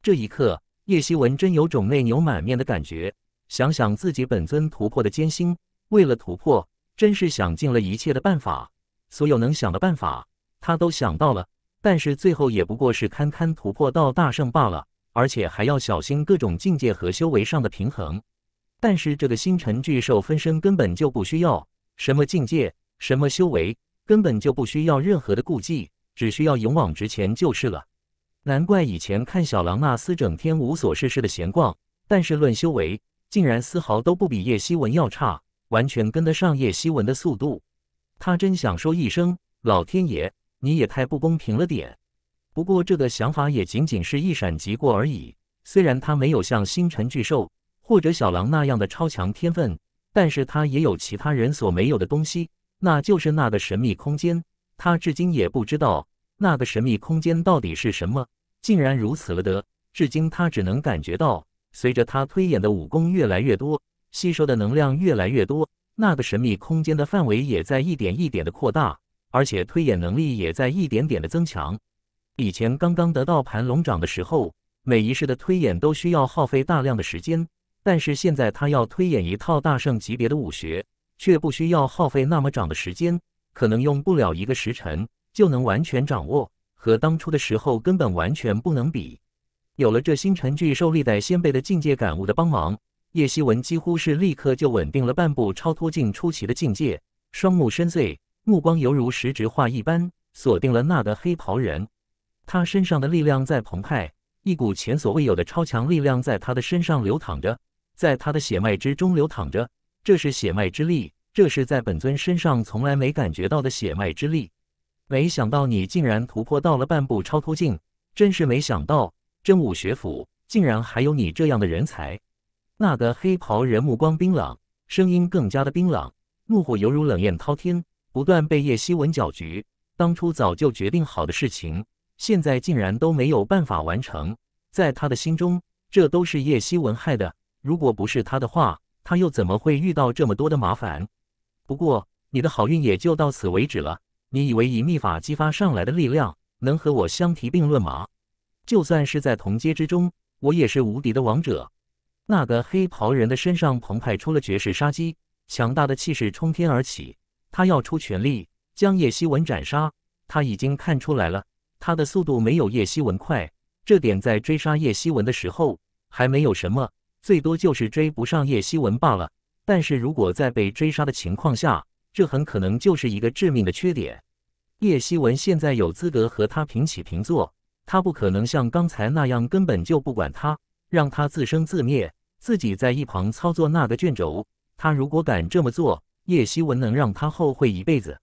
这一刻，叶希文真有种泪流满面的感觉。想想自己本尊突破的艰辛，为了突破，真是想尽了一切的办法，所有能想的办法他都想到了，但是最后也不过是堪堪突破到大圣罢了，而且还要小心各种境界和修为上的平衡。但是这个星辰巨兽分身根本就不需要什么境界。什么修为，根本就不需要任何的顾忌，只需要勇往直前就是了。难怪以前看小狼纳斯整天无所事事的闲逛，但是论修为，竟然丝毫都不比叶希文要差，完全跟得上叶希文的速度。他真想说一声，老天爷，你也太不公平了点。不过这个想法也仅仅是一闪即过而已。虽然他没有像星辰巨兽或者小狼那样的超强天分，但是他也有其他人所没有的东西。那就是那个神秘空间，他至今也不知道那个神秘空间到底是什么，竟然如此了得。至今他只能感觉到，随着他推演的武功越来越多，吸收的能量越来越多，那个神秘空间的范围也在一点一点的扩大，而且推演能力也在一点点的增强。以前刚刚得到盘龙掌的时候，每一式的推演都需要耗费大量的时间，但是现在他要推演一套大圣级别的武学。却不需要耗费那么长的时间，可能用不了一个时辰就能完全掌握，和当初的时候根本完全不能比。有了这星辰巨兽历代先辈的境界感悟的帮忙，叶希文几乎是立刻就稳定了半步超脱境出奇的境界，双目深邃，目光犹如实质化一般锁定了那个黑袍人。他身上的力量在澎湃，一股前所未有的超强力量在他的身上流淌着，在他的血脉之中流淌着。这是血脉之力，这是在本尊身上从来没感觉到的血脉之力。没想到你竟然突破到了半步超脱境，真是没想到，真武学府竟然还有你这样的人才。那个黑袍人目光冰冷，声音更加的冰冷，怒火犹如冷焰滔天，不断被叶希文搅局。当初早就决定好的事情，现在竟然都没有办法完成，在他的心中，这都是叶希文害的。如果不是他的话，他又怎么会遇到这么多的麻烦？不过，你的好运也就到此为止了。你以为以秘法激发上来的力量能和我相提并论吗？就算是在同阶之中，我也是无敌的王者。那个黑袍人的身上澎湃出了绝世杀机，强大的气势冲天而起。他要出全力将叶希文斩杀。他已经看出来了，他的速度没有叶希文快，这点在追杀叶希文的时候还没有什么。最多就是追不上叶希文罢了。但是如果在被追杀的情况下，这很可能就是一个致命的缺点。叶希文现在有资格和他平起平坐，他不可能像刚才那样根本就不管他，让他自生自灭，自己在一旁操作那个卷轴。他如果敢这么做，叶希文能让他后悔一辈子。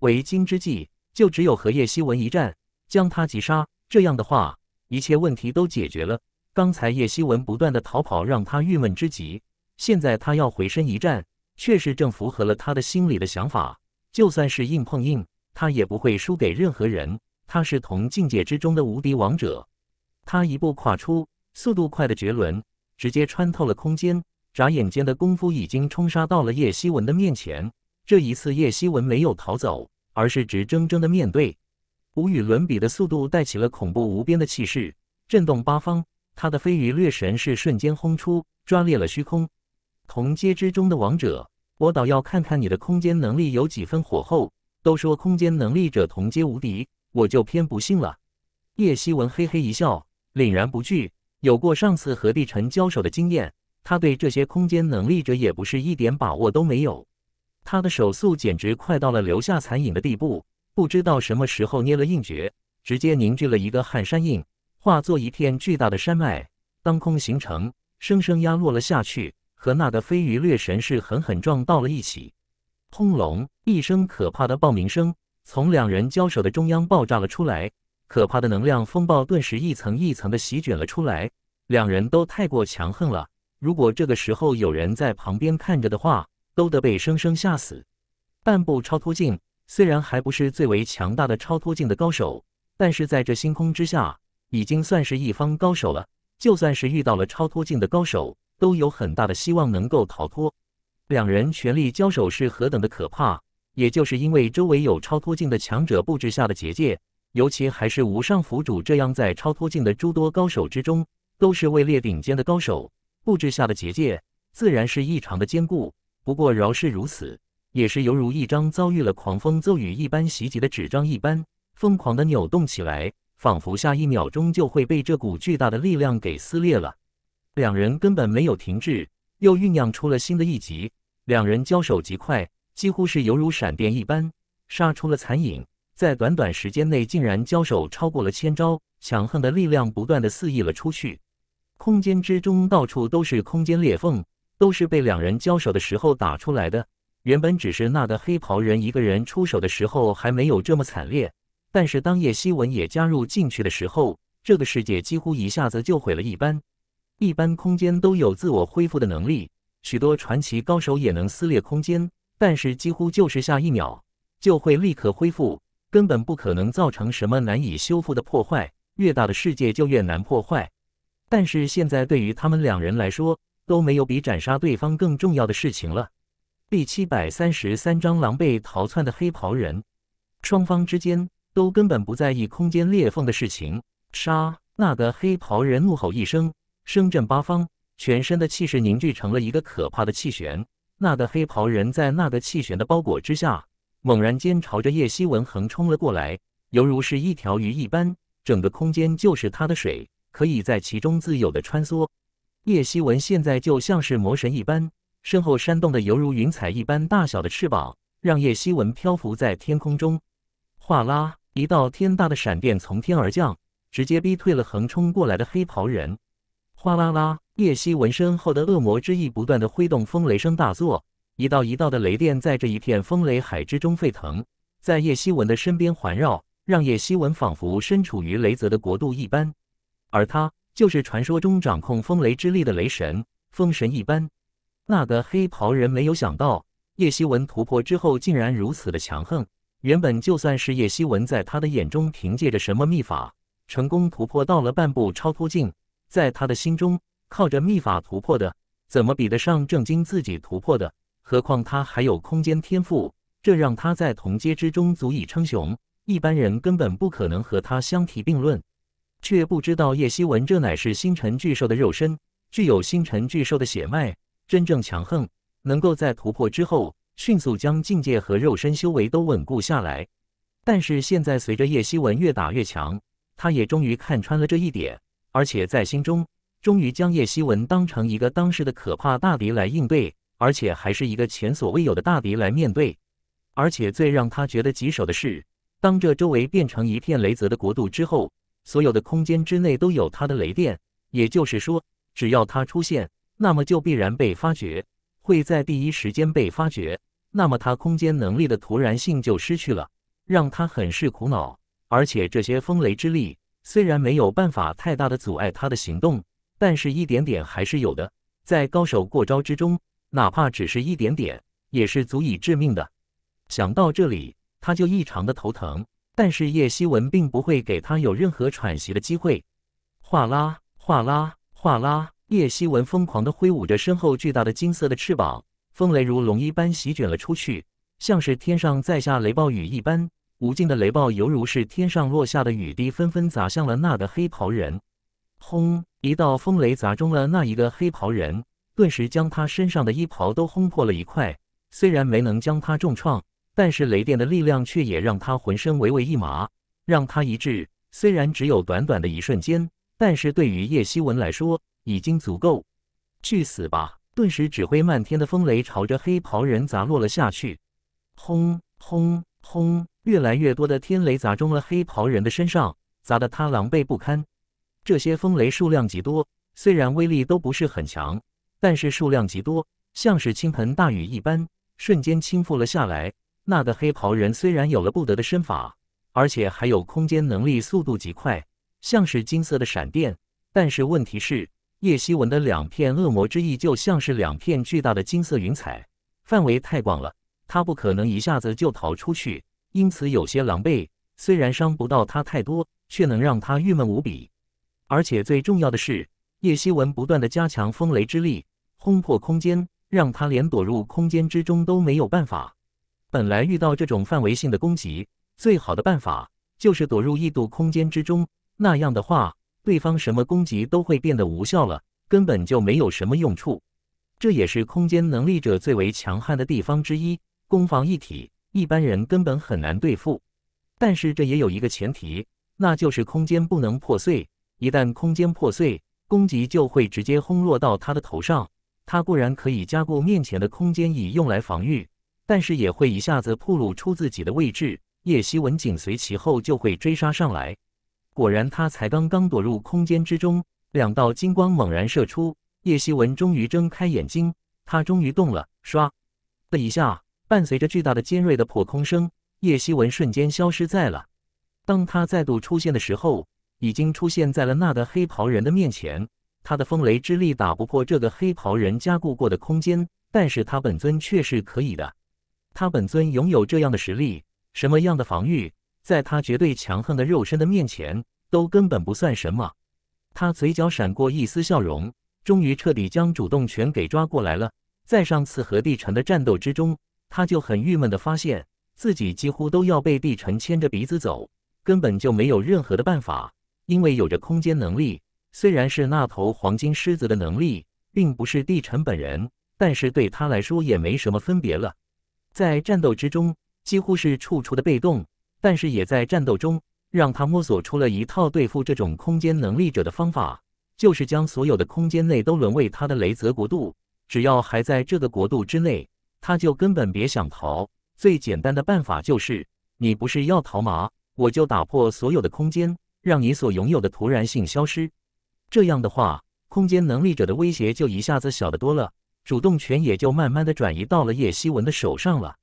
为今之计，就只有和叶希文一战，将他击杀。这样的话，一切问题都解决了。刚才叶希文不断的逃跑，让他郁闷之极。现在他要回身一战，确实正符合了他的心里的想法。就算是硬碰硬，他也不会输给任何人。他是同境界之中的无敌王者。他一步跨出，速度快的绝伦，直接穿透了空间。眨眼间的功夫，已经冲杀到了叶希文的面前。这一次，叶希文没有逃走，而是直铮铮的面对。无与伦比的速度带起了恐怖无边的气势，震动八方。他的飞鱼掠神是瞬间轰出，抓裂了虚空。同阶之中的王者，我倒要看看你的空间能力有几分火候。都说空间能力者同阶无敌，我就偏不信了。叶希文嘿嘿一笑，凛然不惧。有过上次和帝辰交手的经验，他对这些空间能力者也不是一点把握都没有。他的手速简直快到了留下残影的地步，不知道什么时候捏了印诀，直接凝聚了一个撼山印。化作一片巨大的山脉，当空形成，生生压落了下去，和那个飞鱼掠神是狠狠撞到了一起。轰隆一声可怕的爆鸣声从两人交手的中央爆炸了出来，可怕的能量风暴顿时一层一层的席卷了出来。两人都太过强横了，如果这个时候有人在旁边看着的话，都得被生生吓死。半步超脱境虽然还不是最为强大的超脱境的高手，但是在这星空之下。已经算是一方高手了，就算是遇到了超脱境的高手，都有很大的希望能够逃脱。两人全力交手是何等的可怕，也就是因为周围有超脱境的强者布置下的结界，尤其还是无上府主这样在超脱境的诸多高手之中，都是位列顶尖的高手布置下的结界，自然是异常的坚固。不过饶是如此，也是犹如一张遭遇了狂风骤雨一般袭击的纸张一般，疯狂的扭动起来。仿佛下一秒钟就会被这股巨大的力量给撕裂了。两人根本没有停滞，又酝酿出了新的一集。两人交手极快，几乎是犹如闪电一般，杀出了残影。在短短时间内，竟然交手超过了千招，强横的力量不断的肆意了出去。空间之中到处都是空间裂缝，都是被两人交手的时候打出来的。原本只是那个黑袍人一个人出手的时候还没有这么惨烈。但是当叶希文也加入进去的时候，这个世界几乎一下子就毁了一般。一般空间都有自我恢复的能力，许多传奇高手也能撕裂空间，但是几乎就是下一秒就会立刻恢复，根本不可能造成什么难以修复的破坏。越大的世界就越难破坏。但是现在对于他们两人来说，都没有比斩杀对方更重要的事情了。第七百三十三章狼狈逃窜的黑袍人，双方之间。都根本不在意空间裂缝的事情。杀！那个黑袍人怒吼一声，声震八方，全身的气势凝聚成了一个可怕的气旋。那个黑袍人在那个气旋的包裹之下，猛然间朝着叶希文横冲了过来，犹如是一条鱼一般，整个空间就是他的水，可以在其中自由的穿梭。叶希文现在就像是魔神一般，身后扇动的犹如云彩一般大小的翅膀，让叶希文漂浮在天空中。哗啦！一道天大的闪电从天而降，直接逼退了横冲过来的黑袍人。哗啦啦，叶希文身后的恶魔之翼不断的挥动，风雷声大作，一道一道的雷电在这一片风雷海之中沸腾，在叶希文的身边环绕，让叶希文仿佛身处于雷泽的国度一般。而他就是传说中掌控风雷之力的雷神、风神一般。那个黑袍人没有想到，叶希文突破之后竟然如此的强横。原本就算是叶希文，在他的眼中，凭借着什么秘法成功突破到了半步超脱境，在他的心中，靠着秘法突破的，怎么比得上正经自己突破的？何况他还有空间天赋，这让他在同阶之中足以称雄，一般人根本不可能和他相提并论。却不知道叶希文这乃是星辰巨兽的肉身，具有星辰巨兽的血脉，真正强横，能够在突破之后。迅速将境界和肉身修为都稳固下来，但是现在随着叶希文越打越强，他也终于看穿了这一点，而且在心中终于将叶希文当成一个当时的可怕大敌来应对，而且还是一个前所未有的大敌来面对。而且最让他觉得棘手的是，当这周围变成一片雷泽的国度之后，所有的空间之内都有他的雷电，也就是说，只要他出现，那么就必然被发觉。会在第一时间被发觉，那么他空间能力的突然性就失去了，让他很是苦恼。而且这些风雷之力虽然没有办法太大的阻碍他的行动，但是一点点还是有的。在高手过招之中，哪怕只是一点点，也是足以致命的。想到这里，他就异常的头疼。但是叶希文并不会给他有任何喘息的机会。哗啦，哗啦，哗啦。叶希文疯狂地挥舞着身后巨大的金色的翅膀，风雷如龙一般席卷了出去，像是天上在下雷暴雨一般。无尽的雷暴犹如是天上落下的雨滴，纷纷砸向了那个黑袍人。轰！一道风雷砸中了那一个黑袍人，顿时将他身上的衣袍都轰破了一块。虽然没能将他重创，但是雷电的力量却也让他浑身微微一麻，让他一滞。虽然只有短短的一瞬间，但是对于叶希文来说。已经足够，去死吧！顿时，指挥漫天的风雷朝着黑袍人砸落了下去。轰轰轰！越来越多的天雷砸中了黑袍人的身上，砸得他狼狈不堪。这些风雷数量极多，虽然威力都不是很强，但是数量极多，像是倾盆大雨一般，瞬间倾覆了下来。那个黑袍人虽然有了不得的身法，而且还有空间能力，速度极快，像是金色的闪电，但是问题是。叶希文的两片恶魔之翼就像是两片巨大的金色云彩，范围太广了，他不可能一下子就逃出去，因此有些狼狈。虽然伤不到他太多，却能让他郁闷无比。而且最重要的是，叶希文不断的加强风雷之力，轰破空间，让他连躲入空间之中都没有办法。本来遇到这种范围性的攻击，最好的办法就是躲入异度空间之中，那样的话。对方什么攻击都会变得无效了，根本就没有什么用处。这也是空间能力者最为强悍的地方之一，攻防一体，一般人根本很难对付。但是这也有一个前提，那就是空间不能破碎。一旦空间破碎，攻击就会直接轰落到他的头上。他固然可以加固面前的空间以用来防御，但是也会一下子暴露出自己的位置。叶希文紧随其后就会追杀上来。果然，他才刚刚躲入空间之中，两道金光猛然射出。叶希文终于睁开眼睛，他终于动了。唰的一下，伴随着巨大的尖锐的破空声，叶希文瞬间消失在了。当他再度出现的时候，已经出现在了那个黑袍人的面前。他的风雷之力打不破这个黑袍人加固过的空间，但是他本尊却是可以的。他本尊拥有这样的实力，什么样的防御？在他绝对强横的肉身的面前，都根本不算什么。他嘴角闪过一丝笑容，终于彻底将主动权给抓过来了。在上次和帝辰的战斗之中，他就很郁闷的发现自己几乎都要被帝辰牵着鼻子走，根本就没有任何的办法。因为有着空间能力，虽然是那头黄金狮子的能力，并不是帝臣本人，但是对他来说也没什么分别了。在战斗之中，几乎是处处的被动。但是也在战斗中，让他摸索出了一套对付这种空间能力者的方法，就是将所有的空间内都沦为他的雷泽国度。只要还在这个国度之内，他就根本别想逃。最简单的办法就是，你不是要逃吗？我就打破所有的空间，让你所拥有的突然性消失。这样的话，空间能力者的威胁就一下子小得多了，主动权也就慢慢的转移到了叶希文的手上了。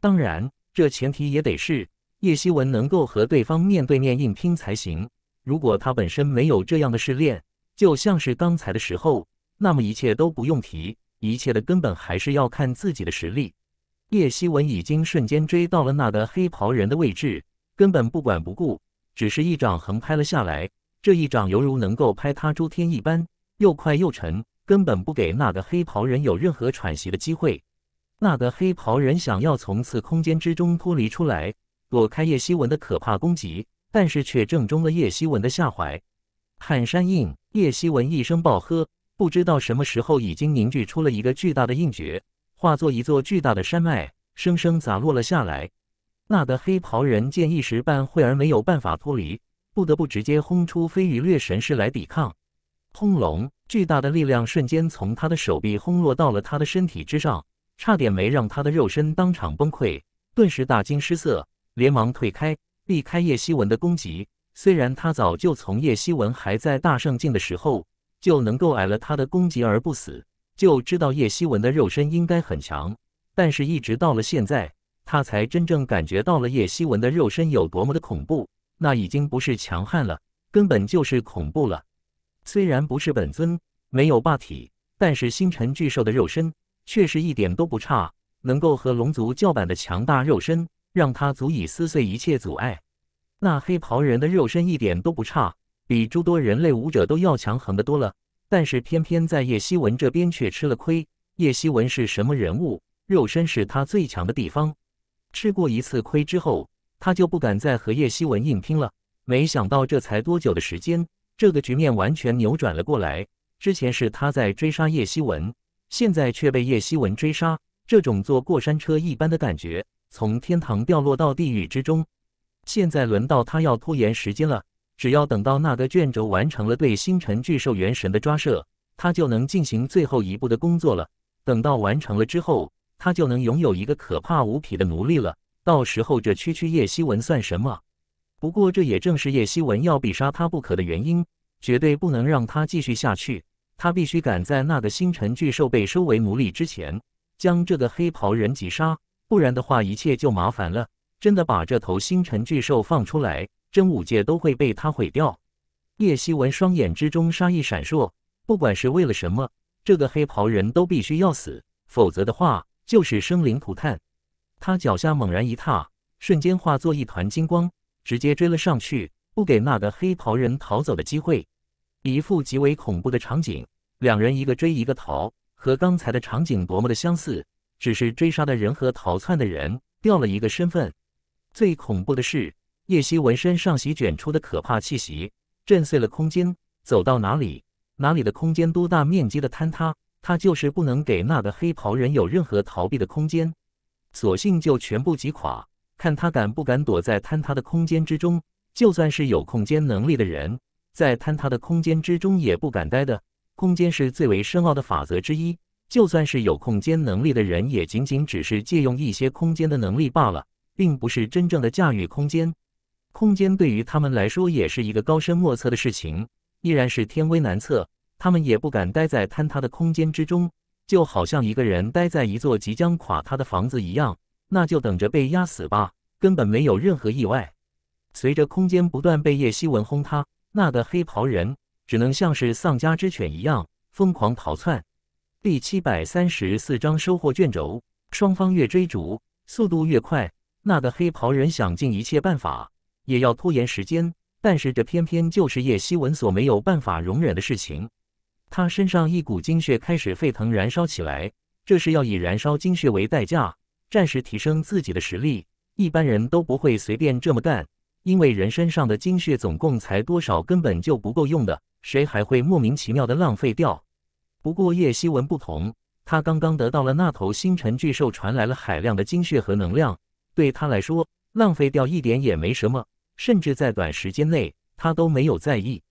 当然，这前提也得是。叶希文能够和对方面对面硬拼才行。如果他本身没有这样的试炼，就像是刚才的时候，那么一切都不用提。一切的根本还是要看自己的实力。叶希文已经瞬间追到了那个黑袍人的位置，根本不管不顾，只是一掌横拍了下来。这一掌犹如能够拍他周天一般，又快又沉，根本不给那个黑袍人有任何喘息的机会。那个黑袍人想要从此空间之中脱离出来。躲开叶希文的可怕攻击，但是却正中了叶希文的下怀。撼山印！叶希文一声暴喝，不知道什么时候已经凝聚出了一个巨大的印诀，化作一座巨大的山脉，生生砸落了下来。那个黑袍人见一时半会儿没有办法脱离，不得不直接轰出飞羽掠神式来抵抗。轰隆！巨大的力量瞬间从他的手臂轰落到了他的身体之上，差点没让他的肉身当场崩溃，顿时大惊失色。连忙退开，避开叶希文的攻击。虽然他早就从叶希文还在大圣境的时候就能够挨了他的攻击而不死，就知道叶希文的肉身应该很强，但是，一直到了现在，他才真正感觉到了叶希文的肉身有多么的恐怖。那已经不是强悍了，根本就是恐怖了。虽然不是本尊，没有霸体，但是星辰巨兽的肉身却是一点都不差，能够和龙族叫板的强大肉身。让他足以撕碎一切阻碍。那黑袍人的肉身一点都不差，比诸多人类武者都要强横的多了。但是偏偏在叶希文这边却吃了亏。叶希文是什么人物？肉身是他最强的地方。吃过一次亏之后，他就不敢再和叶希文硬拼了。没想到这才多久的时间，这个局面完全扭转了过来。之前是他在追杀叶希文，现在却被叶希文追杀。这种坐过山车一般的感觉。从天堂掉落到地狱之中，现在轮到他要拖延时间了。只要等到那个卷轴完成了对星辰巨兽元神的抓射，他就能进行最后一步的工作了。等到完成了之后，他就能拥有一个可怕无比的奴隶了。到时候这区区叶希文算什么？不过这也正是叶希文要必杀他不可的原因，绝对不能让他继续下去。他必须赶在那个星辰巨兽被收为奴隶之前，将这个黑袍人击杀。不然的话，一切就麻烦了。真的把这头星辰巨兽放出来，真武界都会被它毁掉。叶希文双眼之中杀意闪烁，不管是为了什么，这个黑袍人都必须要死，否则的话就是生灵涂炭。他脚下猛然一踏，瞬间化作一团金光，直接追了上去，不给那个黑袍人逃走的机会。一副极为恐怖的场景，两人一个追一个逃，和刚才的场景多么的相似。只是追杀的人和逃窜的人掉了一个身份。最恐怖的是，叶希文身上席卷出的可怕气息，震碎了空间。走到哪里，哪里的空间都大面积的坍塌。他就是不能给那个黑袍人有任何逃避的空间。索性就全部击垮，看他敢不敢躲在坍塌的空间之中。就算是有空间能力的人，在坍塌的空间之中也不敢待的。空间是最为深奥的法则之一。就算是有空间能力的人，也仅仅只是借用一些空间的能力罢了，并不是真正的驾驭空间。空间对于他们来说，也是一个高深莫测的事情，依然是天威难测。他们也不敢待在坍塌的空间之中，就好像一个人待在一座即将垮塌的房子一样，那就等着被压死吧，根本没有任何意外。随着空间不断被叶希文轰塌，那个黑袍人只能像是丧家之犬一样疯狂逃窜。第七百三十四章收获卷轴。双方越追逐，速度越快。那个黑袍人想尽一切办法，也要拖延时间。但是这偏偏就是叶希文所没有办法容忍的事情。他身上一股精血开始沸腾燃烧起来，这是要以燃烧精血为代价，暂时提升自己的实力。一般人都不会随便这么干，因为人身上的精血总共才多少，根本就不够用的，谁还会莫名其妙的浪费掉？不过叶希文不同，他刚刚得到了那头星辰巨兽传来了海量的精血和能量，对他来说浪费掉一点也没什么，甚至在短时间内他都没有在意。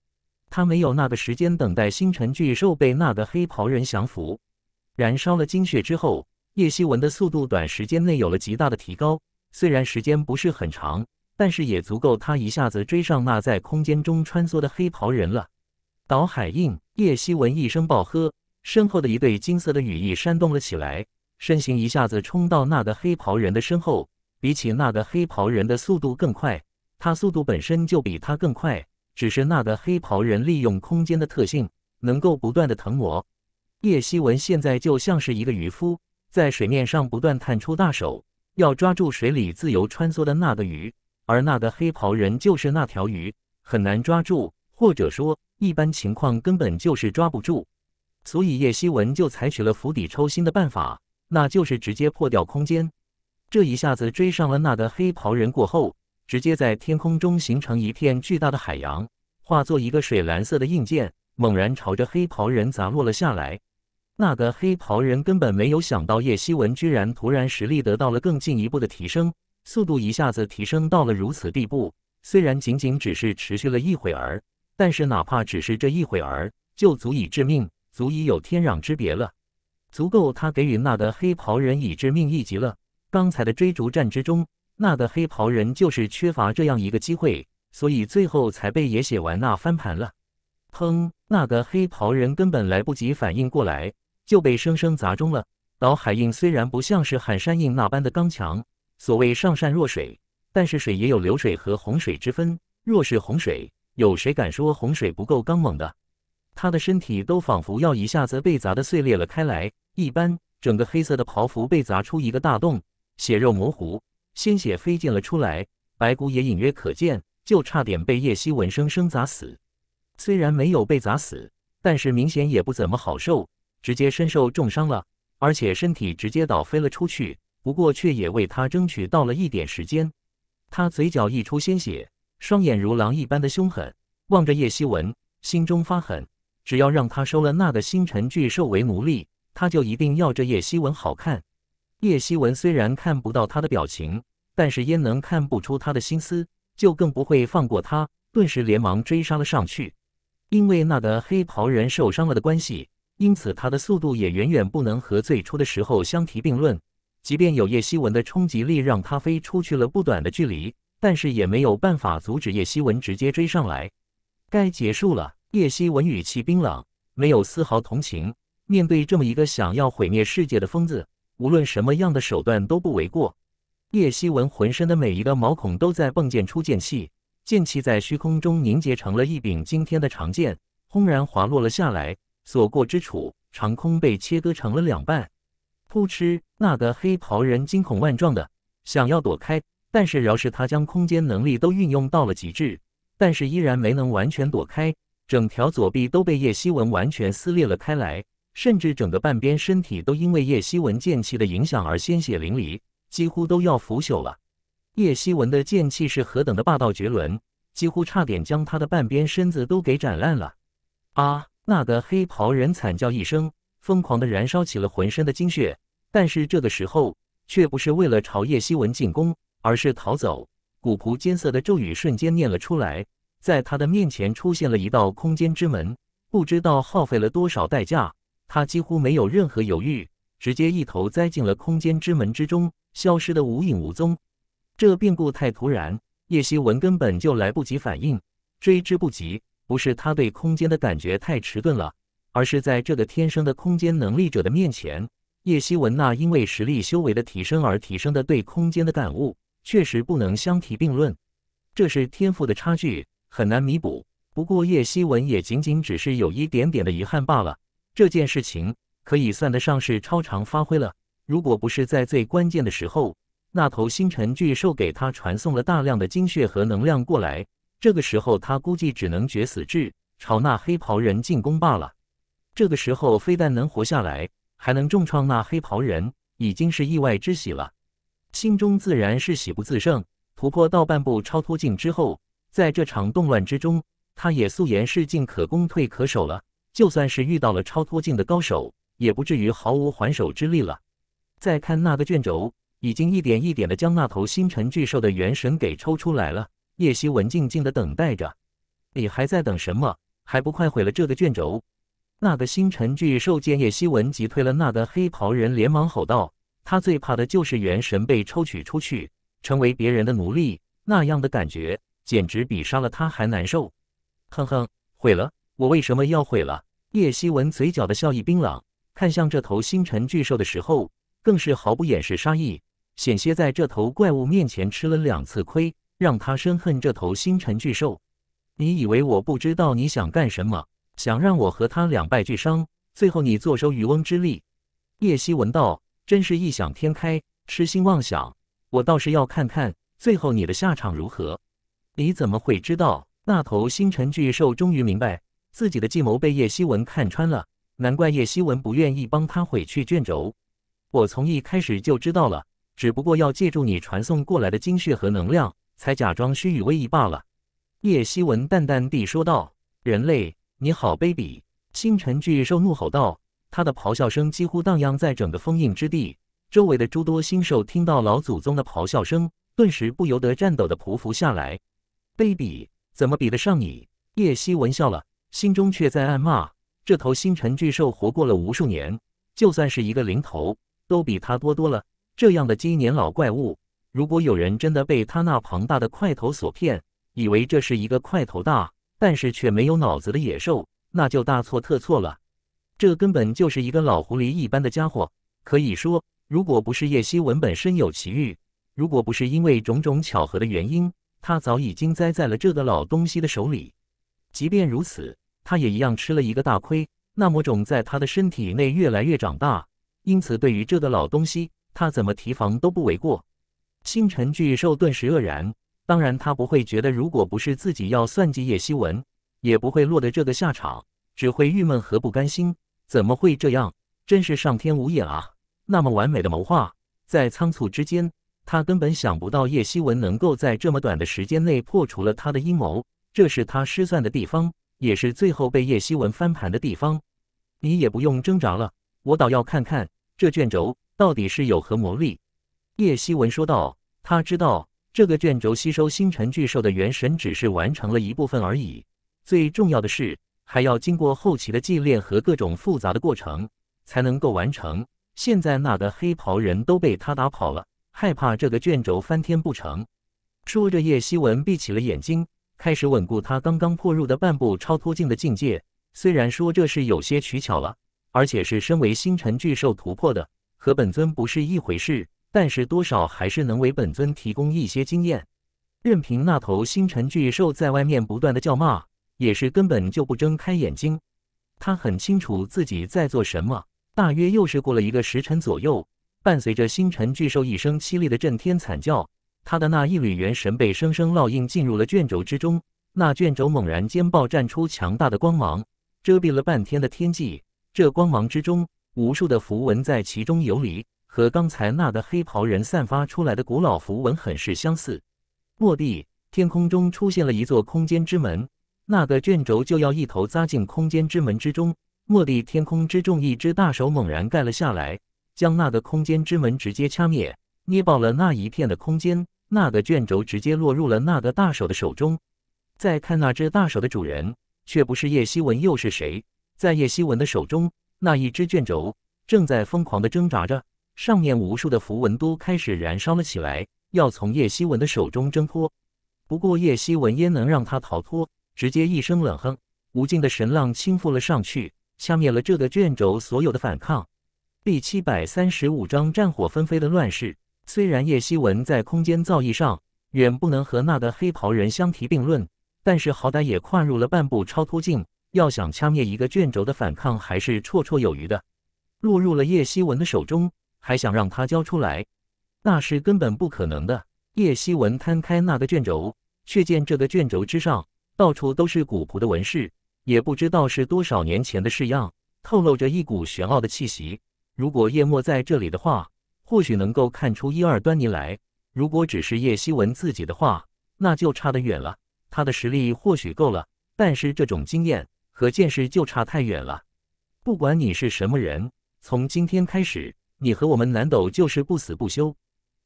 他没有那个时间等待星辰巨兽被那个黑袍人降服，燃烧了精血之后，叶希文的速度短时间内有了极大的提高。虽然时间不是很长，但是也足够他一下子追上那在空间中穿梭的黑袍人了。倒海印，叶希文一声暴喝，身后的一对金色的羽翼扇动了起来，身形一下子冲到那个黑袍人的身后，比起那个黑袍人的速度更快，他速度本身就比他更快，只是那个黑袍人利用空间的特性，能够不断的腾挪。叶希文现在就像是一个渔夫，在水面上不断探出大手，要抓住水里自由穿梭的那个鱼，而那个黑袍人就是那条鱼，很难抓住，或者说。一般情况根本就是抓不住，所以叶希文就采取了釜底抽薪的办法，那就是直接破掉空间。这一下子追上了那个黑袍人，过后直接在天空中形成一片巨大的海洋，化作一个水蓝色的硬件，猛然朝着黑袍人砸落了下来。那个黑袍人根本没有想到叶希文居然突然实力得到了更进一步的提升，速度一下子提升到了如此地步。虽然仅仅只是持续了一会儿。但是哪怕只是这一会儿，就足以致命，足以有天壤之别了，足够他给予那个黑袍人以致命一击了。刚才的追逐战之中，那个黑袍人就是缺乏这样一个机会，所以最后才被野写完那翻盘了。砰！那个黑袍人根本来不及反应过来，就被生生砸中了。老海印虽然不像是海山印那般的刚强，所谓上善若水，但是水也有流水和洪水之分，若是洪水。有谁敢说洪水不够刚猛的？他的身体都仿佛要一下子被砸得碎裂了开来一般，整个黑色的袍服被砸出一个大洞，血肉模糊，鲜血飞溅了出来，白骨也隐约可见，就差点被叶希文生生砸死。虽然没有被砸死，但是明显也不怎么好受，直接身受重伤了，而且身体直接倒飞了出去。不过却也为他争取到了一点时间。他嘴角溢出鲜血。双眼如狼一般的凶狠望着叶希文，心中发狠，只要让他收了那个星辰巨兽为奴隶，他就一定要这叶希文好看。叶希文虽然看不到他的表情，但是焉能看不出他的心思？就更不会放过他。顿时连忙追杀了上去。因为那个黑袍人受伤了的关系，因此他的速度也远远不能和最初的时候相提并论。即便有叶希文的冲击力，让他飞出去了不短的距离。但是也没有办法阻止叶希文直接追上来。该结束了。叶希文语气冰冷，没有丝毫同情。面对这么一个想要毁灭世界的疯子，无论什么样的手段都不为过。叶希文浑身的每一个毛孔都在迸溅出剑气，剑气在虚空中凝结成了一柄惊天的长剑，轰然滑落了下来。所过之处，长空被切割成了两半。扑哧，那个黑袍人惊恐万状的想要躲开。但是，饶是他将空间能力都运用到了极致，但是依然没能完全躲开，整条左臂都被叶希文完全撕裂了开来，甚至整个半边身体都因为叶希文剑气的影响而鲜血淋漓，几乎都要腐朽了。叶希文的剑气是何等的霸道绝伦，几乎差点将他的半边身子都给斩烂了。啊！那个黑袍人惨叫一声，疯狂地燃烧起了浑身的精血，但是这个时候却不是为了朝叶希文进攻。而是逃走，古朴艰涩的咒语瞬间念了出来，在他的面前出现了一道空间之门。不知道耗费了多少代价，他几乎没有任何犹豫，直接一头栽进了空间之门之中，消失的无影无踪。这并不太突然，叶希文根本就来不及反应，追之不及。不是他对空间的感觉太迟钝了，而是在这个天生的空间能力者的面前，叶希文那因为实力修为的提升而提升的对空间的感悟。确实不能相提并论，这是天赋的差距，很难弥补。不过叶希文也仅仅只是有一点点的遗憾罢了。这件事情可以算得上是超常发挥了。如果不是在最关键的时候，那头星辰巨兽给他传送了大量的精血和能量过来，这个时候他估计只能绝死志朝那黑袍人进攻罢了。这个时候非但能活下来，还能重创那黑袍人，已经是意外之喜了。心中自然是喜不自胜。突破到半步超脱境之后，在这场动乱之中，他也素颜是进可攻退可守了。就算是遇到了超脱境的高手，也不至于毫无还手之力了。再看那个卷轴，已经一点一点的将那头星辰巨兽的元神给抽出来了。叶希文静静的等待着，你还在等什么？还不快毁了这个卷轴！那个星辰巨兽见叶希文击退了那个黑袍人，连忙吼道。他最怕的就是元神被抽取出去，成为别人的奴隶，那样的感觉简直比杀了他还难受。哼哼，毁了我为什么要毁了？叶希文嘴角的笑意冰冷，看向这头星辰巨兽的时候，更是毫不掩饰杀意。险些在这头怪物面前吃了两次亏，让他深恨这头星辰巨兽。你以为我不知道你想干什么？想让我和他两败俱伤，最后你坐收渔翁之利？叶希文道。真是异想天开，痴心妄想！我倒是要看看最后你的下场如何。你怎么会知道？那头星辰巨兽终于明白自己的计谋被叶希文看穿了，难怪叶希文不愿意帮他毁去卷轴。我从一开始就知道了，只不过要借助你传送过来的精血和能量，才假装虚与委蛇罢了。叶希文淡淡地说道：“人类，你好卑鄙！”星辰巨兽怒吼道。他的咆哮声几乎荡漾在整个封印之地，周围的诸多星兽听到老祖宗的咆哮声，顿时不由得颤抖的匍匐下来。baby 怎么比得上你？叶希文笑了，心中却在暗骂：这头星辰巨兽活过了无数年，就算是一个零头，都比他多多了。这样的千年老怪物，如果有人真的被他那庞大的块头所骗，以为这是一个块头大但是却没有脑子的野兽，那就大错特错了。这根本就是一个老狐狸一般的家伙，可以说，如果不是叶希文本身有奇遇，如果不是因为种种巧合的原因，他早已经栽在了这个老东西的手里。即便如此，他也一样吃了一个大亏。那魔种在他的身体内越来越长大，因此对于这个老东西，他怎么提防都不为过。星辰巨兽顿时愕然，当然，他不会觉得，如果不是自己要算计叶希文，也不会落得这个下场，只会郁闷和不甘心。怎么会这样？真是上天无眼啊！那么完美的谋划，在仓促之间，他根本想不到叶希文能够在这么短的时间内破除了他的阴谋。这是他失算的地方，也是最后被叶希文翻盘的地方。你也不用挣扎了，我倒要看看这卷轴到底是有何魔力。”叶希文说道。他知道这个卷轴吸收星辰巨兽的元神，只是完成了一部分而已。最重要的是。还要经过后期的祭炼和各种复杂的过程才能够完成。现在那个黑袍人都被他打跑了，害怕这个卷轴翻天不成？说着，叶希文闭起了眼睛，开始稳固他刚刚破入的半步超脱境的境界。虽然说这是有些取巧了，而且是身为星辰巨兽突破的，和本尊不是一回事，但是多少还是能为本尊提供一些经验。任凭那头星辰巨兽在外面不断的叫骂。也是根本就不睁开眼睛，他很清楚自己在做什么。大约又是过了一个时辰左右，伴随着星辰巨兽一声凄厉的震天惨叫，他的那一缕元神被生生烙印进入了卷轴之中。那卷轴猛然间爆绽出强大的光芒，遮蔽了半天的天际。这光芒之中，无数的符文在其中游离，和刚才那个黑袍人散发出来的古老符文很是相似。蓦地，天空中出现了一座空间之门。那个卷轴就要一头扎进空间之门之中，蓦地，天空之中一只大手猛然盖了下来，将那个空间之门直接掐灭，捏爆了那一片的空间。那个卷轴直接落入了那个大手的手中。再看那只大手的主人，却不是叶希文又是谁？在叶希文的手中，那一只卷轴正在疯狂的挣扎着，上面无数的符文都开始燃烧了起来，要从叶希文的手中挣脱。不过，叶希文焉能让他逃脱？直接一声冷哼，无尽的神浪倾覆了上去，掐灭了这个卷轴所有的反抗。第七百三十五章战火纷飞的乱世。虽然叶希文在空间造诣上远不能和那个黑袍人相提并论，但是好歹也跨入了半步超脱境，要想掐灭一个卷轴的反抗还是绰绰有余的。落入了叶希文的手中，还想让他交出来，那是根本不可能的。叶希文摊开那个卷轴，却见这个卷轴之上。到处都是古朴的纹饰，也不知道是多少年前的式样，透露着一股玄奥的气息。如果叶墨在这里的话，或许能够看出一二端倪来。如果只是叶希文自己的话，那就差得远了。他的实力或许够了，但是这种经验和见识就差太远了。不管你是什么人，从今天开始，你和我们南斗就是不死不休。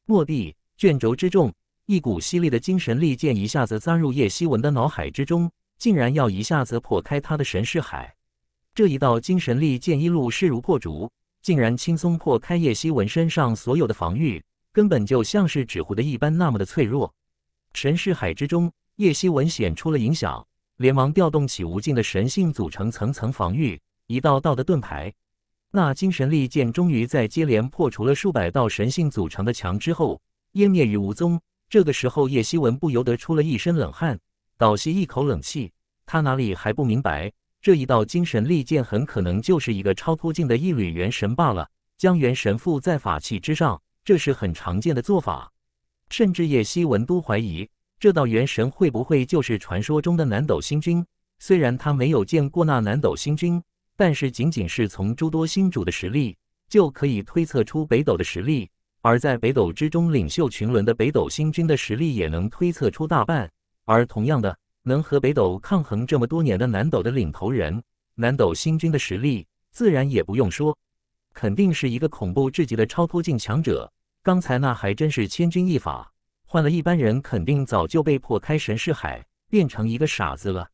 落地卷轴之重。一股犀利的精神利剑一下子扎入叶希文的脑海之中，竟然要一下子破开他的神识海。这一道精神力剑一路势如破竹，竟然轻松破开叶希文身上所有的防御，根本就像是纸糊的一般那么的脆弱。神识海之中，叶希文显出了影响，连忙调动起无尽的神性，组成层层防御，一道道的盾牌。那精神力剑终于在接连破除了数百道神性组成的墙之后，湮灭于无踪。这个时候，叶希文不由得出了一身冷汗，倒吸一口冷气。他哪里还不明白，这一道精神利剑很可能就是一个超脱境的一缕元神罢了。将元神附在法器之上，这是很常见的做法。甚至叶希文都怀疑，这道元神会不会就是传说中的南斗星君？虽然他没有见过那南斗星君，但是仅仅是从诸多星主的实力，就可以推测出北斗的实力。而在北斗之中领袖群伦的北斗星君的实力也能推测出大半，而同样的能和北斗抗衡这么多年的南斗的领头人南斗星君的实力自然也不用说，肯定是一个恐怖至极的超脱境强者。刚才那还真是千钧一发，换了一般人肯定早就被迫开神识海，变成一个傻子了。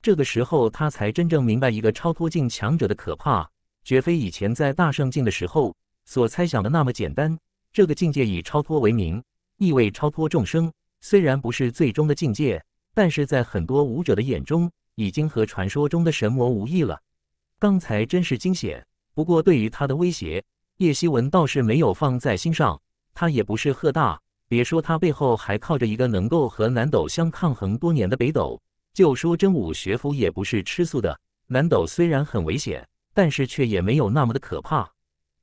这个时候他才真正明白一个超脱境强者的可怕，绝非以前在大圣境的时候所猜想的那么简单。这个境界以超脱为名，意味超脱众生。虽然不是最终的境界，但是在很多武者的眼中，已经和传说中的神魔无异了。刚才真是惊险，不过对于他的威胁，叶希文倒是没有放在心上。他也不是贺大，别说他背后还靠着一个能够和南斗相抗衡多年的北斗，就说真武学府也不是吃素的。南斗虽然很危险，但是却也没有那么的可怕。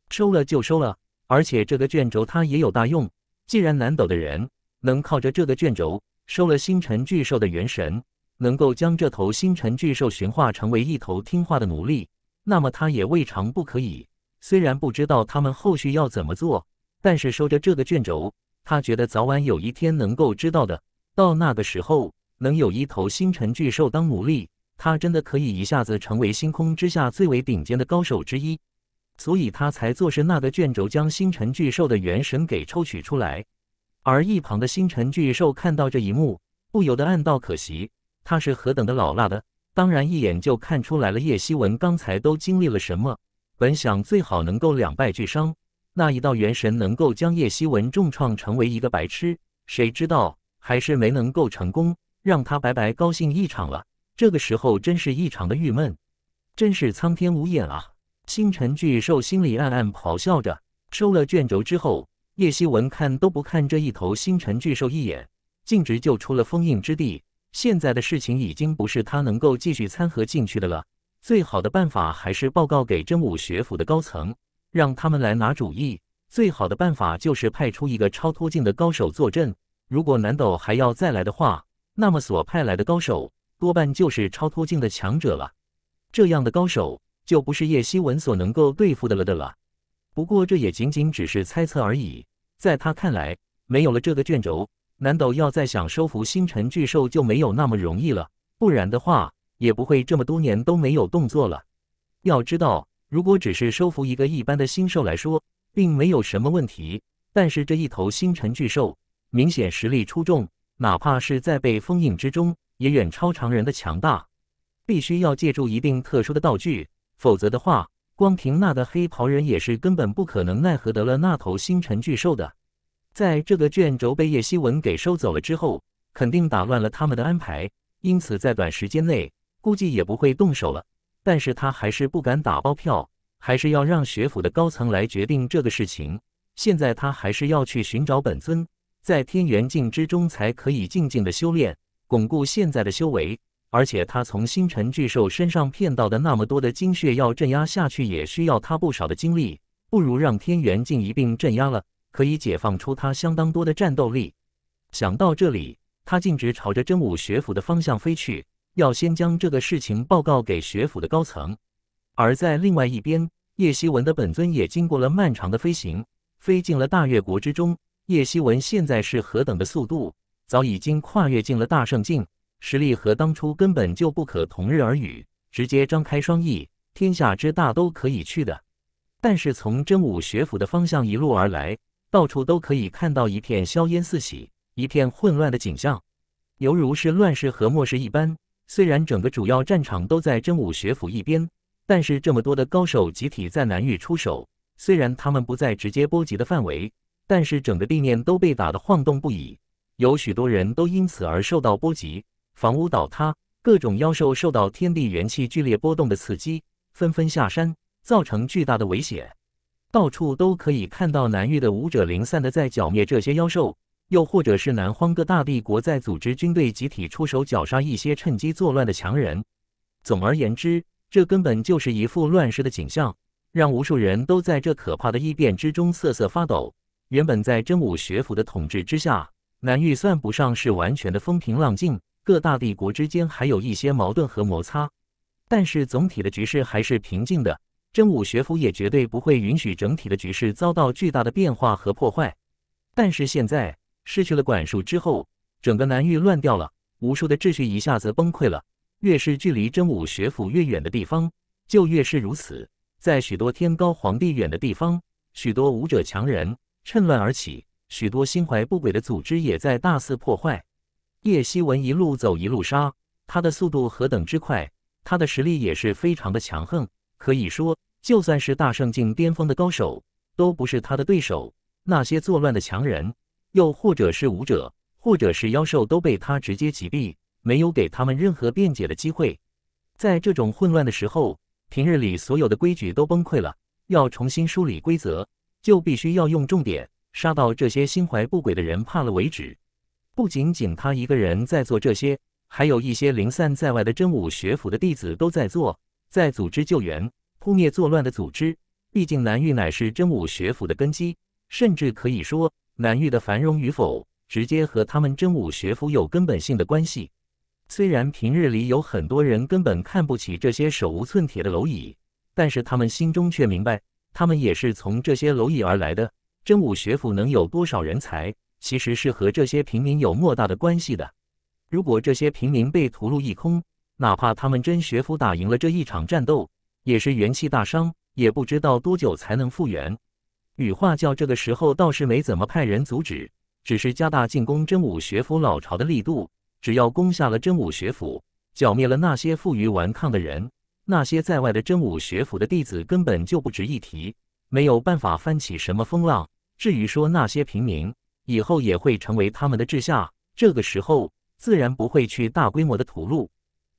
收了就收了。而且这个卷轴它也有大用。既然南斗的人能靠着这个卷轴收了星辰巨兽的元神，能够将这头星辰巨兽驯化成为一头听话的奴隶，那么他也未尝不可以。虽然不知道他们后续要怎么做，但是收着这个卷轴，他觉得早晚有一天能够知道的。到那个时候，能有一头星辰巨兽当奴隶，他真的可以一下子成为星空之下最为顶尖的高手之一。所以他才坐视那个卷轴将星辰巨兽的元神给抽取出来，而一旁的星辰巨兽看到这一幕，不由得暗道可惜。他是何等的老辣的，当然一眼就看出来了叶希文刚才都经历了什么。本想最好能够两败俱伤，那一道元神能够将叶希文重创，成为一个白痴，谁知道还是没能够成功，让他白白高兴一场了。这个时候真是异常的郁闷，真是苍天无眼啊！星辰巨兽心里暗暗咆哮着，收了卷轴之后，叶希文看都不看这一头星辰巨兽一眼，径直就出了封印之地。现在的事情已经不是他能够继续掺和进去的了。最好的办法还是报告给真武学府的高层，让他们来拿主意。最好的办法就是派出一个超脱境的高手坐镇。如果南斗还要再来的话，那么所派来的高手多半就是超脱境的强者了。这样的高手。就不是叶希文所能够对付的了的了。不过这也仅仅只是猜测而已。在他看来，没有了这个卷轴，难道要再想收服星辰巨兽就没有那么容易了？不然的话，也不会这么多年都没有动作了。要知道，如果只是收服一个一般的星兽来说，并没有什么问题。但是这一头星辰巨兽明显实力出众，哪怕是在被封印之中，也远超常人的强大，必须要借助一定特殊的道具。否则的话，光凭那的黑袍人也是根本不可能奈何得了那头星辰巨兽的。在这个卷轴被叶希文给收走了之后，肯定打乱了他们的安排，因此在短时间内估计也不会动手了。但是他还是不敢打包票，还是要让学府的高层来决定这个事情。现在他还是要去寻找本尊，在天元境之中才可以静静的修炼，巩固现在的修为。而且他从星辰巨兽身上骗到的那么多的精血，要镇压下去也需要他不少的精力，不如让天元境一并镇压了，可以解放出他相当多的战斗力。想到这里，他径直朝着真武学府的方向飞去，要先将这个事情报告给学府的高层。而在另外一边，叶希文的本尊也经过了漫长的飞行，飞进了大越国之中。叶希文现在是何等的速度，早已经跨越进了大圣境。实力和当初根本就不可同日而语，直接张开双翼，天下之大都可以去的。但是从真武学府的方向一路而来，到处都可以看到一片硝烟四起、一片混乱的景象，犹如是乱世和末世一般。虽然整个主要战场都在真武学府一边，但是这么多的高手集体在南域出手，虽然他们不在直接波及的范围，但是整个地面都被打得晃动不已，有许多人都因此而受到波及。房屋倒塌，各种妖兽受到天地元气剧烈波动的刺激，纷纷下山，造成巨大的危险。到处都可以看到南域的武者零散的在剿灭这些妖兽，又或者是南荒各大帝国在组织军队集体出手绞杀一些趁机作乱的强人。总而言之，这根本就是一副乱世的景象，让无数人都在这可怕的异变之中瑟瑟发抖。原本在真武学府的统治之下，南域算不上是完全的风平浪静。各大帝国之间还有一些矛盾和摩擦，但是总体的局势还是平静的。真武学府也绝对不会允许整体的局势遭到巨大的变化和破坏。但是现在失去了管束之后，整个南域乱掉了，无数的秩序一下子崩溃了。越是距离真武学府越远的地方，就越是如此。在许多天高皇帝远的地方，许多武者强人趁乱而起，许多心怀不轨的组织也在大肆破坏。叶希文一路走一路杀，他的速度何等之快，他的实力也是非常的强横，可以说就算是大圣境巅峰的高手，都不是他的对手。那些作乱的强人，又或者是武者，或者是妖兽，都被他直接击毙，没有给他们任何辩解的机会。在这种混乱的时候，平日里所有的规矩都崩溃了，要重新梳理规则，就必须要用重点杀到这些心怀不轨的人怕了为止。不仅仅他一个人在做这些，还有一些零散在外的真武学府的弟子都在做，在组织救援、扑灭作乱的组织。毕竟南域乃是真武学府的根基，甚至可以说，南域的繁荣与否，直接和他们真武学府有根本性的关系。虽然平日里有很多人根本看不起这些手无寸铁的蝼蚁，但是他们心中却明白，他们也是从这些蝼蚁而来的。真武学府能有多少人才？其实是和这些平民有莫大的关系的。如果这些平民被屠戮一空，哪怕他们真学府打赢了这一场战斗，也是元气大伤，也不知道多久才能复原。羽化教这个时候倒是没怎么派人阻止，只是加大进攻真武学府老巢的力度。只要攻下了真武学府，剿灭了那些负隅顽抗的人，那些在外的真武学府的弟子根本就不值一提，没有办法翻起什么风浪。至于说那些平民，以后也会成为他们的治下，这个时候自然不会去大规模的屠戮。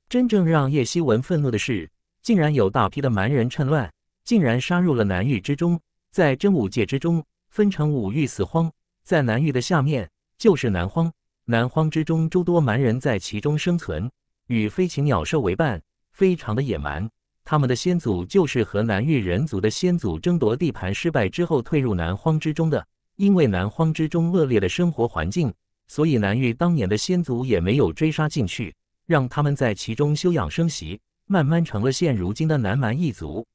真正让叶希文愤怒的是，竟然有大批的蛮人趁乱，竟然杀入了南域之中，在真武界之中分成五域四荒，在南域的下面就是南荒，南荒之中诸多蛮人在其中生存，与飞禽鸟兽为伴，非常的野蛮。他们的先祖就是和南域人族的先祖争夺地盘失败之后退入南荒之中的。因为南荒之中恶劣的生活环境，所以南域当年的先祖也没有追杀进去，让他们在其中休养生息，慢慢成了现如今的南蛮一族。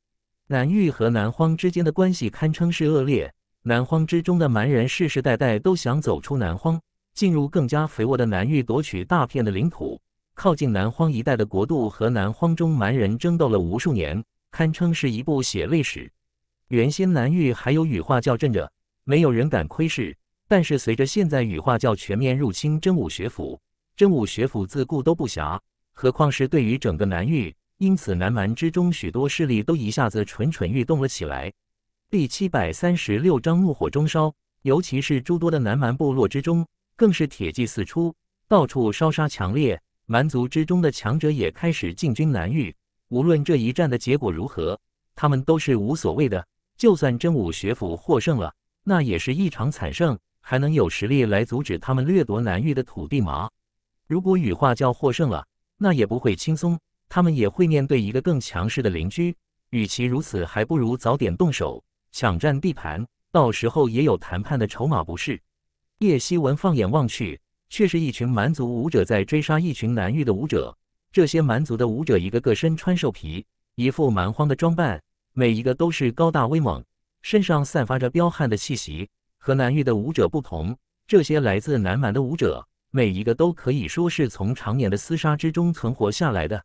南域和南荒之间的关系堪称是恶劣。南荒之中的蛮人世世代代都想走出南荒，进入更加肥沃的南域，夺取大片的领土。靠近南荒一带的国度和南荒中蛮人争斗了无数年，堪称是一部血泪史。原先南域还有羽化教镇着。没有人敢窥视，但是随着现在羽化教全面入侵真武学府，真武学府自顾都不暇，何况是对于整个南域？因此，南蛮之中许多势力都一下子蠢蠢欲动了起来。第七百三十六章怒火中烧，尤其是诸多的南蛮部落之中，更是铁骑四出，到处烧杀抢掠。蛮族之中的强者也开始进军南域。无论这一战的结果如何，他们都是无所谓的。就算真武学府获胜了。那也是一场惨胜，还能有实力来阻止他们掠夺南域的土地吗？如果羽化教获胜了，那也不会轻松，他们也会面对一个更强势的邻居。与其如此，还不如早点动手，抢占地盘，到时候也有谈判的筹码，不是？叶希文放眼望去，却是一群蛮族武者在追杀一群南域的武者。这些蛮族的武者一个个身穿兽皮，一副蛮荒的装扮，每一个都是高大威猛。身上散发着彪悍的气息，和南域的武者不同，这些来自南蛮的武者，每一个都可以说是从常年的厮杀之中存活下来的。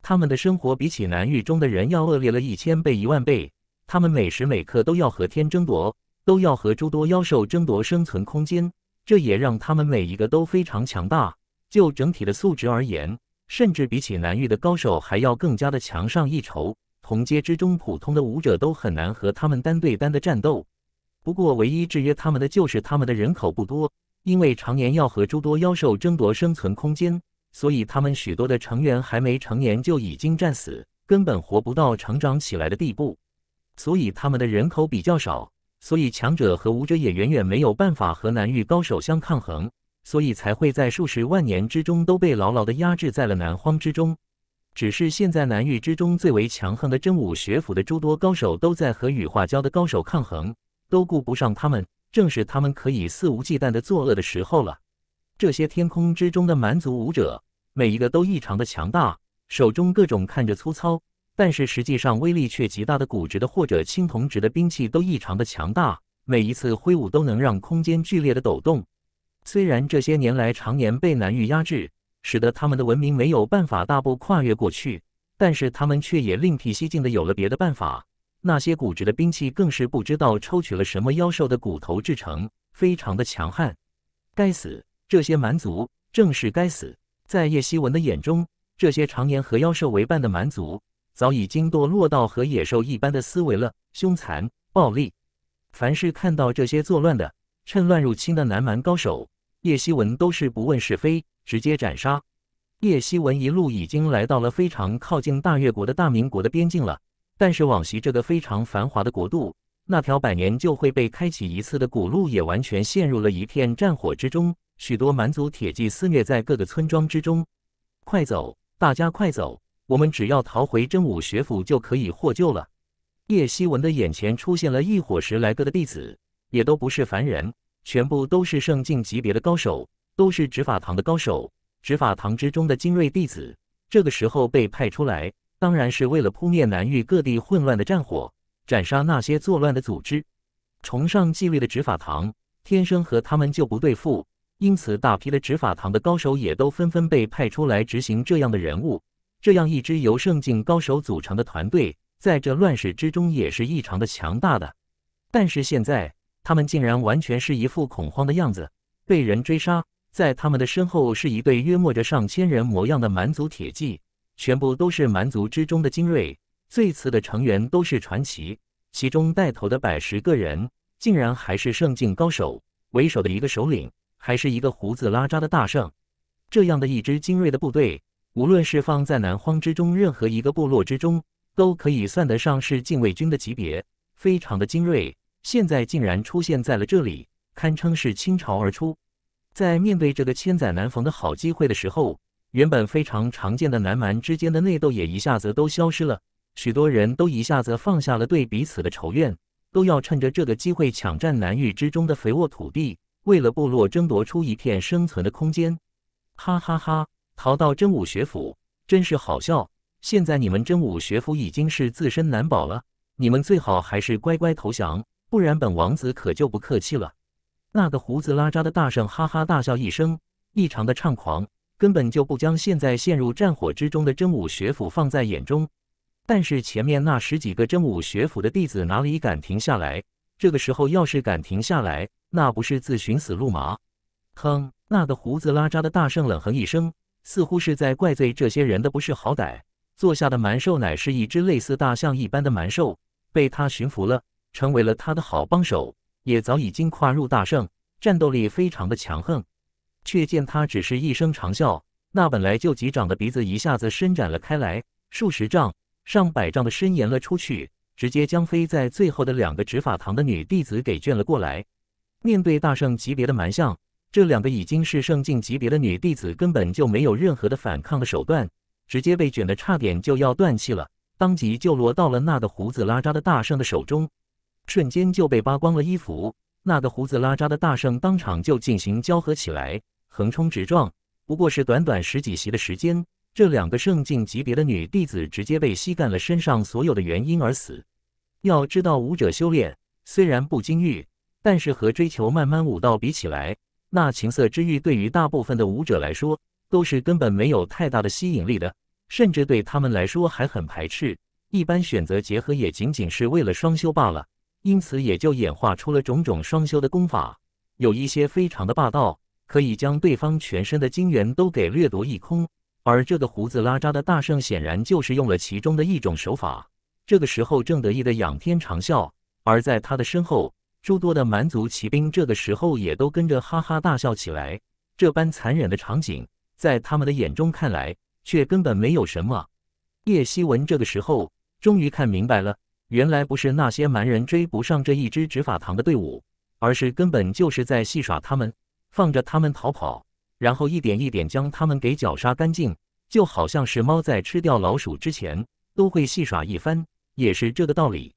他们的生活比起南域中的人要恶劣了一千倍、一万倍。他们每时每刻都要和天争夺，都要和诸多妖兽争夺生存空间，这也让他们每一个都非常强大。就整体的素质而言，甚至比起南域的高手还要更加的强上一筹。同阶之中，普通的武者都很难和他们单对单的战斗。不过，唯一制约他们的就是他们的人口不多。因为常年要和诸多妖兽争夺生存空间，所以他们许多的成员还没成年就已经战死，根本活不到成长起来的地步。所以他们的人口比较少，所以强者和武者也远远没有办法和南域高手相抗衡。所以才会在数十万年之中都被牢牢的压制在了南荒之中。只是现在南域之中最为强横的真武学府的诸多高手都在和羽化教的高手抗衡，都顾不上他们。正是他们可以肆无忌惮的作恶的时候了。这些天空之中的蛮族武者，每一个都异常的强大，手中各种看着粗糙，但是实际上威力却极大的骨质的或者青铜质的兵器都异常的强大，每一次挥舞都能让空间剧烈的抖动。虽然这些年来常年被南域压制。使得他们的文明没有办法大步跨越过去，但是他们却也另辟蹊径的有了别的办法。那些骨质的兵器更是不知道抽取了什么妖兽的骨头制成，非常的强悍。该死，这些蛮族正是该死！在叶希文的眼中，这些常年和妖兽为伴的蛮族，早已经堕落到和野兽一般的思维了，凶残暴力。凡是看到这些作乱的、趁乱入侵的南蛮高手，叶希文都是不问是非。直接斩杀。叶希文一路已经来到了非常靠近大越国的大明国的边境了，但是往昔这个非常繁华的国度，那条百年就会被开启一次的古路也完全陷入了一片战火之中，许多蛮族铁骑肆虐在各个村庄之中。快走，大家快走，我们只要逃回真武学府就可以获救了。叶希文的眼前出现了一伙十来个的弟子，也都不是凡人，全部都是圣境级别的高手。都是执法堂的高手，执法堂之中的精锐弟子，这个时候被派出来，当然是为了扑灭南域各地混乱的战火，斩杀那些作乱的组织。崇尚纪律的执法堂，天生和他们就不对付，因此大批的执法堂的高手也都纷纷被派出来执行。这样的人物，这样一支由圣境高手组成的团队，在这乱世之中也是异常的强大。的，但是现在他们竟然完全是一副恐慌的样子，被人追杀。在他们的身后是一队约莫着上千人模样的蛮族铁骑，全部都是蛮族之中的精锐，最次的成员都是传奇，其中带头的百十个人竟然还是圣境高手，为首的一个首领还是一个胡子拉碴的大圣。这样的一支精锐的部队，无论是放在南荒之中任何一个部落之中，都可以算得上是禁卫军的级别，非常的精锐。现在竟然出现在了这里，堪称是倾巢而出。在面对这个千载难逢的好机会的时候，原本非常常见的南蛮之间的内斗也一下子都消失了，许多人都一下子放下了对彼此的仇怨，都要趁着这个机会抢占南域之中的肥沃土地，为了部落争夺出一片生存的空间。哈哈哈，逃到真武学府真是好笑！现在你们真武学府已经是自身难保了，你们最好还是乖乖投降，不然本王子可就不客气了。那个胡子拉碴的大圣哈哈大笑一声，异常的猖狂，根本就不将现在陷入战火之中的真武学府放在眼中。但是前面那十几个真武学府的弟子哪里敢停下来？这个时候要是敢停下来，那不是自寻死路吗？哼！那个胡子拉碴的大圣冷哼一声，似乎是在怪罪这些人的不识好歹。坐下的蛮兽乃是一只类似大象一般的蛮兽，被他驯服了，成为了他的好帮手。也早已经跨入大圣，战斗力非常的强横，却见他只是一声长啸，那本来就极长的鼻子一下子伸展了开来，数十丈、上百丈的伸延了出去，直接将飞在最后的两个执法堂的女弟子给卷了过来。面对大圣级别的蛮象，这两个已经是圣境级别的女弟子根本就没有任何的反抗的手段，直接被卷的差点就要断气了，当即就落到了那个胡子拉碴的大圣的手中。瞬间就被扒光了衣服，那个胡子拉碴的大圣当场就进行交合起来，横冲直撞。不过是短短十几席的时间，这两个圣境级别的女弟子直接被吸干了身上所有的元婴而死。要知道，武者修炼虽然不金玉，但是和追求慢慢武道比起来，那情色之欲对于大部分的武者来说都是根本没有太大的吸引力的，甚至对他们来说还很排斥。一般选择结合也仅仅是为了双修罢了。因此也就演化出了种种双修的功法，有一些非常的霸道，可以将对方全身的精元都给掠夺一空。而这个胡子拉碴的大圣显然就是用了其中的一种手法。这个时候正得意的仰天长笑，而在他的身后，诸多的蛮族骑兵这个时候也都跟着哈哈大笑起来。这般残忍的场景，在他们的眼中看来却根本没有什么。叶希文这个时候终于看明白了。原来不是那些蛮人追不上这一支执法堂的队伍，而是根本就是在戏耍他们，放着他们逃跑，然后一点一点将他们给绞杀干净，就好像是猫在吃掉老鼠之前都会戏耍一番，也是这个道理。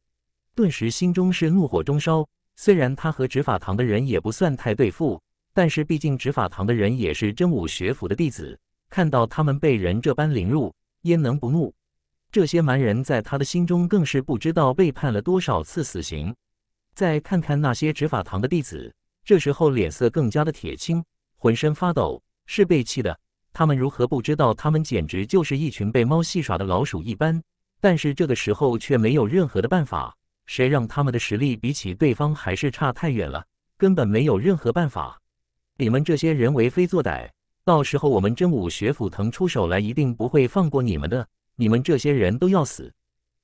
顿时心中是怒火中烧。虽然他和执法堂的人也不算太对付，但是毕竟执法堂的人也是真武学府的弟子，看到他们被人这般凌辱，焉能不怒？这些蛮人在他的心中更是不知道被判了多少次死刑。再看看那些执法堂的弟子，这时候脸色更加的铁青，浑身发抖，是被气的。他们如何不知道？他们简直就是一群被猫戏耍的老鼠一般。但是这个时候却没有任何的办法，谁让他们的实力比起对方还是差太远了，根本没有任何办法。你们这些人为非作歹，到时候我们真武学府腾出手来，一定不会放过你们的。你们这些人都要死！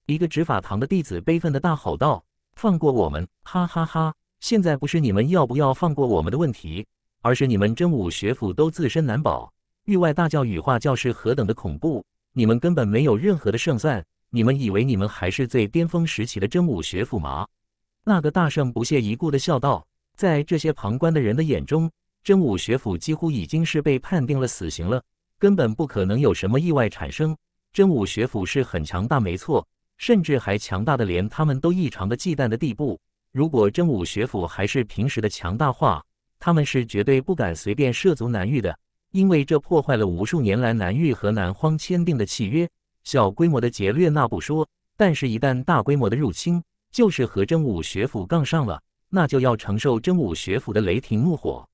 一个执法堂的弟子悲愤的大吼道：“放过我们！”哈哈哈！现在不是你们要不要放过我们的问题，而是你们真武学府都自身难保，域外大教羽化教是何等的恐怖，你们根本没有任何的胜算。你们以为你们还是最巅峰时期的真武学府吗？”那个大圣不屑一顾的笑道：“在这些旁观的人的眼中，真武学府几乎已经是被判定了死刑了，根本不可能有什么意外产生。”真武学府是很强大，没错，甚至还强大的连他们都异常的忌惮的地步。如果真武学府还是平时的强大化，他们是绝对不敢随便涉足南域的，因为这破坏了无数年来南域和南荒签订的契约。小规模的劫掠那不说，但是一旦大规模的入侵，就是和真武学府杠上了，那就要承受真武学府的雷霆怒火。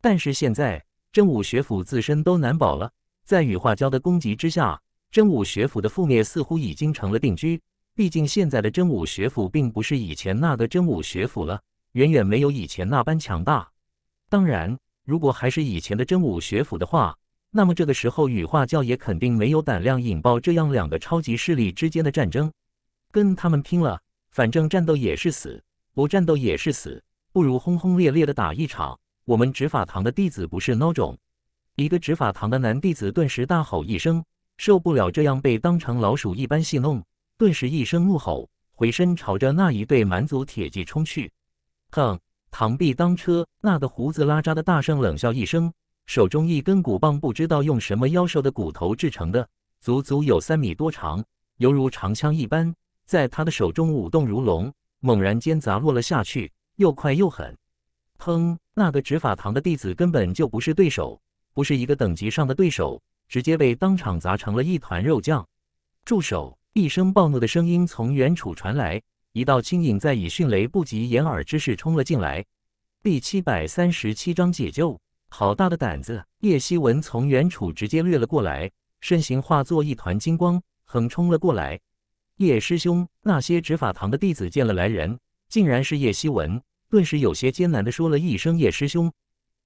但是现在真武学府自身都难保了，在羽化蛟的攻击之下。真武学府的覆灭似乎已经成了定局。毕竟现在的真武学府并不是以前那个真武学府了，远远没有以前那般强大。当然，如果还是以前的真武学府的话，那么这个时候羽化教也肯定没有胆量引爆这样两个超级势力之间的战争。跟他们拼了，反正战斗也是死，不战斗也是死，不如轰轰烈烈的打一场。我们执法堂的弟子不是孬种。一个执法堂的男弟子顿时大吼一声。受不了这样被当成老鼠一般戏弄，顿时一声怒吼，回身朝着那一对蛮族铁骑冲去。哼，螳臂当车！那个胡子拉碴的大圣冷笑一声，手中一根骨棒，不知道用什么妖兽的骨头制成的，足足有三米多长，犹如长枪一般，在他的手中舞动如龙，猛然间砸落了下去，又快又狠。砰！那个执法堂的弟子根本就不是对手，不是一个等级上的对手。直接被当场砸成了一团肉酱！住手！一声暴怒的声音从远处传来，一道轻影在以迅雷不及掩耳之势冲了进来。第七百三十七章解救，好大的胆子！叶希文从远处直接掠了过来，身形化作一团金光，横冲了过来。叶师兄，那些执法堂的弟子见了来人，竟然是叶希文，顿时有些艰难地说了一声：“叶师兄。”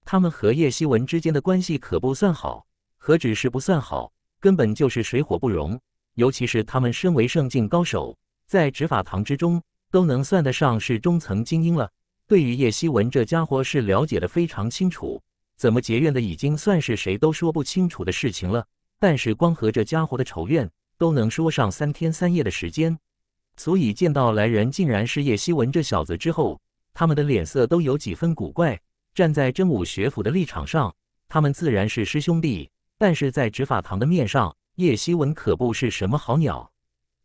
他们和叶希文之间的关系可不算好。何止是不算好，根本就是水火不容。尤其是他们身为圣境高手，在执法堂之中都能算得上是中层精英了。对于叶希文这家伙是了解的非常清楚，怎么结怨的已经算是谁都说不清楚的事情了。但是光和这家伙的仇怨都能说上三天三夜的时间。所以见到来人竟然是叶希文这小子之后，他们的脸色都有几分古怪。站在真武学府的立场上，他们自然是师兄弟。但是在执法堂的面上，叶希文可不是什么好鸟。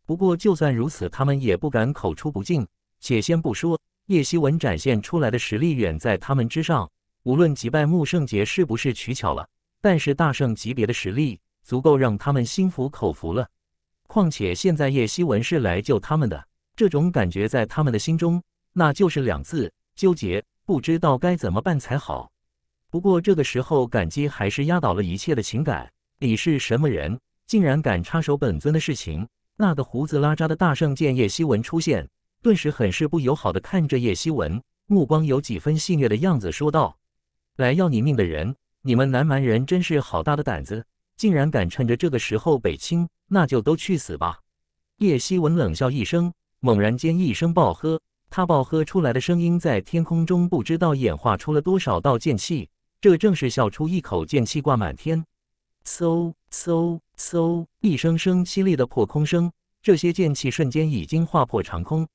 不过就算如此，他们也不敢口出不敬。且先不说叶希文展现出来的实力远在他们之上，无论击败穆圣杰是不是取巧了，但是大圣级别的实力足够让他们心服口服了。况且现在叶希文是来救他们的，这种感觉在他们的心中那就是两字：纠结，不知道该怎么办才好。不过这个时候，感激还是压倒了一切的情感。你是什么人，竟然敢插手本尊的事情？那个胡子拉碴的大圣见叶希文出现，顿时很是不友好的看着叶希文，目光有几分戏谑的样子说道：“来要你命的人，你们南蛮人真是好大的胆子，竟然敢趁着这个时候北侵，那就都去死吧！”叶希文冷笑一声，猛然间一声爆喝，他爆喝出来的声音在天空中不知道演化出了多少道剑气。这正是笑出一口剑气挂满天，嗖嗖嗖，一声声凄厉的破空声，这些剑气瞬间已经划破长空，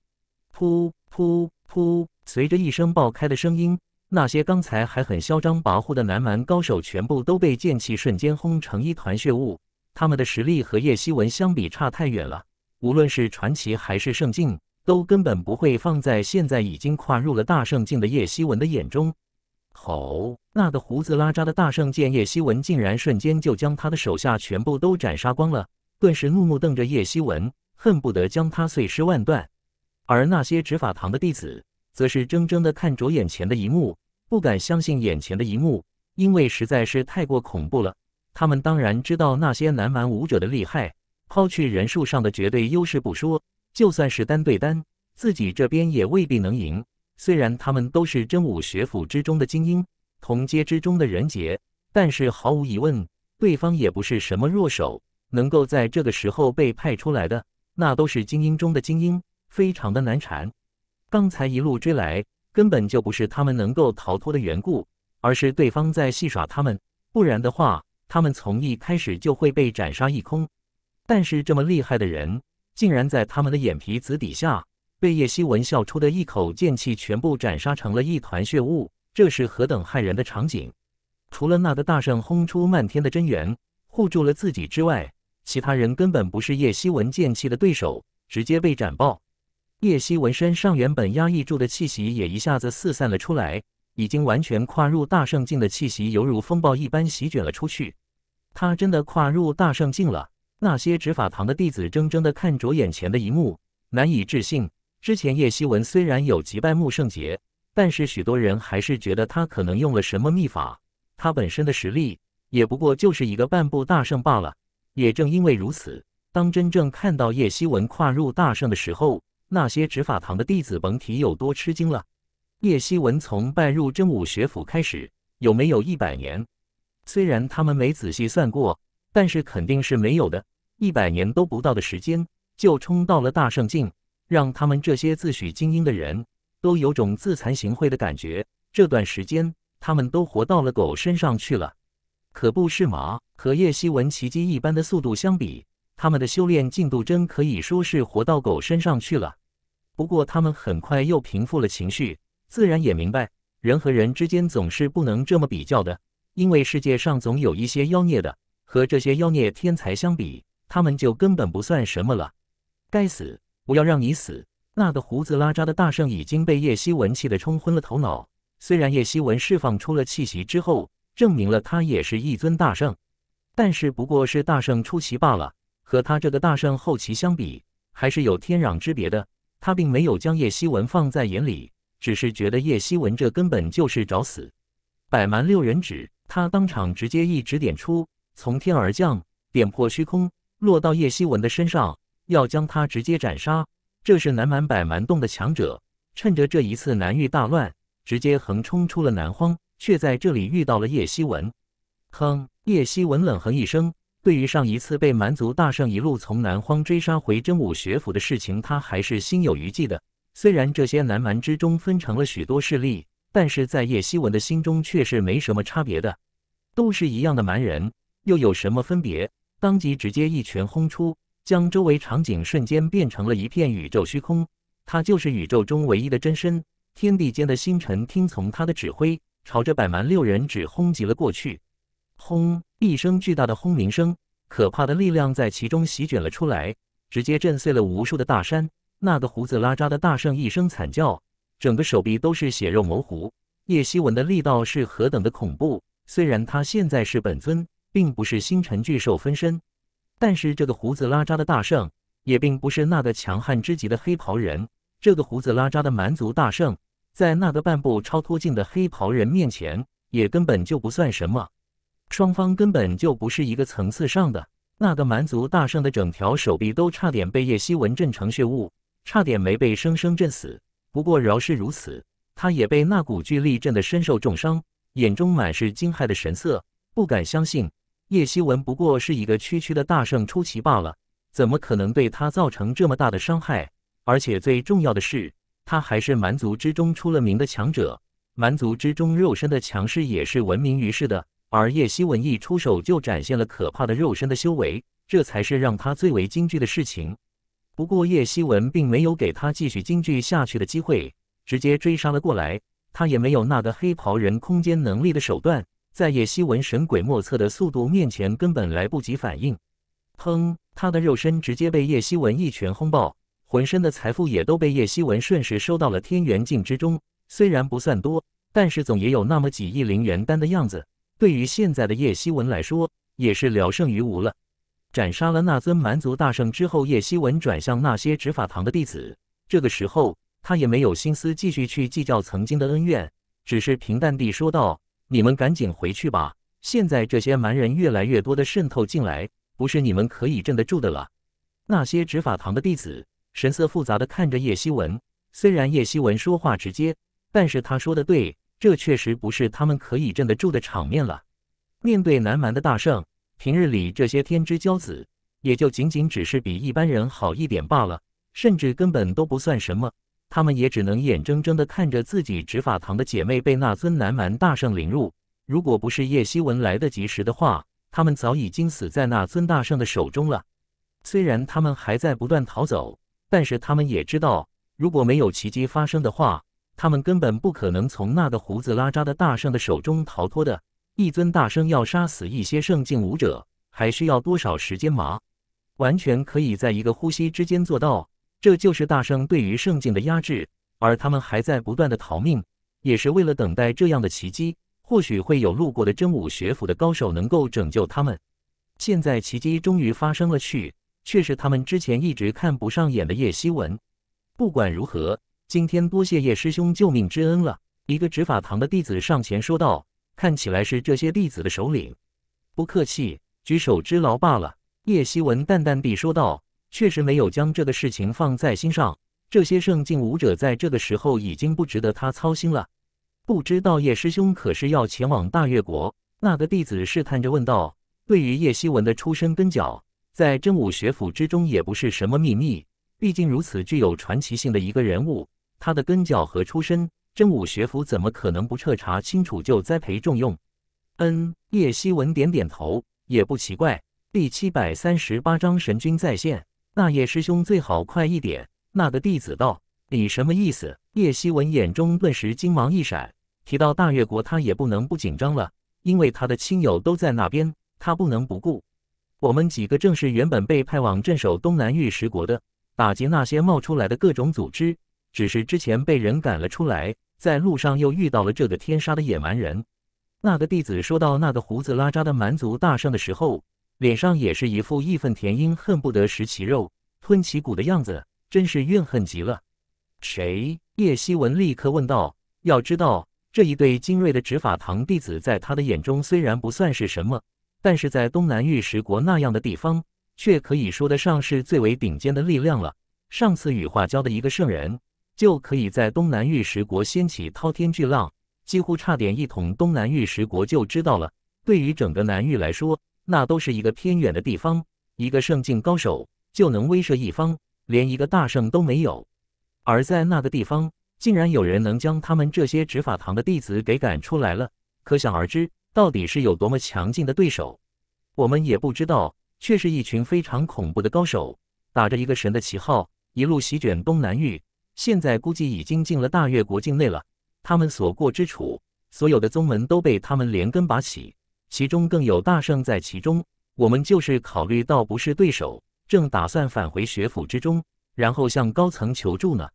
噗噗噗，随着一声爆开的声音，那些刚才还很嚣张跋扈的南蛮高手全部都被剑气瞬间轰成一团血雾。他们的实力和叶希文相比差太远了，无论是传奇还是圣境，都根本不会放在现在已经跨入了大圣境的叶希文的眼中。吼！那个胡子拉碴的大圣见叶希文竟然瞬间就将他的手下全部都斩杀光了，顿时怒目瞪着叶希文，恨不得将他碎尸万段。而那些执法堂的弟子，则是怔怔的看着眼前的一幕，不敢相信眼前的一幕，因为实在是太过恐怖了。他们当然知道那些南蛮武者的厉害，抛去人数上的绝对优势不说，就算是单对单，自己这边也未必能赢。虽然他们都是真武学府之中的精英，同阶之中的人杰，但是毫无疑问，对方也不是什么弱手。能够在这个时候被派出来的，那都是精英中的精英，非常的难缠。刚才一路追来，根本就不是他们能够逃脱的缘故，而是对方在戏耍他们。不然的话，他们从一开始就会被斩杀一空。但是这么厉害的人，竟然在他们的眼皮子底下。被叶希文笑出的一口剑气全部斩杀成了一团血雾，这是何等骇人的场景！除了那个大圣轰出漫天的真元护住了自己之外，其他人根本不是叶希文剑气的对手，直接被斩爆。叶希文身上原本压抑住的气息也一下子四散了出来，已经完全跨入大圣境的气息犹如风暴一般席卷了出去。他真的跨入大圣境了！那些执法堂的弟子怔怔地看着眼前的一幕，难以置信。之前叶希文虽然有击败穆圣杰，但是许多人还是觉得他可能用了什么秘法。他本身的实力也不过就是一个半步大圣罢了。也正因为如此，当真正看到叶希文跨入大圣的时候，那些执法堂的弟子甭提有多吃惊了。叶希文从拜入真武学府开始，有没有一百年？虽然他们没仔细算过，但是肯定是没有的。一百年都不到的时间，就冲到了大圣境。让他们这些自诩精英的人都有种自惭形秽的感觉。这段时间，他们都活到了狗身上去了，可不是吗？和叶希文奇迹一般的速度相比，他们的修炼进度真可以说是活到狗身上去了。不过，他们很快又平复了情绪，自然也明白，人和人之间总是不能这么比较的，因为世界上总有一些妖孽的，和这些妖孽天才相比，他们就根本不算什么了。该死！我要让你死！那个胡子拉碴的大圣已经被叶希文气得冲昏了头脑。虽然叶希文释放出了气息之后，证明了他也是一尊大圣，但是不过是大圣出奇罢了，和他这个大圣后期相比，还是有天壤之别的。他并没有将叶希文放在眼里，只是觉得叶希文这根本就是找死。百蛮六人指，他当场直接一指点出，从天而降，点破虚空，落到叶希文的身上。要将他直接斩杀，这是南蛮百蛮洞的强者，趁着这一次南域大乱，直接横冲出了南荒，却在这里遇到了叶希文。哼！叶希文冷哼一声，对于上一次被蛮族大圣一路从南荒追杀回真武学府的事情，他还是心有余悸的。虽然这些南蛮之中分成了许多势力，但是在叶希文的心中却是没什么差别的，都是一样的蛮人，又有什么分别？当即直接一拳轰出。将周围场景瞬间变成了一片宇宙虚空，他就是宇宙中唯一的真身。天地间的星辰听从他的指挥，朝着百蛮六人指轰击了过去。轰！一声巨大的轰鸣声，可怕的力量在其中席卷了出来，直接震碎了无数的大山。那个胡子拉碴的大圣一声惨叫，整个手臂都是血肉模糊。叶希文的力道是何等的恐怖！虽然他现在是本尊，并不是星辰巨兽分身。但是这个胡子拉碴的大圣，也并不是那个强悍之极的黑袍人。这个胡子拉碴的蛮族大圣，在那个半步超脱境的黑袍人面前，也根本就不算什么。双方根本就不是一个层次上的。那个蛮族大圣的整条手臂都差点被叶希文震成血雾，差点没被生生震死。不过饶是如此，他也被那股巨力震得身受重伤，眼中满是惊骇的神色，不敢相信。叶希文不过是一个区区的大圣出奇罢了，怎么可能对他造成这么大的伤害？而且最重要的是，他还是蛮族之中出了名的强者，蛮族之中肉身的强势也是闻名于世的。而叶希文一出手就展现了可怕的肉身的修为，这才是让他最为惊惧的事情。不过叶希文并没有给他继续惊惧下去的机会，直接追杀了过来。他也没有那个黑袍人空间能力的手段。在叶希文神鬼莫测的速度面前，根本来不及反应。砰！他的肉身直接被叶希文一拳轰爆，浑身的财富也都被叶希文顺势收到了天元境之中。虽然不算多，但是总也有那么几亿灵元丹的样子。对于现在的叶希文来说，也是了胜于无了。斩杀了那尊蛮族大圣之后，叶希文转向那些执法堂的弟子。这个时候，他也没有心思继续去计较曾经的恩怨，只是平淡地说道。你们赶紧回去吧！现在这些蛮人越来越多的渗透进来，不是你们可以镇得住的了。那些执法堂的弟子神色复杂的看着叶希文，虽然叶希文说话直接，但是他说的对，这确实不是他们可以镇得住的场面了。面对南蛮的大圣，平日里这些天之骄子也就仅仅只是比一般人好一点罢了，甚至根本都不算什么。他们也只能眼睁睁地看着自己执法堂的姐妹被那尊南蛮大圣凌辱。如果不是叶希文来得及时的话，他们早已经死在那尊大圣的手中了。虽然他们还在不断逃走，但是他们也知道，如果没有奇迹发生的话，他们根本不可能从那个胡子拉碴的大圣的手中逃脱的。一尊大圣要杀死一些圣境武者，还需要多少时间吗？完全可以在一个呼吸之间做到。这就是大圣对于圣境的压制，而他们还在不断的逃命，也是为了等待这样的奇迹。或许会有路过的真武学府的高手能够拯救他们。现在奇迹终于发生了，去，却是他们之前一直看不上眼的叶希文。不管如何，今天多谢叶师兄救命之恩了。一个执法堂的弟子上前说道，看起来是这些弟子的首领。不客气，举手之劳罢了。叶希文淡淡地说道。确实没有将这个事情放在心上，这些圣境武者在这个时候已经不值得他操心了。不知道叶师兄可是要前往大越国？那个弟子试探着问道。对于叶希文的出身跟脚，在真武学府之中也不是什么秘密。毕竟如此具有传奇性的一个人物，他的根脚和出身，真武学府怎么可能不彻查清楚就栽培重用？嗯，叶希文点点头，也不奇怪。第七百三十八章神君在线。那叶师兄最好快一点。那个弟子道：“你什么意思？”叶希文眼中顿时金芒一闪。提到大越国，他也不能不紧张了，因为他的亲友都在那边，他不能不顾。我们几个正是原本被派往镇守东南玉石国的，打击那些冒出来的各种组织。只是之前被人赶了出来，在路上又遇到了这个天杀的野蛮人。那个弟子说到那个胡子拉碴的蛮族大圣的时候。脸上也是一副义愤填膺，恨不得食其肉，吞其骨的样子，真是怨恨极了。谁？叶希文立刻问道。要知道，这一对精锐的执法堂弟子，在他的眼中虽然不算是什么，但是在东南玉石国那样的地方，却可以说得上是最为顶尖的力量了。上次羽化教的一个圣人，就可以在东南玉石国掀起滔天巨浪，几乎差点一统东南玉石国，就知道了。对于整个南域来说，那都是一个偏远的地方，一个圣境高手就能威慑一方，连一个大圣都没有。而在那个地方，竟然有人能将他们这些执法堂的弟子给赶出来了，可想而知，到底是有多么强劲的对手。我们也不知道，却是一群非常恐怖的高手，打着一个神的旗号，一路席卷东南域。现在估计已经进了大越国境内了。他们所过之处，所有的宗门都被他们连根拔起。其中更有大圣在其中，我们就是考虑到不是对手，正打算返回学府之中，然后向高层求助呢。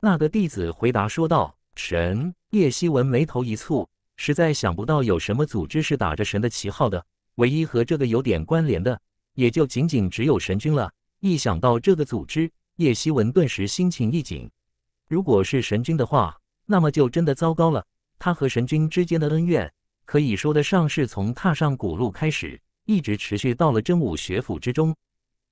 那个弟子回答说道：“神。”叶希文眉头一蹙，实在想不到有什么组织是打着神的旗号的。唯一和这个有点关联的，也就仅仅只有神君了。一想到这个组织，叶希文顿时心情一紧。如果是神君的话，那么就真的糟糕了。他和神君之间的恩怨。可以说得上是从踏上古路开始，一直持续到了真武学府之中。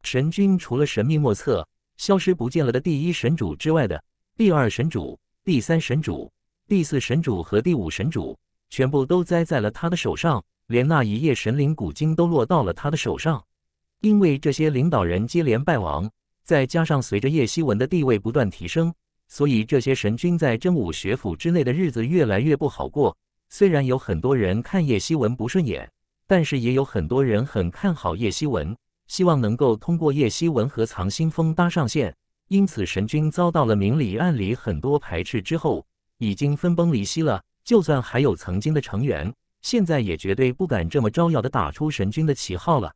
神君除了神秘莫测、消失不见了的第一神主之外的第二神主、第三神主、第四神主和第五神主，全部都栽在了他的手上。连那一夜神灵古经都落到了他的手上。因为这些领导人接连败亡，再加上随着叶希文的地位不断提升，所以这些神君在真武学府之内的日子越来越不好过。虽然有很多人看叶希文不顺眼，但是也有很多人很看好叶希文，希望能够通过叶希文和藏心风搭上线。因此，神君遭到了明里暗里很多排斥之后，已经分崩离析了。就算还有曾经的成员，现在也绝对不敢这么招摇的打出神君的旗号了。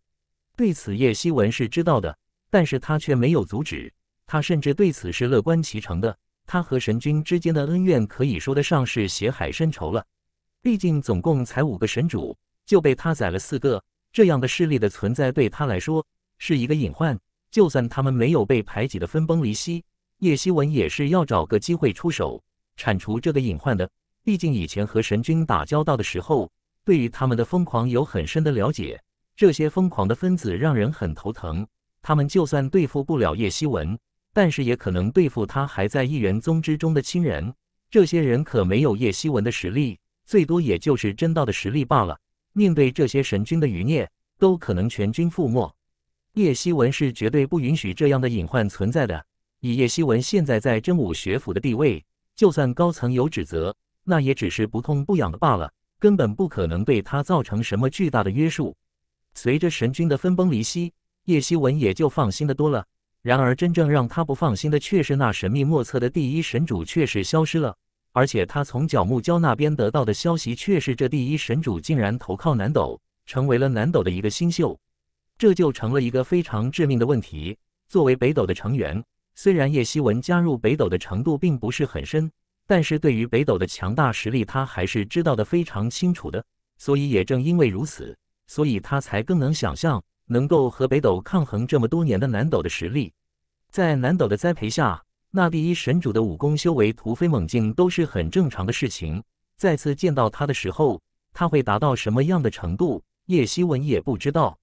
对此，叶希文是知道的，但是他却没有阻止，他甚至对此是乐观其成的。他和神君之间的恩怨可以说得上是血海深仇了。毕竟总共才五个神主，就被他宰了四个，这样的势力的存在对他来说是一个隐患。就算他们没有被排挤的分崩离析，叶希文也是要找个机会出手铲除这个隐患的。毕竟以前和神君打交道的时候，对于他们的疯狂有很深的了解，这些疯狂的分子让人很头疼。他们就算对付不了叶希文，但是也可能对付他还在一元宗之中的亲人。这些人可没有叶希文的实力。最多也就是真道的实力罢了。面对这些神君的余孽，都可能全军覆没。叶希文是绝对不允许这样的隐患存在的。以叶希文现在在真武学府的地位，就算高层有指责，那也只是不痛不痒的罢了，根本不可能对他造成什么巨大的约束。随着神君的分崩离析，叶希文也就放心的多了。然而，真正让他不放心的，却是那神秘莫测的第一神主，确实消失了。而且他从角木蛟那边得到的消息，却是这第一神主竟然投靠南斗，成为了南斗的一个新秀，这就成了一个非常致命的问题。作为北斗的成员，虽然叶希文加入北斗的程度并不是很深，但是对于北斗的强大实力，他还是知道的非常清楚的。所以也正因为如此，所以他才更能想象，能够和北斗抗衡这么多年的南斗的实力，在南斗的栽培下。那第一神主的武功修为突飞猛进都是很正常的事情。再次见到他的时候，他会达到什么样的程度？叶希文也不知道，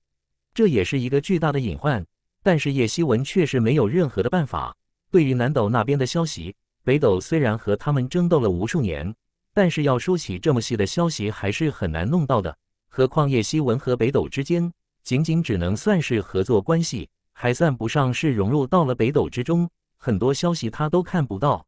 这也是一个巨大的隐患。但是叶希文确实没有任何的办法。对于南斗那边的消息，北斗虽然和他们争斗了无数年，但是要说起这么细的消息还是很难弄到的。何况叶希文和北斗之间仅仅只能算是合作关系，还算不上是融入到了北斗之中。很多消息他都看不到，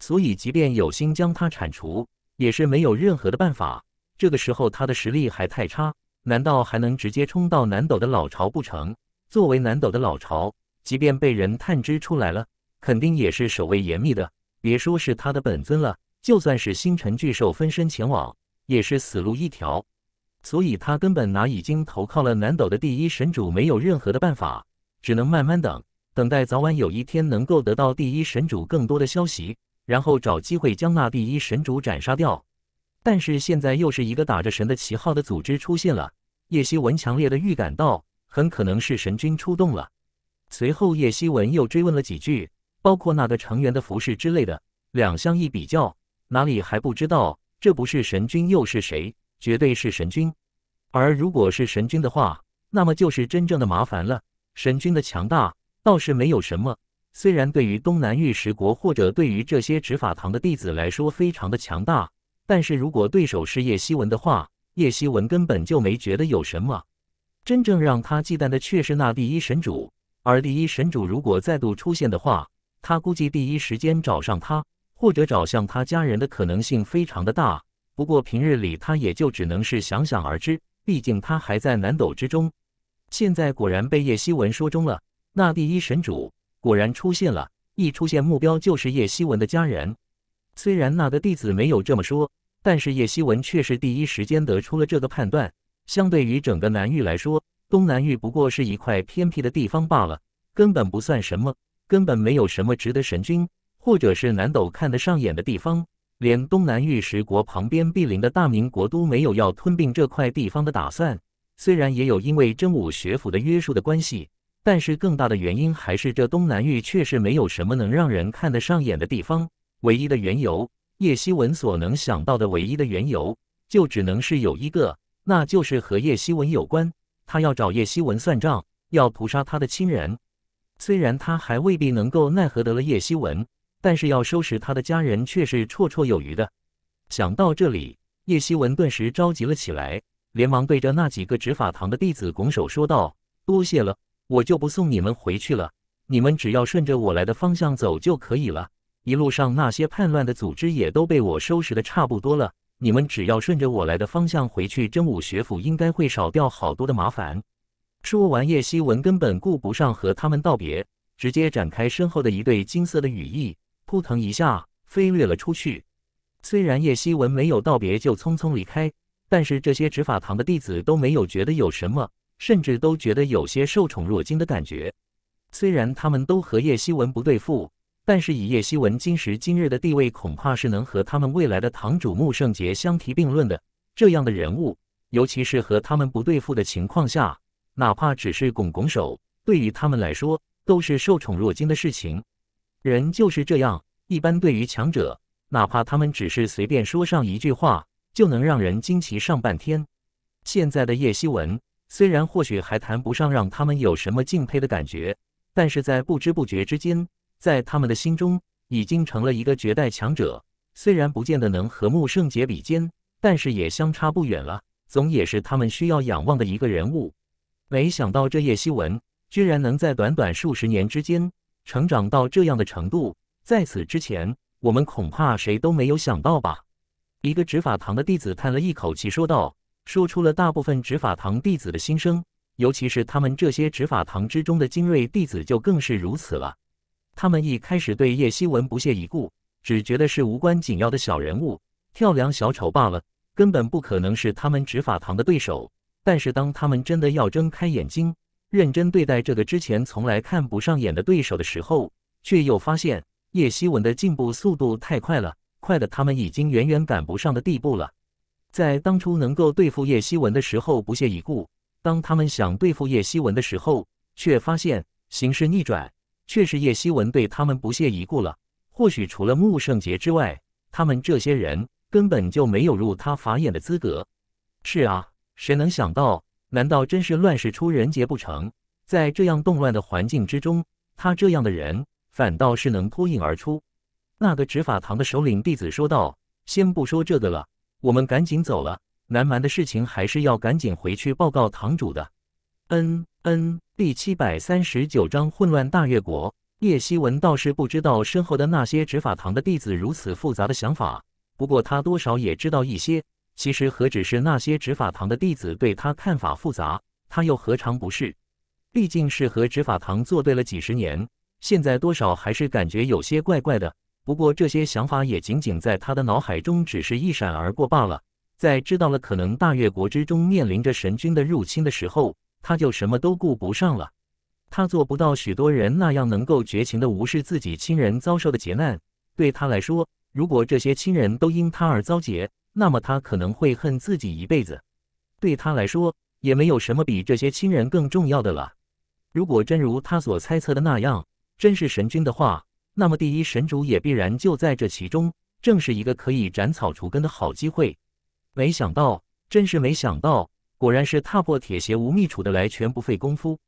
所以即便有心将他铲除，也是没有任何的办法。这个时候他的实力还太差，难道还能直接冲到南斗的老巢不成？作为南斗的老巢，即便被人探知出来了，肯定也是守卫严密的。别说是他的本尊了，就算是星辰巨兽分身前往，也是死路一条。所以他根本拿已经投靠了南斗的第一神主没有任何的办法，只能慢慢等。等待早晚有一天能够得到第一神主更多的消息，然后找机会将那第一神主斩杀掉。但是现在又是一个打着神的旗号的组织出现了。叶希文强烈的预感到，很可能是神君出动了。随后叶希文又追问了几句，包括那个成员的服饰之类的，两相一比较，哪里还不知道这不是神君又是谁？绝对是神君。而如果是神君的话，那么就是真正的麻烦了。神君的强大。倒是没有什么，虽然对于东南玉石国或者对于这些执法堂的弟子来说非常的强大，但是如果对手是叶希文的话，叶希文根本就没觉得有什么。真正让他忌惮的却是那第一神主，而第一神主如果再度出现的话，他估计第一时间找上他，或者找向他家人的可能性非常的大。不过平日里他也就只能是想想而知，毕竟他还在南斗之中。现在果然被叶希文说中了。那第一神主果然出现了，一出现目标就是叶希文的家人。虽然那个弟子没有这么说，但是叶希文却是第一时间得出了这个判断。相对于整个南域来说，东南域不过是一块偏僻的地方罢了，根本不算什么，根本没有什么值得神君或者是南斗看得上眼的地方。连东南域十国旁边毗邻的大明国都没有要吞并这块地方的打算。虽然也有因为真武学府的约束的关系。但是更大的原因还是这东南域却是没有什么能让人看得上眼的地方。唯一的缘由，叶希文所能想到的唯一的缘由，就只能是有一个，那就是和叶希文有关。他要找叶希文算账，要屠杀他的亲人。虽然他还未必能够奈何得了叶希文，但是要收拾他的家人却是绰绰有余的。想到这里，叶希文顿时着急了起来，连忙对着那几个执法堂的弟子拱手说道：“多谢了。”我就不送你们回去了，你们只要顺着我来的方向走就可以了。一路上那些叛乱的组织也都被我收拾的差不多了，你们只要顺着我来的方向回去真武学府，应该会少掉好多的麻烦。说完，叶希文根本顾不上和他们道别，直接展开身后的一对金色的羽翼，扑腾一下飞掠了出去。虽然叶希文没有道别就匆匆离开，但是这些执法堂的弟子都没有觉得有什么。甚至都觉得有些受宠若惊的感觉。虽然他们都和叶希文不对付，但是以叶希文今时今日的地位，恐怕是能和他们未来的堂主穆圣杰相提并论的。这样的人物，尤其是和他们不对付的情况下，哪怕只是拱拱手，对于他们来说都是受宠若惊的事情。人就是这样，一般对于强者，哪怕他们只是随便说上一句话，就能让人惊奇上半天。现在的叶希文。虽然或许还谈不上让他们有什么敬佩的感觉，但是在不知不觉之间，在他们的心中已经成了一个绝代强者。虽然不见得能和穆圣杰比肩，但是也相差不远了，总也是他们需要仰望的一个人物。没想到这叶希文居然能在短短数十年之间成长到这样的程度，在此之前，我们恐怕谁都没有想到吧？一个执法堂的弟子叹了一口气说道。说出了大部分执法堂弟子的心声，尤其是他们这些执法堂之中的精锐弟子，就更是如此了。他们一开始对叶希文不屑一顾，只觉得是无关紧要的小人物、跳梁小丑罢了，根本不可能是他们执法堂的对手。但是当他们真的要睁开眼睛，认真对待这个之前从来看不上眼的对手的时候，却又发现叶希文的进步速度太快了，快的他们已经远远赶不上的地步了。在当初能够对付叶希文的时候不屑一顾，当他们想对付叶希文的时候，却发现形势逆转，却是叶希文对他们不屑一顾了。或许除了穆圣杰之外，他们这些人根本就没有入他法眼的资格。是啊，谁能想到？难道真是乱世出人杰不成？在这样动乱的环境之中，他这样的人反倒是能脱颖而出。那个执法堂的首领弟子说道：“先不说这个了。”我们赶紧走了，南蛮的事情还是要赶紧回去报告堂主的。嗯嗯，第七百三十九章混乱大越国。叶希文倒是不知道身后的那些执法堂的弟子如此复杂的想法，不过他多少也知道一些。其实何止是那些执法堂的弟子对他看法复杂，他又何尝不是？毕竟是和执法堂作对了几十年，现在多少还是感觉有些怪怪的。不过这些想法也仅仅在他的脑海中，只是一闪而过罢了。在知道了可能大越国之中面临着神君的入侵的时候，他就什么都顾不上了。他做不到许多人那样能够绝情的无视自己亲人遭受的劫难。对他来说，如果这些亲人都因他而遭劫，那么他可能会恨自己一辈子。对他来说，也没有什么比这些亲人更重要的了。如果真如他所猜测的那样，真是神君的话。那么第一神主也必然就在这其中，正是一个可以斩草除根的好机会。没想到，真是没想到，果然是踏破铁鞋无觅处的来，全不费工夫。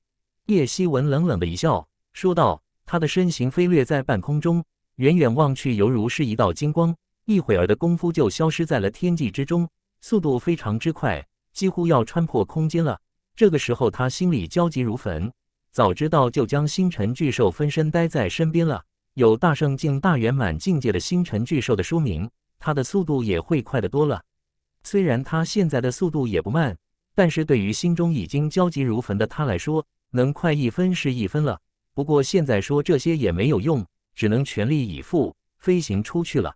叶希文冷冷的一笑，说道：“他的身形飞掠在半空中，远远望去犹如是一道金光。一会儿的功夫就消失在了天际之中，速度非常之快，几乎要穿破空间了。这个时候他心里焦急如焚，早知道就将星辰巨兽分身待在身边了。”有大圣境大圆满境界的星辰巨兽的说明，它的速度也会快得多了。虽然它现在的速度也不慢，但是对于心中已经焦急如焚的他来说，能快一分是一分了。不过现在说这些也没有用，只能全力以赴飞行出去了。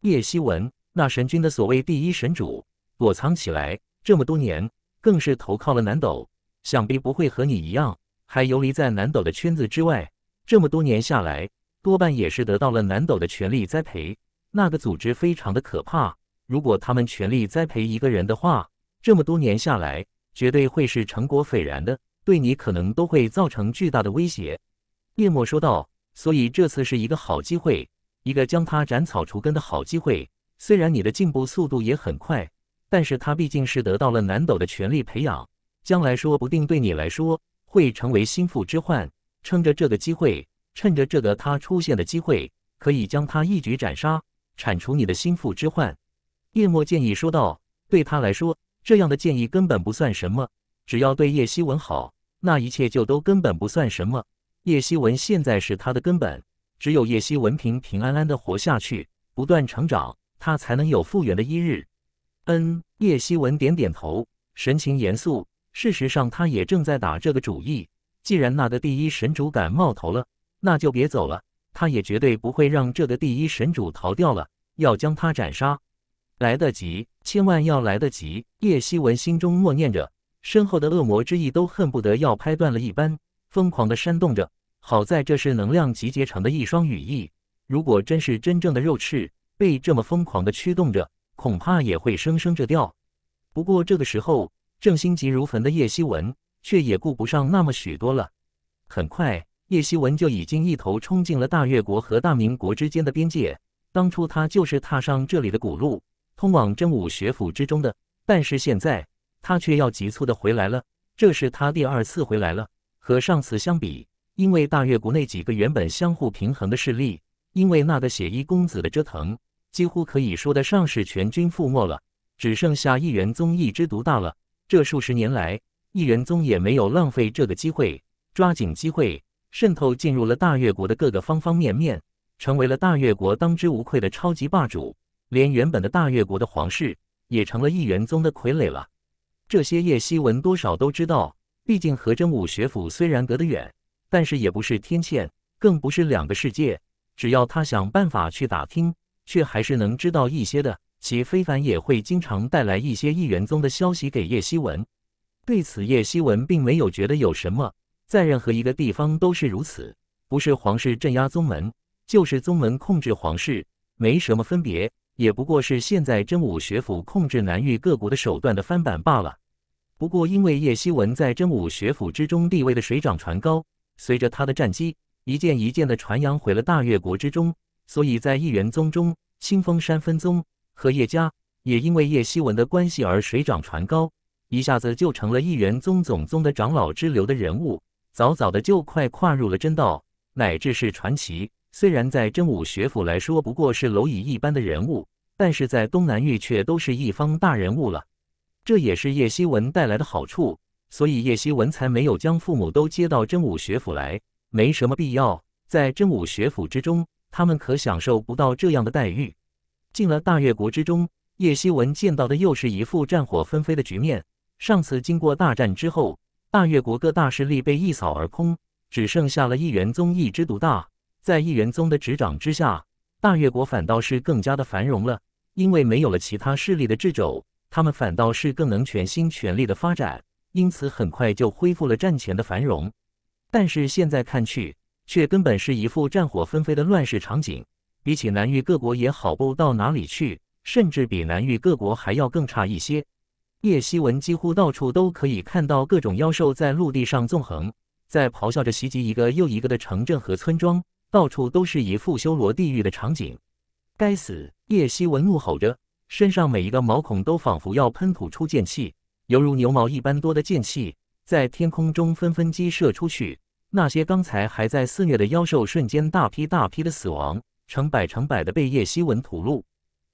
叶希文，那神君的所谓第一神主躲藏起来这么多年，更是投靠了南斗，想必不会和你一样，还游离在南斗的圈子之外。这么多年下来。多半也是得到了南斗的权力栽培，那个组织非常的可怕。如果他们全力栽培一个人的话，这么多年下来，绝对会是成果斐然的，对你可能都会造成巨大的威胁。”叶墨说道，“所以这次是一个好机会，一个将他斩草除根的好机会。虽然你的进步速度也很快，但是他毕竟是得到了南斗的全力培养，将来说不定对你来说会成为心腹之患。趁着这个机会。”趁着这个他出现的机会，可以将他一举斩杀，铲除你的心腹之患。叶莫建议说道：“对他来说，这样的建议根本不算什么。只要对叶希文好，那一切就都根本不算什么。叶希文现在是他的根本，只有叶希文平平安安的活下去，不断成长，他才能有复原的一日。”嗯，叶希文点点头，神情严肃。事实上，他也正在打这个主意。既然那个第一神主敢冒头了，那就别走了，他也绝对不会让这个第一神主逃掉了，要将他斩杀。来得及，千万要来得及！叶希文心中默念着，身后的恶魔之翼都恨不得要拍断了一般，疯狂地扇动着。好在这是能量集结成的一双羽翼，如果真是真正的肉翅，被这么疯狂地驱动着，恐怕也会生生折掉。不过这个时候，正心急如焚的叶希文却也顾不上那么许多了。很快。叶希文就已经一头冲进了大越国和大明国之间的边界。当初他就是踏上这里的古路，通往真武学府之中的。但是现在，他却要急促的回来了。这是他第二次回来了。和上次相比，因为大越国内几个原本相互平衡的势力，因为那个血衣公子的折腾，几乎可以说得上是全军覆没了，只剩下一元宗一支独大了。这数十年来，一元宗也没有浪费这个机会，抓紧机会。渗透进入了大越国的各个方方面面，成为了大越国当之无愧的超级霸主。连原本的大越国的皇室也成了异元宗的傀儡了。这些叶希文多少都知道，毕竟和真武学府虽然隔得远，但是也不是天堑，更不是两个世界。只要他想办法去打听，却还是能知道一些的。其非凡也会经常带来一些异元宗的消息给叶希文。对此，叶希文并没有觉得有什么。在任何一个地方都是如此，不是皇室镇压宗门，就是宗门控制皇室，没什么分别，也不过是现在真武学府控制南域各国的手段的翻版罢了。不过，因为叶希文在真武学府之中地位的水涨船高，随着他的战绩，一件一件的传扬回了大越国之中，所以在一元宗中，清风山分宗和叶家也因为叶希文的关系而水涨船高，一下子就成了一元宗总宗的长老之流的人物。早早的就快跨入了真道，乃至是传奇。虽然在真武学府来说不过是蝼蚁一般的人物，但是在东南域却都是一方大人物了。这也是叶希文带来的好处，所以叶希文才没有将父母都接到真武学府来，没什么必要。在真武学府之中，他们可享受不到这样的待遇。进了大越国之中，叶希文见到的又是一副战火纷飞的局面。上次经过大战之后。大越国各大势力被一扫而空，只剩下了一元宗一支独大。在一元宗的执掌之下，大越国反倒是更加的繁荣了，因为没有了其他势力的掣肘，他们反倒是更能全心全力的发展，因此很快就恢复了战前的繁荣。但是现在看去，却根本是一副战火纷飞的乱世场景，比起南域各国也好不到哪里去，甚至比南域各国还要更差一些。叶希文几乎到处都可以看到各种妖兽在陆地上纵横，在咆哮着袭击一个又一个的城镇和村庄，到处都是一副修罗地狱的场景。该死！叶希文怒吼着，身上每一个毛孔都仿佛要喷吐出剑气，犹如牛毛一般多的剑气在天空中纷纷激射出去。那些刚才还在肆虐的妖兽瞬间大批大批的死亡，成百成百的被叶希文屠戮。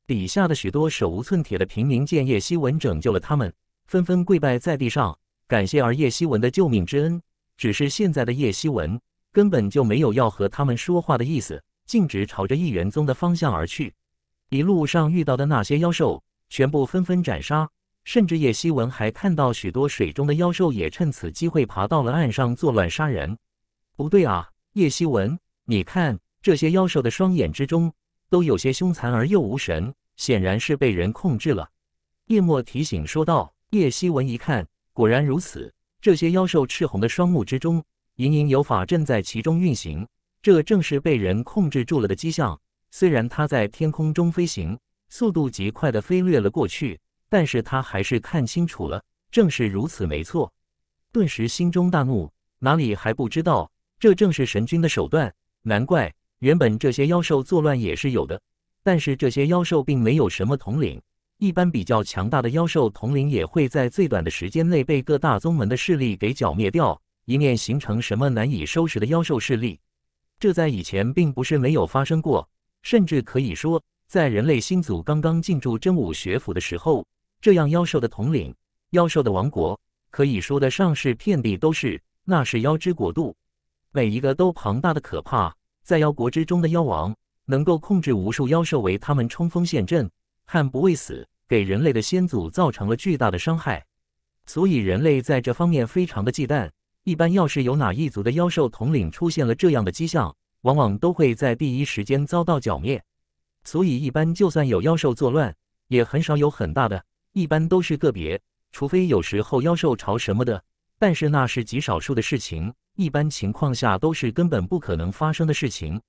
底下的许多手无寸铁的平民见叶希文拯救了他们，纷纷跪拜在地上，感谢而叶希文的救命之恩。只是现在的叶希文根本就没有要和他们说话的意思，径直朝着异元宗的方向而去。一路上遇到的那些妖兽，全部纷纷斩杀。甚至叶希文还看到许多水中的妖兽也趁此机会爬到了岸上作乱杀人。不对啊，叶希文，你看这些妖兽的双眼之中。都有些凶残而又无神，显然是被人控制了。叶莫提醒说道。叶希文一看，果然如此。这些妖兽赤红的双目之中，隐隐有法阵在其中运行，这正是被人控制住了的迹象。虽然他在天空中飞行，速度极快的飞掠了过去，但是他还是看清楚了，正是如此，没错。顿时心中大怒，哪里还不知道，这正是神君的手段，难怪。原本这些妖兽作乱也是有的，但是这些妖兽并没有什么统领，一般比较强大的妖兽统领也会在最短的时间内被各大宗门的势力给剿灭掉，以免形成什么难以收拾的妖兽势力。这在以前并不是没有发生过，甚至可以说，在人类新祖刚刚进驻真武学府的时候，这样妖兽的统领、妖兽的王国，可以说得上是遍地都是，那是妖之国度，每一个都庞大的可怕。在妖国之中的妖王能够控制无数妖兽为他们冲锋陷阵，悍不畏死，给人类的先祖造成了巨大的伤害。所以人类在这方面非常的忌惮。一般要是有哪一族的妖兽统领出现了这样的迹象，往往都会在第一时间遭到剿灭。所以一般就算有妖兽作乱，也很少有很大的，一般都是个别。除非有时候妖兽潮什么的，但是那是极少数的事情。一般情况下都是根本不可能发生的事情，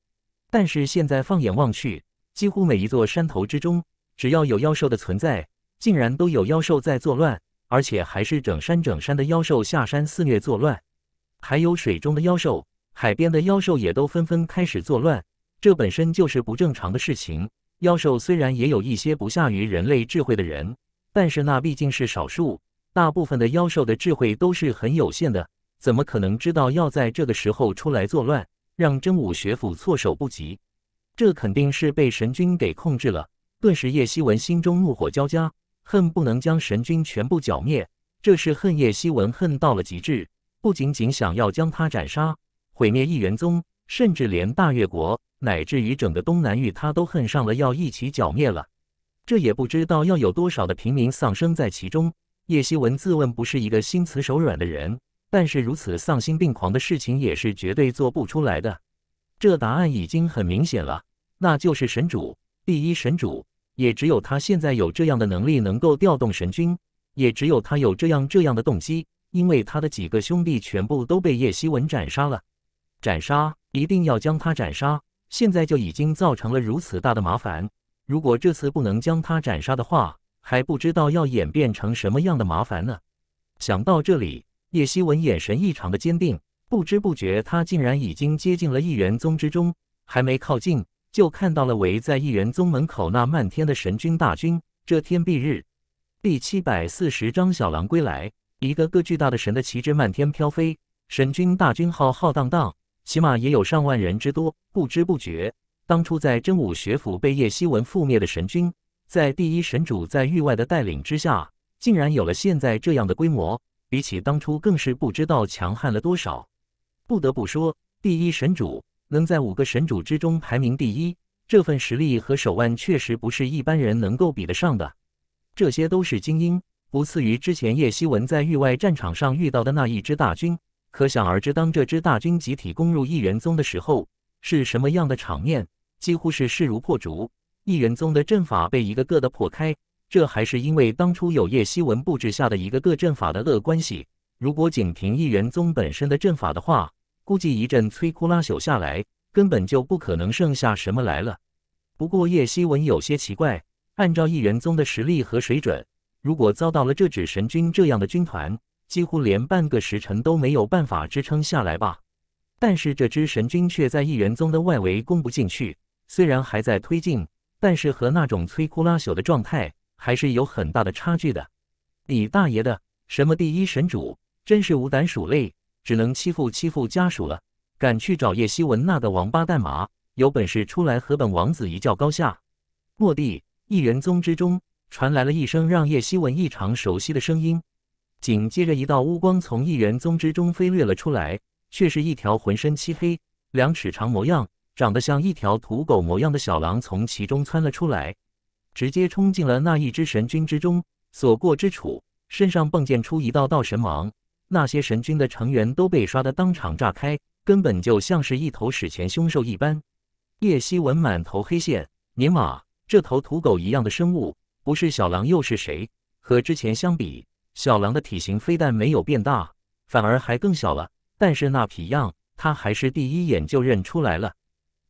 但是现在放眼望去，几乎每一座山头之中，只要有妖兽的存在，竟然都有妖兽在作乱，而且还是整山整山的妖兽下山肆虐作乱，还有水中的妖兽、海边的妖兽也都纷纷开始作乱，这本身就是不正常的事情。妖兽虽然也有一些不下于人类智慧的人，但是那毕竟是少数，大部分的妖兽的智慧都是很有限的。怎么可能知道要在这个时候出来作乱，让真武学府措手不及？这肯定是被神君给控制了。顿时，叶希文心中怒火交加，恨不能将神君全部剿灭。这是恨叶希文恨到了极致，不仅仅想要将他斩杀，毁灭一元宗，甚至连大越国，乃至于整个东南域，他都恨上了，要一起剿灭了。这也不知道要有多少的平民丧生在其中。叶希文自问不是一个心慈手软的人。但是如此丧心病狂的事情也是绝对做不出来的，这答案已经很明显了，那就是神主，第一神主，也只有他现在有这样的能力能够调动神君，也只有他有这样这样的动机，因为他的几个兄弟全部都被叶希文斩杀了，斩杀，一定要将他斩杀，现在就已经造成了如此大的麻烦，如果这次不能将他斩杀的话，还不知道要演变成什么样的麻烦呢？想到这里。叶希文眼神异常的坚定，不知不觉，他竟然已经接近了异元宗之中。还没靠近，就看到了围在异元宗门口那漫天的神君大军，遮天蔽日。第七百四十章小狼归来，一个个巨大的神的旗帜漫天飘飞，神君大军浩浩荡荡，起码也有上万人之多。不知不觉，当初在真武学府被叶希文覆灭的神君，在第一神主在域外的带领之下，竟然有了现在这样的规模。比起当初，更是不知道强悍了多少。不得不说，第一神主能在五个神主之中排名第一，这份实力和手腕确实不是一般人能够比得上的。这些都是精英，不次于之前叶希文在域外战场上遇到的那一支大军。可想而知，当这支大军集体攻入一元宗的时候，是什么样的场面？几乎是势如破竹，一元宗的阵法被一个个的破开。这还是因为当初有叶希文布置下的一个个阵法的恶关系。如果仅凭一元宗本身的阵法的话，估计一阵摧枯拉朽下来，根本就不可能剩下什么来了。不过叶希文有些奇怪，按照一元宗的实力和水准，如果遭到了这指神君这样的军团，几乎连半个时辰都没有办法支撑下来吧？但是这支神军却在一元宗的外围攻不进去，虽然还在推进，但是和那种摧枯拉朽的状态。还是有很大的差距的。你大爷的，什么第一神主，真是无胆鼠类，只能欺负欺负家属了。敢去找叶希文那个王八蛋吗？有本事出来和本王子一较高下！落地，异人宗之中传来了一声让叶希文异常熟悉的声音，紧接着一道乌光从异人宗之中飞掠了出来，却是一条浑身漆黑、两尺长模样，长得像一条土狗模样的小狼从其中窜了出来。直接冲进了那一只神君之中，所过之处，身上迸溅出一道道神芒，那些神君的成员都被刷得当场炸开，根本就像是一头史前凶兽一般。叶希文满头黑线，尼玛，这头土狗一样的生物，不是小狼又是谁？和之前相比，小狼的体型非但没有变大，反而还更小了。但是那皮样，他还是第一眼就认出来了。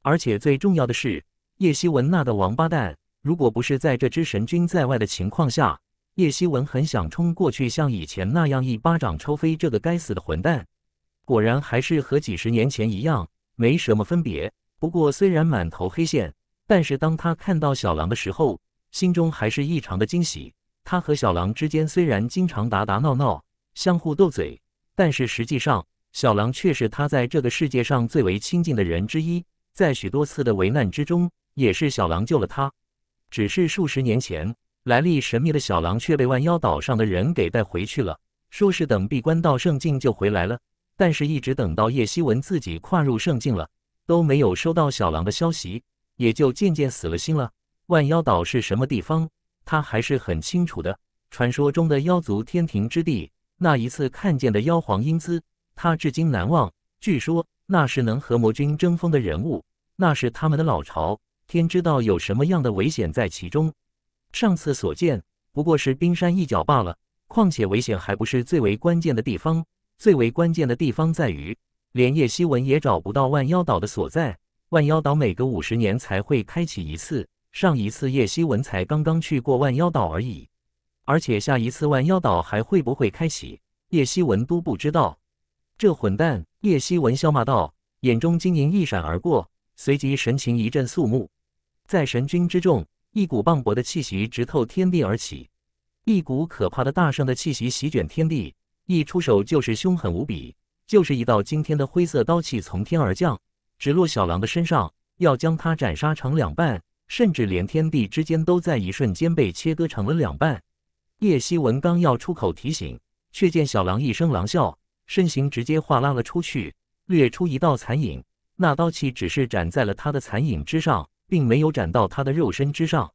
而且最重要的是，叶希文那的王八蛋。如果不是在这支神军在外的情况下，叶希文很想冲过去，像以前那样一巴掌抽飞这个该死的混蛋。果然还是和几十年前一样，没什么分别。不过虽然满头黑线，但是当他看到小狼的时候，心中还是异常的惊喜。他和小狼之间虽然经常打打闹闹、相互斗嘴，但是实际上，小狼却是他在这个世界上最为亲近的人之一。在许多次的危难之中，也是小狼救了他。只是数十年前，来历神秘的小狼却被万妖岛上的人给带回去了，说是等闭关到圣境就回来了。但是，一直等到叶希文自己跨入圣境了，都没有收到小狼的消息，也就渐渐死了心了。万妖岛是什么地方？他还是很清楚的，传说中的妖族天庭之地。那一次看见的妖皇英姿，他至今难忘。据说那是能和魔君争锋的人物，那是他们的老巢。天知道有什么样的危险在其中，上次所见不过是冰山一角罢了。况且危险还不是最为关键的地方，最为关键的地方在于，连夜希文也找不到万妖岛的所在。万妖岛每隔五十年才会开启一次，上一次叶希文才刚刚去过万妖岛而已。而且下一次万妖岛还会不会开启，叶希文都不知道。这混蛋！叶希文笑骂道，眼中晶莹一闪而过，随即神情一阵肃穆。在神君之众，一股磅礴的气息直透天地而起，一股可怕的大圣的气息席卷天地。一出手就是凶狠无比，就是一道惊天的灰色刀气从天而降，直落小狼的身上，要将他斩杀成两半，甚至连天地之间都在一瞬间被切割成了两半。叶希文刚要出口提醒，却见小狼一声狼啸，身形直接化拉了出去，掠出一道残影，那刀气只是斩在了他的残影之上。并没有斩到他的肉身之上，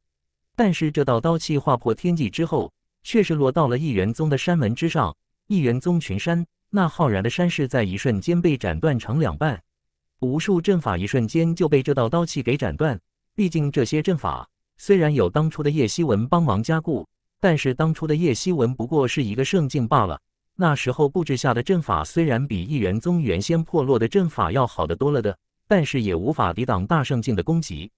但是这道刀气划破天际之后，却是落到了一元宗的山门之上。一元宗群山那浩然的山势在一瞬间被斩断成两半，无数阵法一瞬间就被这道刀气给斩断。毕竟这些阵法虽然有当初的叶希文帮忙加固，但是当初的叶希文不过是一个圣境罢了。那时候布置下的阵法虽然比一元宗原先破落的阵法要好得多了的，但是也无法抵挡大圣境的攻击。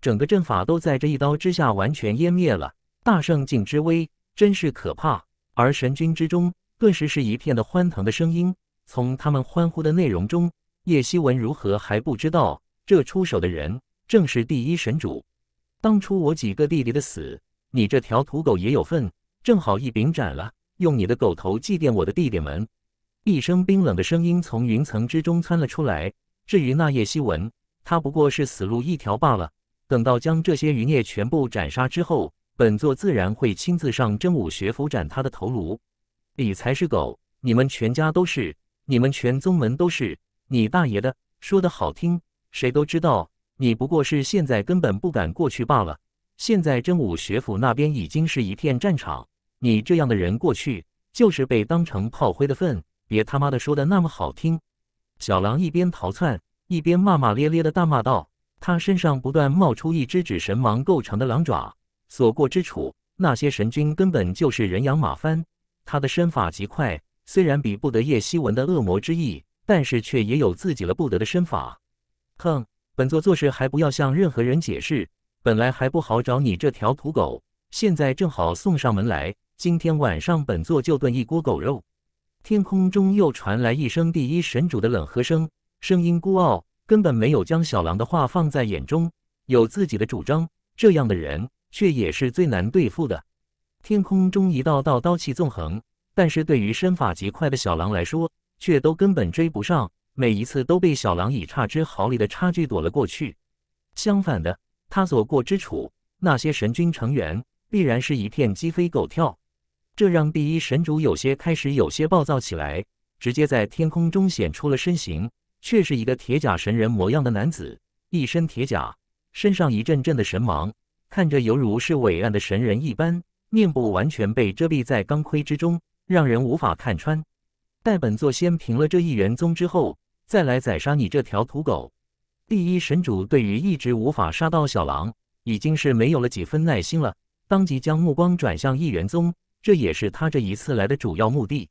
整个阵法都在这一刀之下完全湮灭了，大圣境之威真是可怕。而神君之中，顿时是一片的欢腾的声音。从他们欢呼的内容中，叶希文如何还不知道，这出手的人正是第一神主。当初我几个弟弟的死，你这条土狗也有份，正好一柄斩了，用你的狗头祭奠我的弟弟们。一声冰冷的声音从云层之中窜了出来。至于那叶希文，他不过是死路一条罢了。等到将这些余孽全部斩杀之后，本座自然会亲自上真武学府斩他的头颅。你才是狗，你们全家都是，你们全宗门都是。你大爷的，说的好听，谁都知道，你不过是现在根本不敢过去罢了。现在真武学府那边已经是一片战场，你这样的人过去就是被当成炮灰的份。别他妈的说的那么好听。小狼一边逃窜，一边骂骂咧咧的大骂道。他身上不断冒出一只指神王构成的狼爪，所过之处，那些神君根本就是人仰马翻。他的身法极快，虽然比不得叶希文的恶魔之翼，但是却也有自己了不得的身法。哼，本座做事还不要向任何人解释，本来还不好找你这条土狗，现在正好送上门来。今天晚上，本座就炖一锅狗肉。天空中又传来一声第一神主的冷喝声，声音孤傲。根本没有将小狼的话放在眼中，有自己的主张，这样的人却也是最难对付的。天空中一道道刀气纵横，但是对于身法极快的小狼来说，却都根本追不上，每一次都被小狼以差之毫厘的差距躲了过去。相反的，他所过之处，那些神君成员必然是一片鸡飞狗跳，这让第一神主有些开始有些暴躁起来，直接在天空中显出了身形。却是一个铁甲神人模样的男子，一身铁甲，身上一阵阵的神芒，看着犹如是伟岸的神人一般，面部完全被遮蔽在钢盔之中，让人无法看穿。待本座先平了这一元宗之后，再来宰杀你这条土狗。第一神主对于一直无法杀到小狼，已经是没有了几分耐心了，当即将目光转向一元宗，这也是他这一次来的主要目的，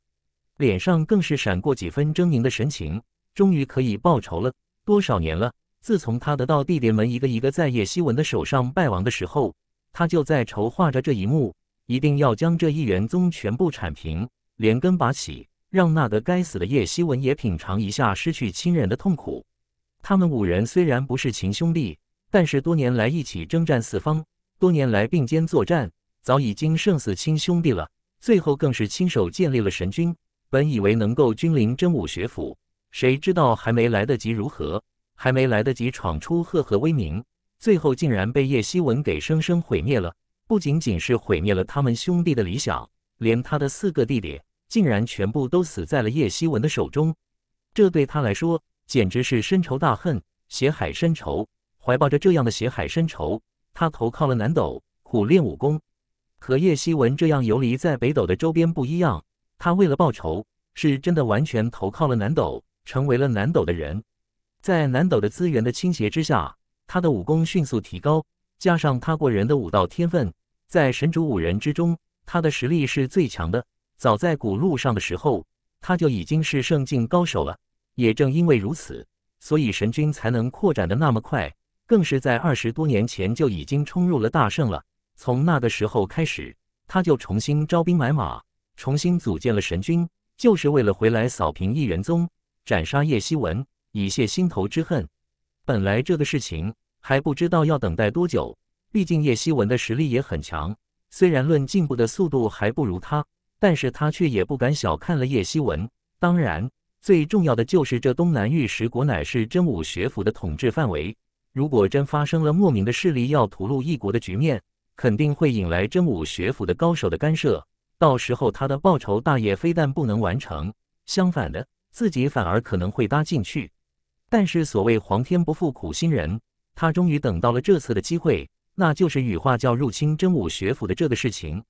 脸上更是闪过几分狰狞的神情。终于可以报仇了多少年了？自从他得到地裂门，一个一个在叶希文的手上败亡的时候，他就在筹划着这一幕，一定要将这一元宗全部铲平，连根拔起，让那个该死的叶希文也品尝一下失去亲人的痛苦。他们五人虽然不是亲兄弟，但是多年来一起征战四方，多年来并肩作战，早已经胜似亲兄弟了。最后更是亲手建立了神君，本以为能够君临真武学府。谁知道还没来得及如何，还没来得及闯出赫赫威名，最后竟然被叶希文给生生毁灭了。不仅仅是毁灭了他们兄弟的理想，连他的四个弟弟竟然全部都死在了叶希文的手中。这对他来说简直是深仇大恨，血海深仇。怀抱着这样的血海深仇，他投靠了南斗，苦练武功。和叶希文这样游离在北斗的周边不一样，他为了报仇，是真的完全投靠了南斗。成为了南斗的人，在南斗的资源的倾斜之下，他的武功迅速提高，加上他过人的武道天分，在神主五人之中，他的实力是最强的。早在古路上的时候，他就已经是圣境高手了。也正因为如此，所以神君才能扩展的那么快，更是在二十多年前就已经冲入了大圣了。从那个时候开始，他就重新招兵买马，重新组建了神君，就是为了回来扫平异元宗。斩杀叶希文，以泄心头之恨。本来这个事情还不知道要等待多久，毕竟叶希文的实力也很强。虽然论进步的速度还不如他，但是他却也不敢小看了叶希文。当然，最重要的就是这东南玉石国乃是真武学府的统治范围。如果真发生了莫名的势力要屠戮一国的局面，肯定会引来真武学府的高手的干涉。到时候他的报仇大业非但不能完成，相反的。自己反而可能会搭进去，但是所谓皇天不负苦心人，他终于等到了这次的机会，那就是羽化教入侵真武学府的这个事情。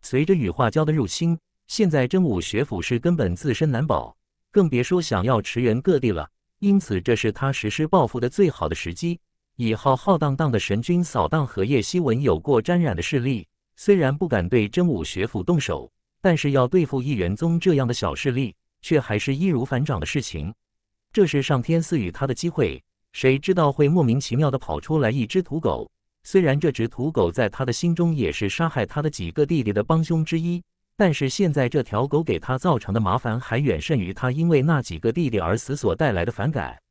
随着羽化教的入侵，现在真武学府是根本自身难保，更别说想要驰援各地了。因此，这是他实施报复的最好的时机，以浩浩荡荡的神君扫荡荷叶西文有过沾染的势力。虽然不敢对真武学府动手，但是要对付一元宗这样的小势力。却还是易如反掌的事情，这是上天赐予他的机会。谁知道会莫名其妙的跑出来一只土狗？虽然这只土狗在他的心中也是杀害他的几个弟弟的帮凶之一，但是现在这条狗给他造成的麻烦还远甚于他因为那几个弟弟而死所带来的反感。